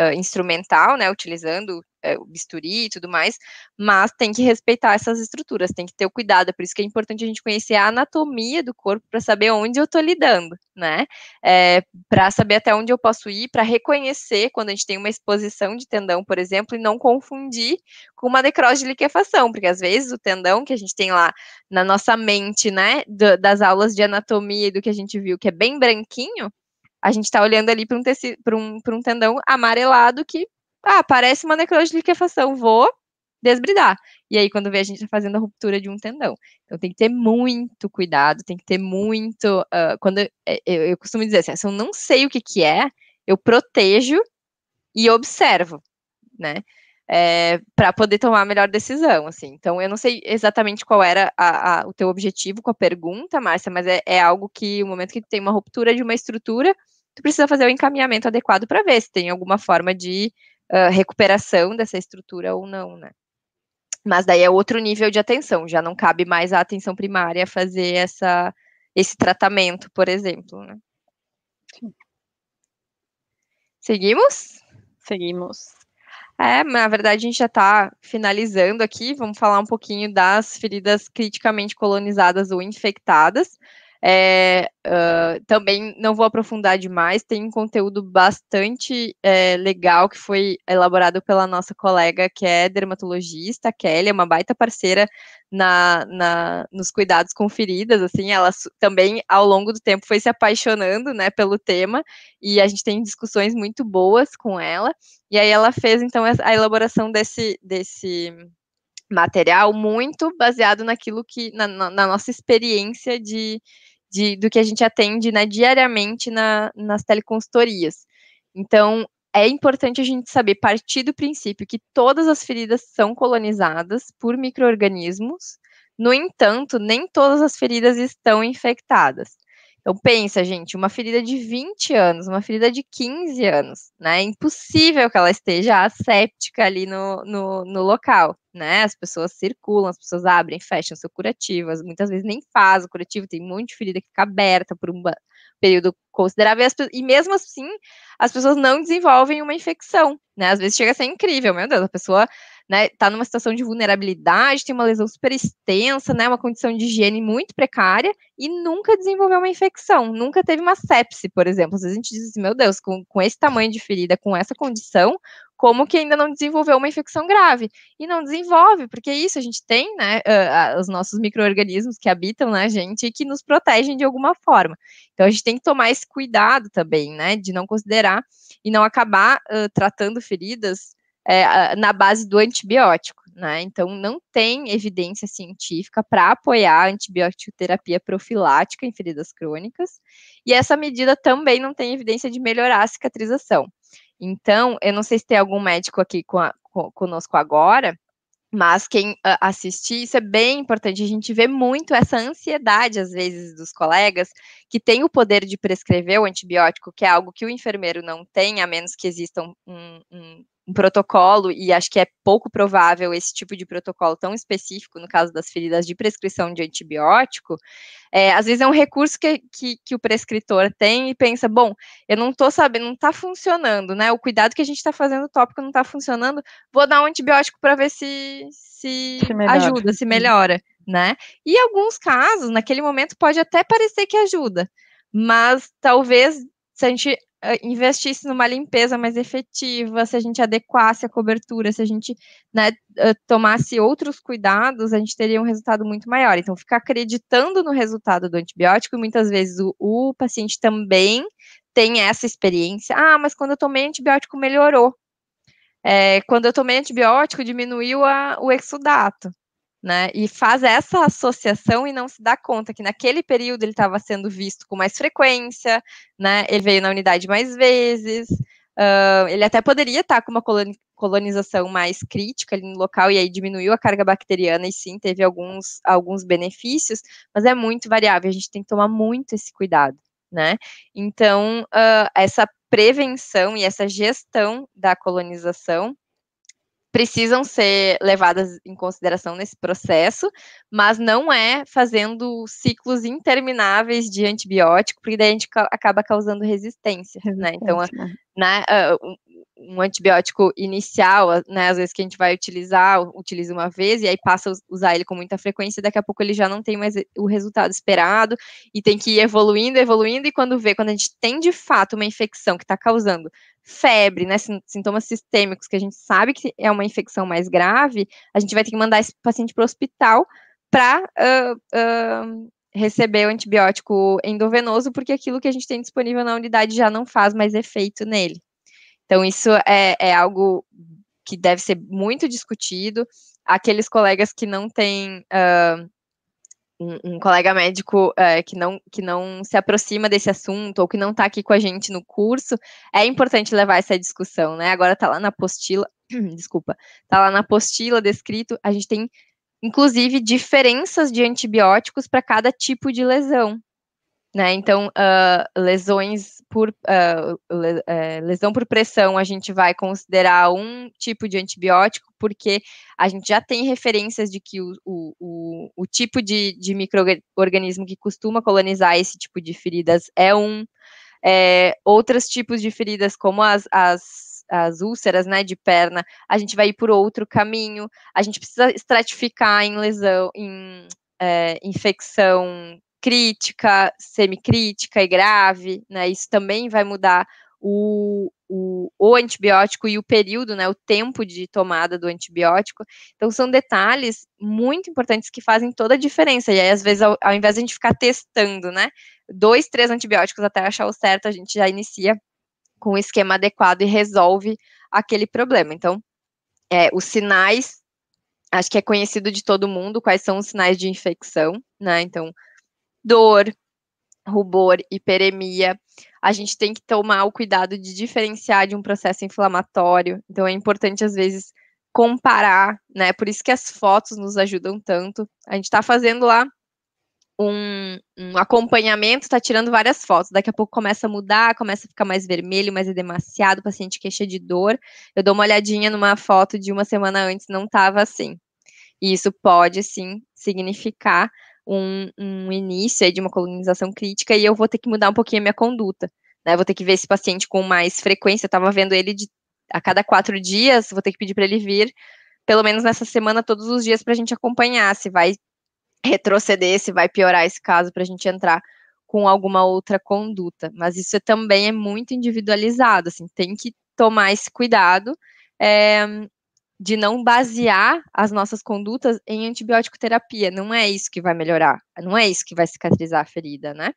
S2: Uh, instrumental, né, utilizando é, o bisturi e tudo mais, mas tem que respeitar essas estruturas, tem que ter o cuidado, é por isso que é importante a gente conhecer a anatomia do corpo para saber onde eu estou lidando, né? É, para saber até onde eu posso ir, para reconhecer quando a gente tem uma exposição de tendão, por exemplo, e não confundir com uma necrose de liquefação, porque às vezes o tendão que a gente tem lá na nossa mente, né, do, das aulas de anatomia e do que a gente viu, que é bem branquinho, a gente está olhando ali para um, um, um tendão amarelado que ah, parece uma necrose de liquefação, vou desbridar. E aí, quando vê, a gente tá fazendo a ruptura de um tendão. Então, tem que ter muito cuidado, tem que ter muito. Uh, quando eu, é, é, eu, eu, costumo dizer assim, se eu não sei o que, que é, eu protejo e observo, né? É, para poder tomar a melhor decisão, assim. Então, eu não sei exatamente qual era a, a, o teu objetivo com a pergunta, Márcia, mas é, é algo que, no momento que tu tem uma ruptura de uma estrutura, tu precisa fazer o encaminhamento adequado para ver se tem alguma forma de ah, recuperação dessa estrutura ou não, né? Mas daí é outro nível de atenção, já não cabe mais à atenção primária fazer essa, esse tratamento, por exemplo, né? Seguimos? Seguimos. É, na verdade, a gente já está finalizando aqui. Vamos falar um pouquinho das feridas criticamente colonizadas ou infectadas. É, uh, também não vou aprofundar demais, tem um conteúdo bastante é, legal que foi elaborado pela nossa colega que é dermatologista, Kelly, é uma baita parceira na, na, nos cuidados com feridas, assim, ela também ao longo do tempo foi se apaixonando, né, pelo tema, e a gente tem discussões muito boas com ela, e aí ela fez, então, a elaboração desse, desse material muito baseado naquilo que na, na nossa experiência de, de, do que a gente atende né, diariamente na, nas teleconsultorias. Então é importante a gente saber partir do princípio que todas as feridas são colonizadas por microorganismos. No entanto, nem todas as feridas estão infectadas. Então pensa, gente, uma ferida de 20 anos, uma ferida de 15 anos, né? É impossível que ela esteja asséptica ali no, no, no local, né? As pessoas circulam, as pessoas abrem, fecham seu curativo, muitas vezes nem faz o curativo, tem um monte de ferida que fica aberta por um, período considerável, e, e, mesmo assim, as pessoas não desenvolvem uma infecção, né? Às vezes chega a ser incrível, meu Deus, a pessoa né, tá numa situação de vulnerabilidade, tem uma lesão super extensa, né, uma condição de higiene muito precária e nunca desenvolveu uma infecção, nunca teve uma sepse, por exemplo. Às vezes a gente diz assim, meu Deus, com, com esse tamanho de ferida, com essa condição, como que ainda não desenvolveu uma infecção grave. E não desenvolve, porque é isso a gente tem, né, uh, os nossos micro-organismos que habitam na né, gente e que nos protegem de alguma forma. Então a gente tem que tomar esse cuidado também, né, de não considerar e não acabar uh, tratando feridas uh, na base do antibiótico, né? Então não tem evidência científica para apoiar a antibiótico terapia profilática em feridas crônicas, e essa medida também não tem evidência de melhorar a cicatrização. Então, eu não sei se tem algum médico aqui com a, com, conosco agora, mas quem ah, assistir, isso é bem importante. A gente vê muito essa ansiedade, às vezes, dos colegas que têm o poder de prescrever o antibiótico, que é algo que o enfermeiro não tem, a menos que exista um, um, um protocolo, e acho que é pouco provável esse tipo de protocolo tão específico, no caso das feridas de prescrição de antibiótico, é, às vezes é um recurso que, que, que, o prescritor tem e pensa, bom, eu não estou sabendo, não está funcionando, né? O cuidado que a gente está fazendo o tópico não está funcionando, vou dar um antibiótico para ver se, se, se ajuda, se melhora, né? E em alguns casos, naquele momento, pode até parecer que ajuda, mas talvez se a gente ah, investisse numa limpeza mais efetiva, se a gente adequasse a cobertura, se a gente né, ah, tomasse outros cuidados, a gente teria um resultado muito maior. Então, ficar acreditando no resultado do antibiótico, e muitas vezes o, o paciente também tem essa experiência. Ah, mas quando eu tomei antibiótico, melhorou. É, quando eu tomei antibiótico, diminuiu a, o exudato né? E faz essa associação e não se dá conta que naquele período ele estava sendo visto com mais frequência, né? Ele veio na unidade mais vezes. Uh, ele até poderia estar com uma colonização mais crítica ali no local e aí diminuiu a carga bacteriana e sim teve alguns, alguns benefícios, mas é muito variável, a gente tem que tomar muito esse cuidado, né? Então, uh, essa prevenção e essa gestão da colonização precisam ser levadas em consideração nesse processo, mas não é fazendo ciclos intermináveis de antibiótico, porque daí a gente acaba causando resistência, né? Então, resistência. né? Então, né, ah, um antibiótico inicial, né, às vezes que a gente vai utilizar, utiliza uma vez e aí passa a usar ele com muita frequência, e daqui a pouco ele já não tem mais o resultado esperado e tem que ir evoluindo, evoluindo e quando vê, quando a gente tem de fato uma infecção que está causando febre, né, sintomas sistêmicos que a gente sabe que é uma infecção mais grave, a gente vai ter que mandar esse paciente para o hospital para uh, uh, receber o antibiótico endovenoso, porque aquilo que a gente tem disponível na unidade já não faz mais efeito nele. Então, isso é, é algo que deve ser muito discutido. Aqueles colegas que não têm. Uh, um, um, colega médico é, que, não, que não se aproxima desse assunto ou que não está aqui com a gente no curso, é importante levar essa discussão, né? Agora está lá na apostila, desculpa, está lá na apostila descrito, a gente tem, inclusive, diferenças de antibióticos para cada tipo de lesão. Né? Então, uh, lesões por uh, le, uh, lesão por pressão a gente vai considerar um tipo de antibiótico, porque a gente já tem referências de que o, o, o, o tipo de, de microorganismo que costuma colonizar esse tipo de feridas é um. É, outros tipos de feridas, como as, as as úlceras, né, de perna, a gente vai ir por outro caminho, a gente precisa estratificar em lesão, em é, infecção crítica, semicrítica e grave, né? Isso também vai mudar o, o, o, antibiótico e o período, né, o tempo de tomada do antibiótico. Então, são detalhes muito importantes que fazem toda a diferença. E aí, às vezes, ao, ao invés de a gente ficar testando, né, dois, três antibióticos até achar o certo, a gente já inicia com o um esquema adequado e resolve aquele problema. Então, é, os sinais, acho que é conhecido de todo mundo quais são os sinais de infecção, né, então dor, rubor, hiperemia. A gente tem que tomar o cuidado de diferenciar de um processo inflamatório. Então é importante às vezes comparar, né? Por isso que as fotos nos ajudam tanto. A gente está fazendo lá um, um, acompanhamento, está tirando várias fotos. Daqui a pouco começa a mudar, começa a ficar mais vermelho, mais edemaciado, é o paciente queixa de dor. Eu dou uma olhadinha numa foto de uma semana antes, não estava assim. E isso pode sim significar um, um início de uma colonização crítica e eu vou ter que mudar um pouquinho a minha conduta. Né? Vou ter que ver esse paciente com mais frequência. Eu estava vendo ele de, a cada quatro dias, vou ter que pedir para ele vir, pelo menos nessa semana, todos os dias, para a gente acompanhar se vai retroceder, se vai piorar esse caso, para a gente entrar com alguma outra conduta. Mas isso também é muito individualizado, assim, tem que tomar esse cuidado. É, de não basear as nossas condutas em antibiótico terapia. Não é isso que vai melhorar, não é isso que vai cicatrizar a ferida, né?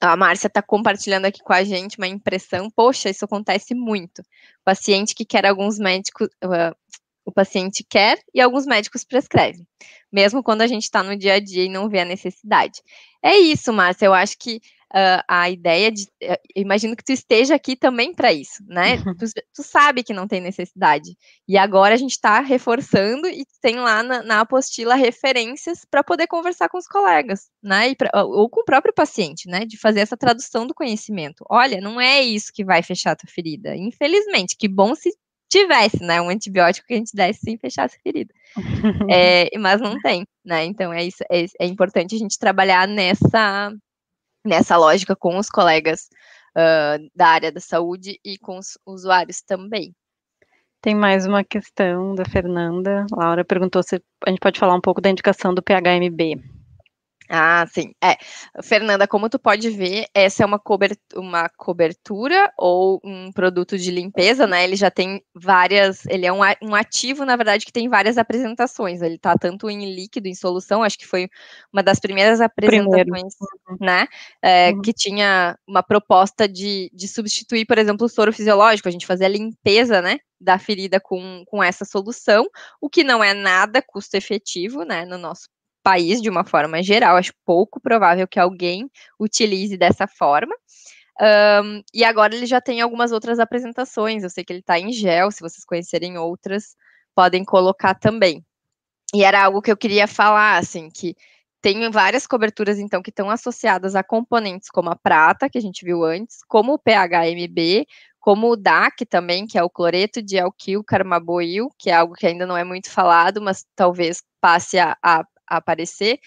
S2: A Márcia está compartilhando aqui com a gente uma impressão, poxa, isso acontece muito. O paciente que quer alguns médicos, uh, o paciente quer e alguns médicos prescrevem, mesmo quando a gente está no dia a dia e não vê a necessidade. É isso, Márcia, eu acho que uh, a ideia de. Uh, imagino que tu esteja aqui também para isso, né? Tu, tu, sabe que não tem necessidade. E agora a gente está reforçando e tem lá na, na apostila referências para poder conversar com os colegas, né? Pra, ou com o próprio paciente, né? De fazer essa tradução do conhecimento. Olha, não é isso que vai fechar a tua ferida. Infelizmente, que bom se tivesse, né, um antibiótico que a gente desse sem fechar a ferida.
S1: é,
S2: mas não tem, né? Então é isso, é, é importante a gente trabalhar nessa nessa lógica com os colegas uh, da área da saúde e com os usuários também.
S1: Tem mais uma questão da Fernanda. Laura perguntou se a gente pode falar um pouco da indicação do PHMB.
S2: Ah, sim. É. Fernanda, como tu pode ver, essa é uma cobertura, uma cobertura ou um produto de limpeza, né? Ele já tem várias, ele é um, ativo, na verdade, que tem várias apresentações. Ele tá tanto em líquido, em solução, acho que foi uma das primeiras apresentações, Primeiro. Uhum. né? É, uhum. Que tinha uma proposta de, de substituir, por exemplo, o soro fisiológico, a gente fazer a limpeza, né? da ferida com, com essa solução, o que não é nada custo efetivo, né, no nosso país de uma forma geral. Acho pouco provável que alguém utilize dessa forma. Um, e agora ele já tem algumas outras apresentações. Eu sei que ele está em gel, se vocês conhecerem outras, podem colocar também. E era algo que eu queria falar, assim, que tem várias coberturas, então, que estão associadas a componentes como a prata, que a gente viu antes, como o PHMB, como o DAC também, que é o cloreto de alquil carmaboil, que é algo que ainda não é muito falado, mas talvez passe a, a a aparecer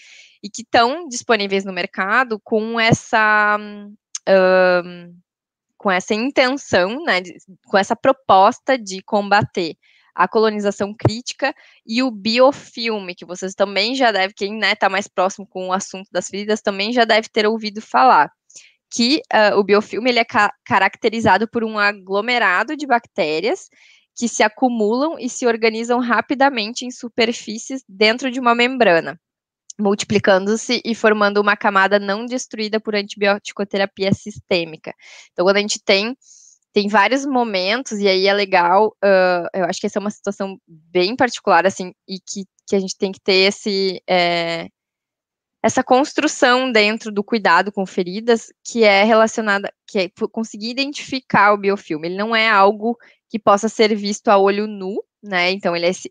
S2: e que estão disponíveis no mercado com essa um, com essa intenção, né, com essa proposta de combater a colonização crítica e o biofilme, que vocês também já devem, quem está né, tá mais próximo com o assunto das feridas, também já deve ter ouvido falar. Que uh, o biofilme ele é ca caracterizado por um aglomerado de bactérias que se acumulam e se organizam rapidamente em superfícies dentro de uma membrana, multiplicando-se e formando uma camada não destruída por antibioticoterapia sistêmica. Então, quando a gente tem tem vários momentos, e aí é legal, uh, eu acho que essa é uma situação bem particular, assim, e que, que a gente tem que ter esse, é, essa construção dentro do cuidado com feridas, que é relacionada, que é conseguir identificar o biofilme, ele não é algo que possa ser visto a olho nu, né? Então ele é esse,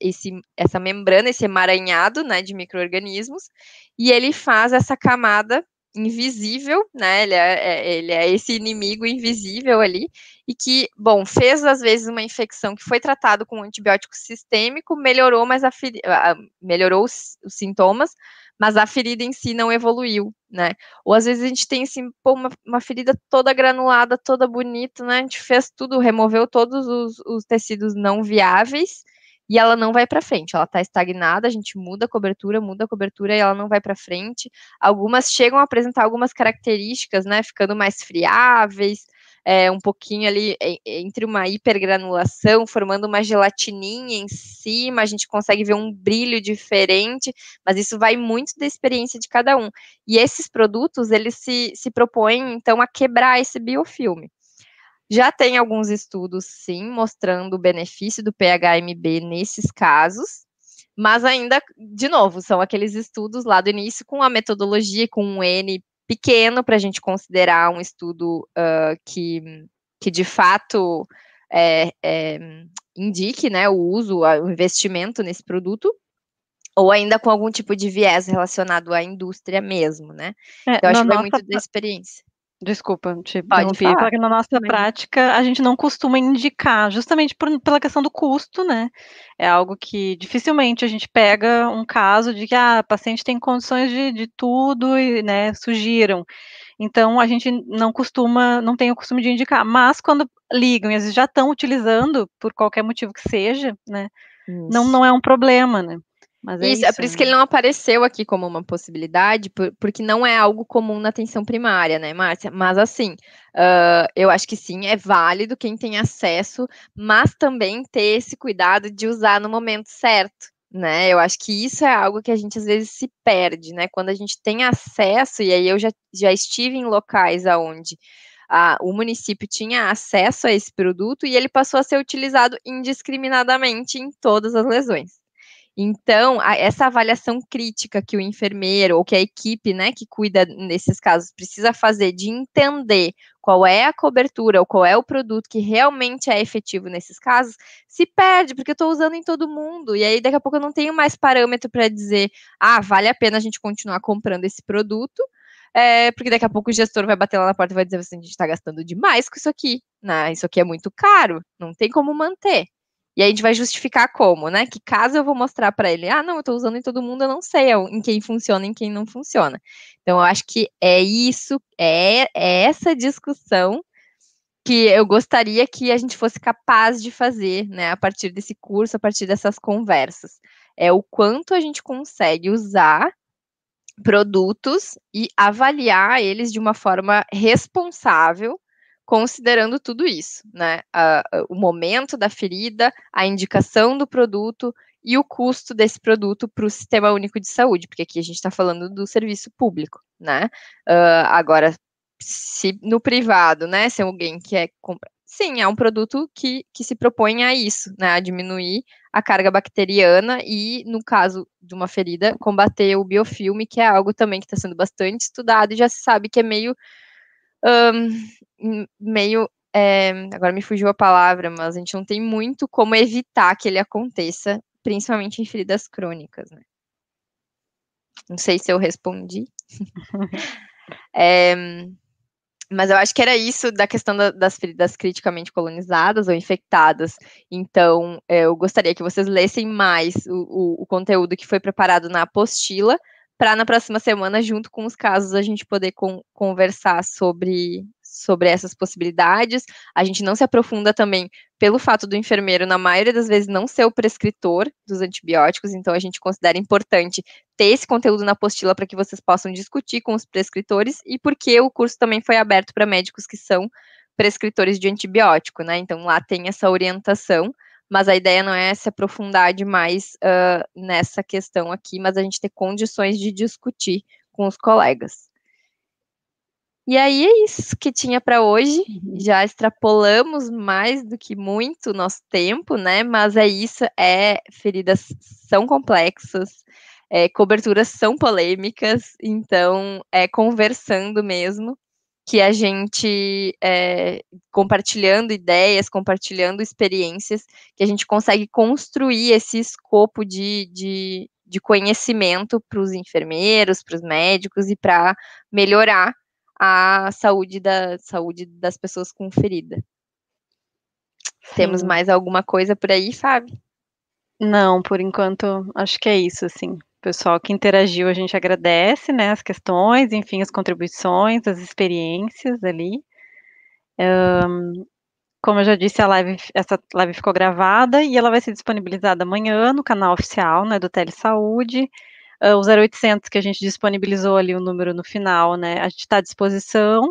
S2: essa membrana, esse emaranhado, né, de microorganismos, e ele faz essa camada invisível, né? Ele é, é, ele é esse inimigo invisível ali e que, bom, fez às vezes uma infecção que foi tratado com um antibiótico sistêmico, melhorou, mas a, a, melhorou os, os sintomas, mas a ferida em si não evoluiu, né? Ou às vezes a gente tem assim, pô, uma, uma ferida toda granulada, toda bonita, né? A gente fez tudo, removeu todos os, os tecidos não viáveis e ela não vai para frente, ela está estagnada, a gente muda a cobertura, muda a cobertura e ela não vai para frente. Algumas chegam a apresentar algumas características, né, ficando mais friáveis, é, um pouquinho ali entre uma hipergranulação, formando uma gelatininha em cima, a gente consegue ver um brilho diferente, mas isso vai muito da experiência de cada um. E esses produtos, eles se, se propõem, então, a quebrar esse biofilme. Já tem alguns estudos, sim, mostrando o benefício do PHMB nesses casos, mas ainda, de novo, são aqueles estudos lá do início com a metodologia, com um N pequeno para a gente considerar um estudo uh, que, que de fato é, é, indique né, o uso, o investimento nesse produto, ou ainda com algum tipo de viés relacionado à indústria mesmo, né? É, então, acho que é muito da
S1: experiência. Desculpa, te interrompi. na nossa prática a gente não costuma indicar, justamente por, pela questão do custo, né? É algo que dificilmente a gente pega um caso de que ah, a paciente tem condições de, de tudo e né, surgiram. Então a gente não costuma, não tem o costume de indicar, mas quando ligam e às vezes já estão utilizando, por qualquer motivo que seja, né? Não, não é um problema, né? Mas é isso, isso, é por né? isso que
S2: ele né? não apareceu aqui como uma possibilidade, por, porque não é algo comum na atenção primária, né, Márcia? Mas assim, uh, eu acho que sim, é válido quem tem acesso, mas também ter esse cuidado de usar no momento certo né? Eu acho que isso é algo que a gente às vezes se perde, né? Quando a gente tem acesso, e aí eu já, já estive em locais aonde a, o município tinha acesso a esse produto e ele passou a ser utilizado indiscriminadamente em todas as lesões. Então, a, essa avaliação crítica que o enfermeiro ou que a equipe, né, que cuida nesses casos precisa fazer de entender qual é a cobertura ou qual é o produto que realmente é efetivo nesses casos, se perde, porque eu estou usando em todo mundo. E aí, daqui a pouco, eu não tenho mais parâmetro para dizer, ah, vale a pena a gente continuar comprando esse produto, é, porque daqui a pouco o gestor vai bater lá na porta e vai dizer assim, a gente está gastando demais com isso aqui, né? Isso aqui é muito caro, não tem como manter. E aí a gente vai justificar como, né? Que caso eu vou mostrar para ele, ah, não, eu estou usando em todo mundo, eu não sei em quem funciona e em quem não funciona. Então, eu acho que é isso, é, é essa discussão que eu gostaria que a gente fosse capaz de fazer, né, a partir desse curso, a partir dessas conversas. É o quanto a gente consegue usar produtos e avaliar eles de uma forma responsável considerando tudo isso, né? A, o momento da ferida, a indicação do produto e o custo desse produto para o Sistema Único de Saúde, porque aqui a gente está falando do serviço público, né? Uh, agora, se no privado, né? Se alguém quer comprar. Sim, é um produto que, que se propõe a isso, né? A diminuir a carga bacteriana e, no caso de uma ferida, combater o biofilme, que é algo também que está sendo bastante estudado e já se sabe que é meio um, meio. É, agora me fugiu a palavra, mas a gente não tem muito como evitar que ele aconteça, principalmente em feridas crônicas, né? Não sei se eu respondi. é, mas eu acho que era isso da questão da, das feridas criticamente colonizadas ou infectadas. Então, eh, eu gostaria que vocês lessem mais o, o, o conteúdo que foi preparado na apostila para na próxima semana, junto com os casos, a gente poder con conversar sobre, sobre essas possibilidades. A gente não se aprofunda também pelo fato do enfermeiro, na maioria das vezes, não ser o prescritor dos antibióticos, então a gente considera importante ter esse conteúdo na apostila para que vocês possam discutir com os prescritores e porque o curso também foi aberto para médicos que são prescritores de antibiótico, né? Então lá tem essa orientação mas a ideia não é se aprofundar demais uh, nessa questão aqui, mas a gente ter condições de discutir com os colegas. E aí é isso que tinha para hoje. Uhum. Já extrapolamos mais do que muito o nosso tempo, né? Mas é isso, é feridas são complexas, é, coberturas são polêmicas, então é conversando mesmo que a gente é, compartilhando ideias, compartilhando experiências, que a gente consegue construir esse escopo de, de, de conhecimento para os enfermeiros, para os médicos e para melhorar a saúde, da, saúde das pessoas com ferida.
S1: Temos mais alguma coisa por aí, Fábio? Não, por enquanto acho que é isso, assim pessoal que interagiu, a gente agradece, né, as questões, enfim, as contribuições, as experiências ali. Um, como eu já disse, a live, essa live ficou gravada e ela vai ser disponibilizada amanhã no canal oficial, né, do Telesaúde. Uh, o 0800 que a gente disponibilizou ali o número no final, né, a gente está à disposição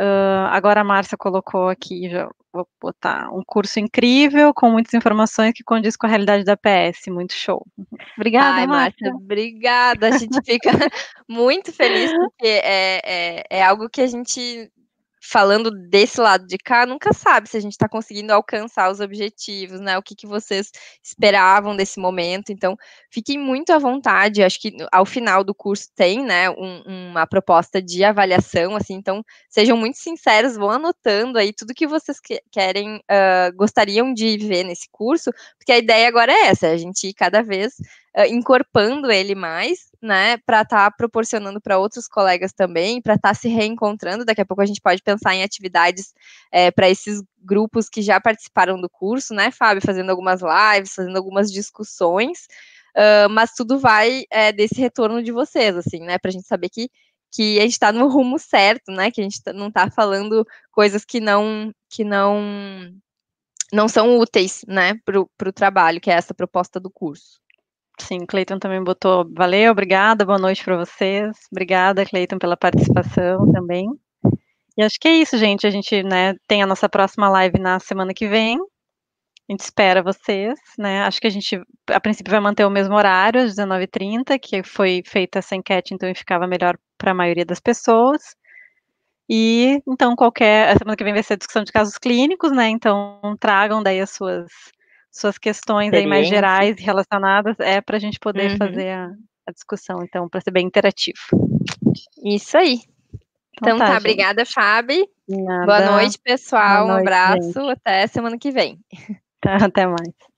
S1: Uh, agora a Márcia colocou aqui, já vou botar, um curso incrível, com muitas informações que condiz com a realidade da PS, muito show. Obrigada, Ai, Márcia. Márcia.
S2: Obrigada, a gente fica muito feliz, porque é, é, é algo que a gente falando desse lado de cá, nunca sabe se a gente está conseguindo alcançar os objetivos, né? O que, que vocês esperavam desse momento. Então, fiquem muito à vontade. Acho que ao final do curso tem, né, um, uma proposta de avaliação, assim. Então, sejam muito sinceros, vão anotando aí tudo que vocês que, querem, uh, gostariam de ver nesse curso, porque a ideia agora é essa: é a gente ir cada vez uh, encorpando ele mais, né, para estar tá proporcionando para outros colegas também, para estar tá se reencontrando. Daqui a pouco a gente pode pensar em atividades é, para esses grupos que já participaram do curso, né, Fábio, fazendo algumas lives, fazendo algumas discussões. Uh, mas tudo vai é, desse retorno de vocês, assim, né, para a gente saber que que a gente está no rumo certo, né? Que a gente tá, não está falando coisas que não que não
S1: não são úteis, né, para o trabalho, que é essa proposta do curso. Sim, Cleiton também botou valeu, obrigada, boa noite para vocês. Obrigada, Cleiton, pela participação também. E acho que é isso, gente. A gente né, tem a nossa próxima live na semana que vem. A gente espera vocês, né? Acho que a gente, a princípio, vai manter o mesmo horário, às 19h30, que foi feita essa enquete, então ficava melhor para a maioria das pessoas. E, então, qualquer. A semana que vem vai ser a discussão de casos clínicos, né? Então, tragam daí as suas suas questões aí mais gerais relacionadas, é para a gente poder uhum. fazer a, a, discussão, então, para ser bem interativo. Isso aí. Então, então tá, tá obrigada,
S2: Fábio.
S1: Boa noite, pessoal. Boa noite, um abraço,
S2: gente. até semana que vem.
S1: Tá, até mais.